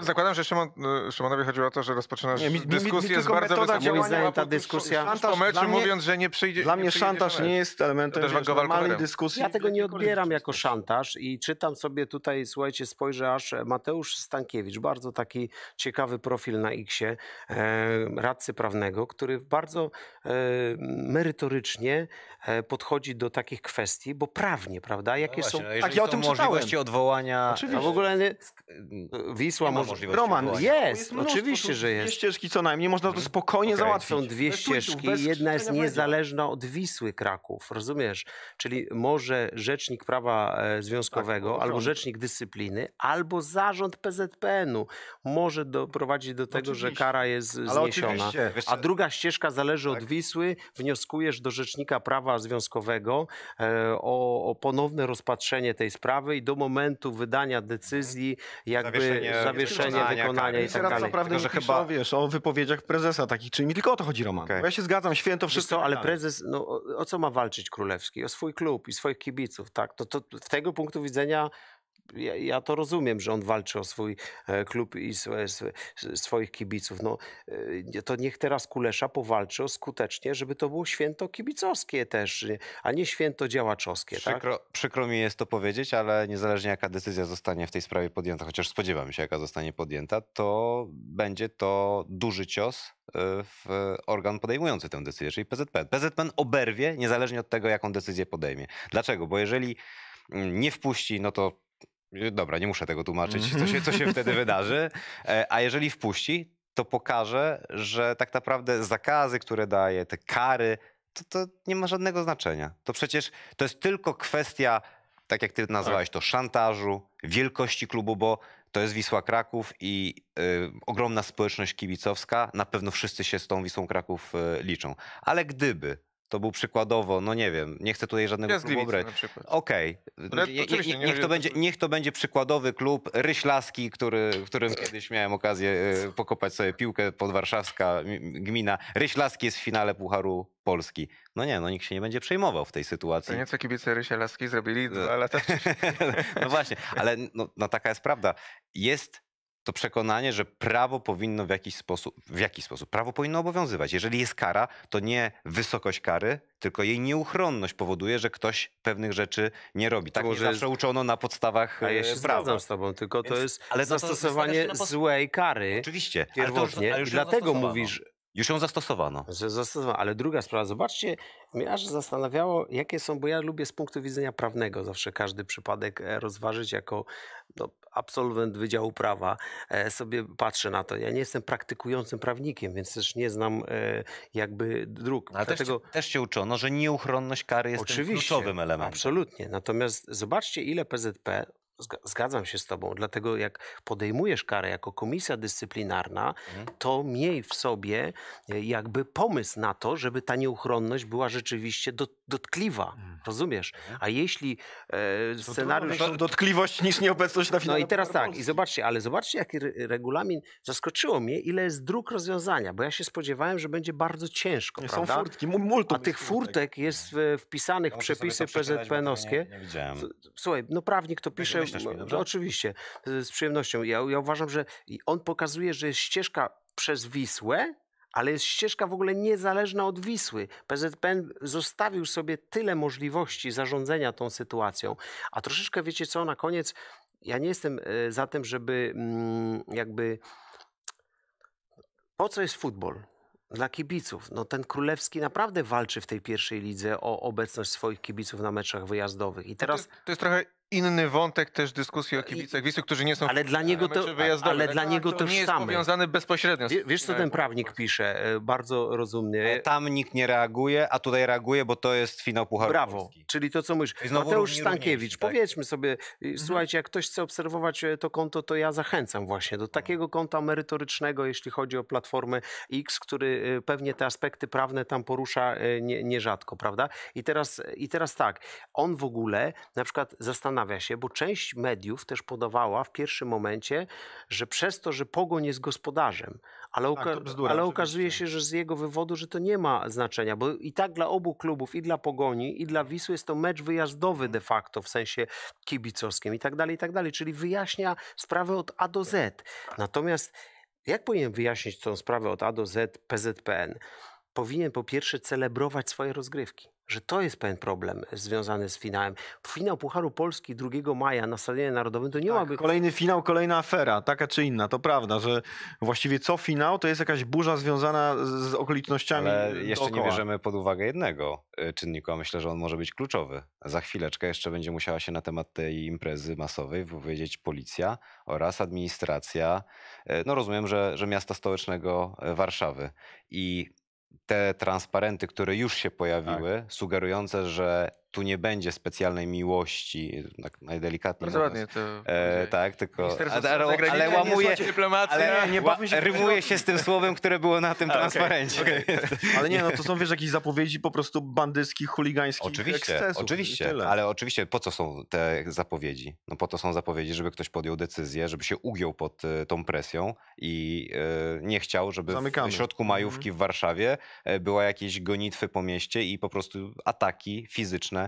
[SPEAKER 3] zakładam, że Szymon, no, Szymonowi chodziło o to, że rozpoczynasz nie, mi, dyskusję mi, z bardzo metoda wysokim... Zdaniem, ta dyskusja... Szantaż, po meczu mnie, mówiąc,
[SPEAKER 4] że nie przyjdzie... Dla mnie nie przyjdzie szantaż nie jest elementem normalnej dyskusji. Ja tego nie odbieram
[SPEAKER 3] jako szantaż i czytam sobie tutaj, słuchajcie, spojrzę aż e, Mateusz Stankiewicz, bardzo taki ciekawy profil na X-ie, e, radcy prawnego, który bardzo e, merytorycznie podchodzi do takich kwestii, bo prawnie, prawda, jakie no właśnie, są... tak, ja o tym czytałem. odwołania... Oczywiście. A w ogóle Wisła ma możliwość. Roman, jest, jest mnóstwo, oczywiście, że jest. Dwie ścieżki co najmniej, można
[SPEAKER 4] to mhm. spokojnie okay. załatwić. Są dwie ścieżki, jedna jest niezależna
[SPEAKER 3] od Wisły Kraków, rozumiesz? Czyli może rzecznik prawa e, tak, związkowego, tak, albo rzecznik dyscypliny, albo zarząd PZPN-u może doprowadzić do tego, oczywiście. że kara jest zniesiona. A druga ścieżka zależy tak. od Wisły, wnioskujesz do rzecznika prawa związkowego e, o, o ponowne rozpatrzenie tej sprawy i do momentu wydania decyzji mhm. jakby zawieszenie, zawieszenie, zawieszenie wykonania i tak dalej. naprawdę Tylko, że chyba...
[SPEAKER 4] wiesz, o wypowiedziach prezesa takich, czyli mi tylko o to chodzi, Roman. Okay. Bo ja się zgadzam, święto wszystko. Co, ale prezes,
[SPEAKER 3] no, o, o co ma walczyć Królewski? O swój klub i swoich kibiców, tak? To, to, to z tego punktu widzenia ja, ja, to rozumiem, że on walczy o swój e, klub i swoich kibiców. No, e, to niech teraz Kulesza powalczy o skutecznie, żeby to było święto kibicowskie też, a nie święto działaczowskie. Tak? Przykro, tak?
[SPEAKER 2] przykro mi jest to powiedzieć, ale niezależnie jaka decyzja zostanie w tej sprawie podjęta, chociaż spodziewam się, jaka zostanie podjęta, to będzie to duży cios e, w organ podejmujący tę decyzję, czyli PZPN. PZPN oberwie niezależnie od tego, jaką decyzję podejmie. Dlaczego? Bo jeżeli mm, nie wpuści, no to Y, dobra, nie muszę tego tłumaczyć, mm. co się, co się wtedy wydarzy. E, a jeżeli wpuści, to pokaże, że tak naprawdę zakazy, które daje, te kary, to, to nie ma żadnego znaczenia. To przecież to jest tylko kwestia, tak jak ty nazwałeś tak. to, szantażu, wielkości klubu, bo to jest Wisła Kraków i y, ogromna społeczność kibicowska. Na pewno wszyscy się z tą Wisłą Kraków y, liczą. Ale gdyby to był przykładowo, no nie wiem, nie chcę tutaj żadnego no ja klubu obrać. Okej, okay. niech, to będzie, niech to będzie przykładowy klub Ryślaski, który, w którym kiedyś miałem okazję e, pokopać sobie piłkę podwarszawska gmina. Ryślaski jest w finale Pucharu Polski. No nie, no nikt się nie będzie przejmował w tej sytuacji. To nieco kibice Ryślaski
[SPEAKER 1] zrobili dwa e, lata
[SPEAKER 2] No właśnie, ale no, no taka jest prawda. Jest to przekonanie, że prawo powinno w jakiś sposób, w jakiś sposób, prawo powinno obowiązywać. Jeżeli jest kara, to nie wysokość kary, tylko jej nieuchronność powoduje, że ktoś pewnych rzeczy nie robi. Tak że zawsze uczono na podstawach prawa. ja e, się prawa. zgadzam z tobą, tylko Więc, to jest ale zastosowanie to, to
[SPEAKER 3] złej kary. Oczywiście. Ale to ale już dlatego mówisz, już ją zastosowano. zastosowano. Ale druga sprawa, zobaczcie, mnie aż zastanawiało, jakie są, bo ja lubię z punktu widzenia prawnego zawsze każdy przypadek e, rozważyć jako no, absolwent Wydziału Prawa. E, sobie patrzę na to. Ja nie jestem praktykującym prawnikiem, więc też nie znam e, jakby dróg. No, ale Dlatego... też, też się uczono, że nieuchronność kary jest Oczywiście, kluczowym elementem. Absolutnie. Natomiast zobaczcie, ile PZP Zgadzam się z Tobą, dlatego jak podejmujesz karę jako komisja dyscyplinarna, mhm. to miej w sobie e, jakby pomysł na to, żeby ta nieuchronność była rzeczywiście dotkliwa. Mm. Rozumiesz? Mhm. A jeśli e, scenariusz. To dotkliwość niż nieobecność na finale. No i teraz tak, i zobaczcie, ale zobaczcie, jaki regulamin zaskoczyło mnie, ile jest dróg rozwiązania, bo ja się spodziewałem, że będzie bardzo ciężko. Są prawda? furtki, multum. A tych furtek jest e, wpisanych w przepisy PZPN-owskie. Słuchaj, no prawnik to pisze Wyjaśniasz mi, dobrze? Oczywiście, z przyjemnością. Ja, ja uważam, że on pokazuje, że jest ścieżka przez Wisłę, ale jest ścieżka w ogóle niezależna od Wisły. PZPN zostawił sobie tyle możliwości zarządzania tą sytuacją. A troszeczkę wiecie co, na koniec, ja nie jestem e, za tym, żeby mm, jakby. Po co jest futbol? dla kibiców. No ten Królewski naprawdę walczy w tej pierwszej lidze o obecność swoich kibiców na meczach wyjazdowych. I teraz... To jest,
[SPEAKER 1] to jest trochę inny wątek też dyskusji o kibicach Wisły, którzy nie są...
[SPEAKER 3] Ale dla niego to, ale dla tak, niego to nie jest powiązany bezpośrednio. Z... Wiesz, co ten prawnik pisze? E, bardzo rozumnie. Tam nikt nie reaguje, a tutaj reaguje, bo to jest finał Pucharu Brawo, Polski. czyli to, co mówisz. Mateusz Stankiewicz, tak? powiedzmy sobie, e, mhm. słuchajcie, jak ktoś chce obserwować e, to konto, to ja zachęcam właśnie do no. takiego konta merytorycznego, jeśli chodzi o Platformę X, który pewnie te aspekty prawne tam porusza nierzadko, nie prawda? I teraz, I teraz tak, on w ogóle na przykład zastanawia zastanawia się, bo część mediów też podawała w pierwszym momencie, że przez to, że Pogoń jest gospodarzem, ale, tak, oka tak, bzdura, ale okazuje się, że z jego wywodu, że to nie ma znaczenia, bo i tak dla obu klubów, i dla Pogoni, i dla Wisły jest to mecz wyjazdowy de facto, w sensie kibicowskim i tak dalej, i tak dalej, czyli wyjaśnia sprawę od A do Z. Natomiast jak powinien wyjaśnić tę sprawę od A do Z PZPN? Powinien po pierwsze celebrować swoje rozgrywki że to jest pewien problem związany z finałem. Finał Pucharu Polski 2 maja na Stadionie Narodowym to nie tak, ma... Kolejny finał,
[SPEAKER 4] kolejna afera, taka czy inna. To prawda, że właściwie co finał to jest jakaś burza związana z okolicznościami Ale jeszcze dookoła. nie bierzemy
[SPEAKER 2] pod uwagę jednego e, czynnika. Myślę, że on może być kluczowy. Za chwileczkę jeszcze będzie musiała się na temat tej imprezy masowej wypowiedzieć policja oraz administracja. E, no rozumiem, że, że miasta stołecznego e, Warszawy. I te transparenty, które już się tak. pojawiły, tak. sugerujące, że tu nie będzie specjalnej miłości, tak najdelikatniej. Dokładnie, to... E, tak, tylko... ale, ale łamuje, ale nie ła, rymuje się z tym słowem, które było na tym transparencie. Okay, okay. ale nie, no to
[SPEAKER 4] są, wiesz, jakieś zapowiedzi po prostu bandyckich, chuligańskich oczywiście, ekscesów. Oczywiście,
[SPEAKER 2] ale oczywiście po co są te zapowiedzi? No po to są zapowiedzi, żeby ktoś podjął decyzję, żeby się ugiął pod e, tą presją i e, nie chciał, żeby Zamykamy. w środku majówki w Warszawie e, była jakieś gonitwy po mieście i po prostu ataki fizyczne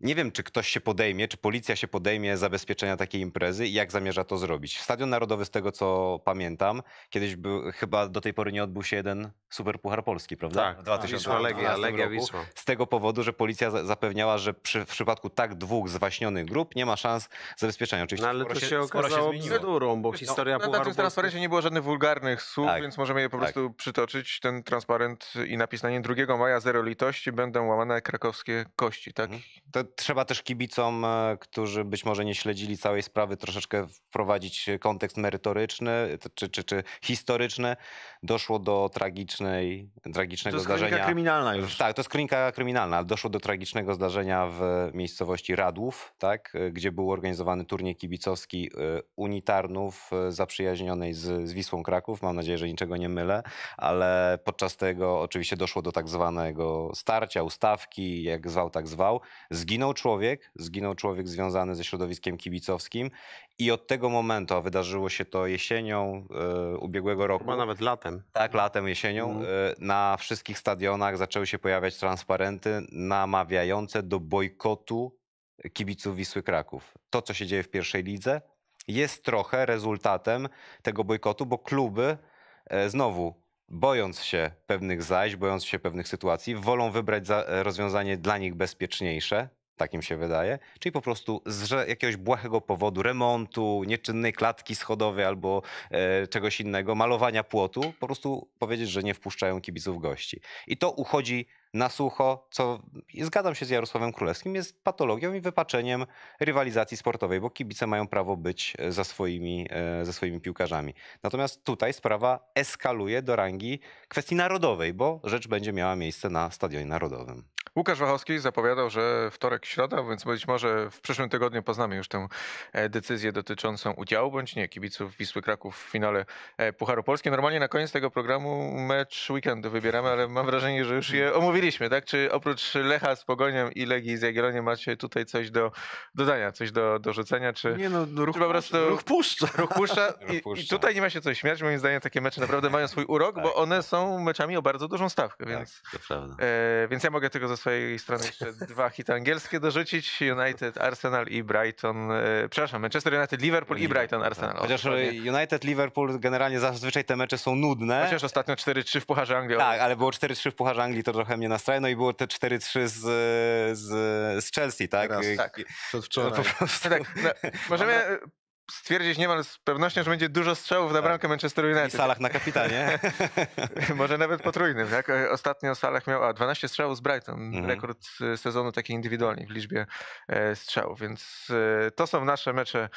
[SPEAKER 2] Nie wiem, czy ktoś się podejmie, czy policja się podejmie zabezpieczenia takiej imprezy i jak zamierza to zrobić. Stadion Narodowy, z tego co pamiętam, kiedyś był, chyba do tej pory nie odbył się jeden Superpuchar Polski, prawda? Tak, w tak. legia, Legia, roku. Z tego powodu, że policja zapewniała, że przy, w przypadku tak dwóch zwaśnionych grup nie ma szans zabezpieczenia. Oczywiście no, ale to się, się okazało procedurą,
[SPEAKER 3] bo no, historia no, ale Na tym transparencie
[SPEAKER 1] nie było żadnych wulgarnych słów, tak. więc możemy je po tak. prostu tak. przytoczyć, ten transparent i napisanie na 2 maja, zero litości, będą łamane krakowskie kości, tak? Mhm.
[SPEAKER 2] To, trzeba też kibicom, e, którzy być może nie śledzili całej sprawy, troszeczkę wprowadzić kontekst merytoryczny czy, czy, czy historyczny. Doszło do tragicznej, tragicznego zdarzenia. To jest zdarzenia. klinika kryminalna już. Tak, to jest klinika kryminalna, ale doszło do tragicznego zdarzenia w miejscowości Radłów, tak, e, gdzie był organizowany turniej kibicowski e, unitarnów zaprzyjaźnionej z, z Wisłą Kraków. Mam nadzieję, że niczego nie mylę, ale podczas tego oczywiście doszło do tak zwanego starcia, ustawki, jak zwał, tak zwał. Zginął zginął człowiek, zginął człowiek związany ze środowiskiem kibicowskim i od tego momentu, a wydarzyło się to jesienią y, ubiegłego roku. Chyba nawet latem. Tak, latem, jesienią. Mm. Y, na wszystkich stadionach zaczęły się pojawiać transparenty namawiające do bojkotu kibiców Wisły Kraków. To, co się dzieje w pierwszej lidze, jest trochę rezultatem tego bojkotu, bo kluby y, znowu bojąc się pewnych zajść, bojąc się pewnych sytuacji, wolą wybrać rozwiązanie dla nich bezpieczniejsze, Takim się wydaje. Czyli po prostu z jakiegoś błahego powodu, remontu, nieczynnej klatki schodowej albo e, czegoś innego, malowania płotu, po prostu powiedzieć, że nie wpuszczają kibiców gości. I to uchodzi na sucho, co zgadzam się z Jarosławem Królewskim, jest patologią i wypaczeniem rywalizacji sportowej, bo kibice mają prawo być e, za swoimi, ze swoimi piłkarzami. Natomiast tutaj sprawa eskaluje do rangi kwestii narodowej, bo rzecz będzie miała miejsce na stadionie narodowym.
[SPEAKER 1] Łukasz Wachowski zapowiadał, że wtorek, środa, więc być może w przyszłym tygodniu poznamy już tę e, decyzję dotyczącą udziału bądź nie kibiców Wisły Kraków w finale e, Pucharu Polski. Normalnie na koniec tego programu mecz weekendu wybieramy, ale mam wrażenie, że już je omówiliśmy, tak? Czy oprócz Lecha z Pogoniem i Legii z Jagielloniem macie tutaj coś do dodania, coś do, do rzucenia? Czy, nie no, no ruch, czy po prostu... Ruch puszcza. Ruch puszcza. I, I, tutaj nie ma się co śmiać, moim zdaniem takie mecze naprawdę mają swój urok, tak, bo one są meczami o bardzo dużą stawkę, tak, więc, to prawda. E, więc ja mogę tego zastosować swojej strony jeszcze dwa hity angielskie dorzucić. United, Arsenal i Brighton. E, przepraszam, Manchester United, Liverpool i Brighton, tak. Arsenal. Chociaż
[SPEAKER 2] United, Liverpool generalnie zazwyczaj te mecze są nudne.
[SPEAKER 1] Chociaż ostatnio 4-3 w Pucharze Anglii.
[SPEAKER 2] Tak, ale było 4-3 w Pucharze Anglii, to trochę mnie nastraja. No i było te 4-3 z, z, z Chelsea, tak? Teraz, tak. Przedwczoraj. No, po
[SPEAKER 1] prostu. No tak, no, możemy stwierdzić niemal z pewnością, że będzie dużo strzałów na tak. bramkę Manchester United. I Salah na kapitanie. Może nawet potrójnym. Tak? E, ostatnio Salah miał a, 12 strzałów z Brighton. Mhm. Rekord e, sezonu taki indywidualny w liczbie e, strzałów. Więc to są nasze mecze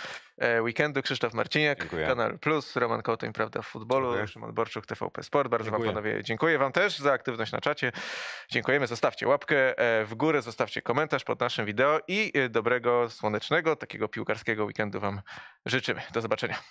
[SPEAKER 1] weekendu. Krzysztof Marciniak, dziękuję. Kanal Plus, Roman Kołtyń, Prawda w Futbolu, dziękuję. Szymon Borczuk, TVP Sport. Bardzo dziękuję. wam panowie dziękuję. Wam też za aktywność na czacie. Dziękujemy. Zostawcie łapkę w górę, zostawcie komentarz pod naszym wideo i dobrego, słonecznego, takiego piłkarskiego weekendu wam życzymy. Do zobaczenia.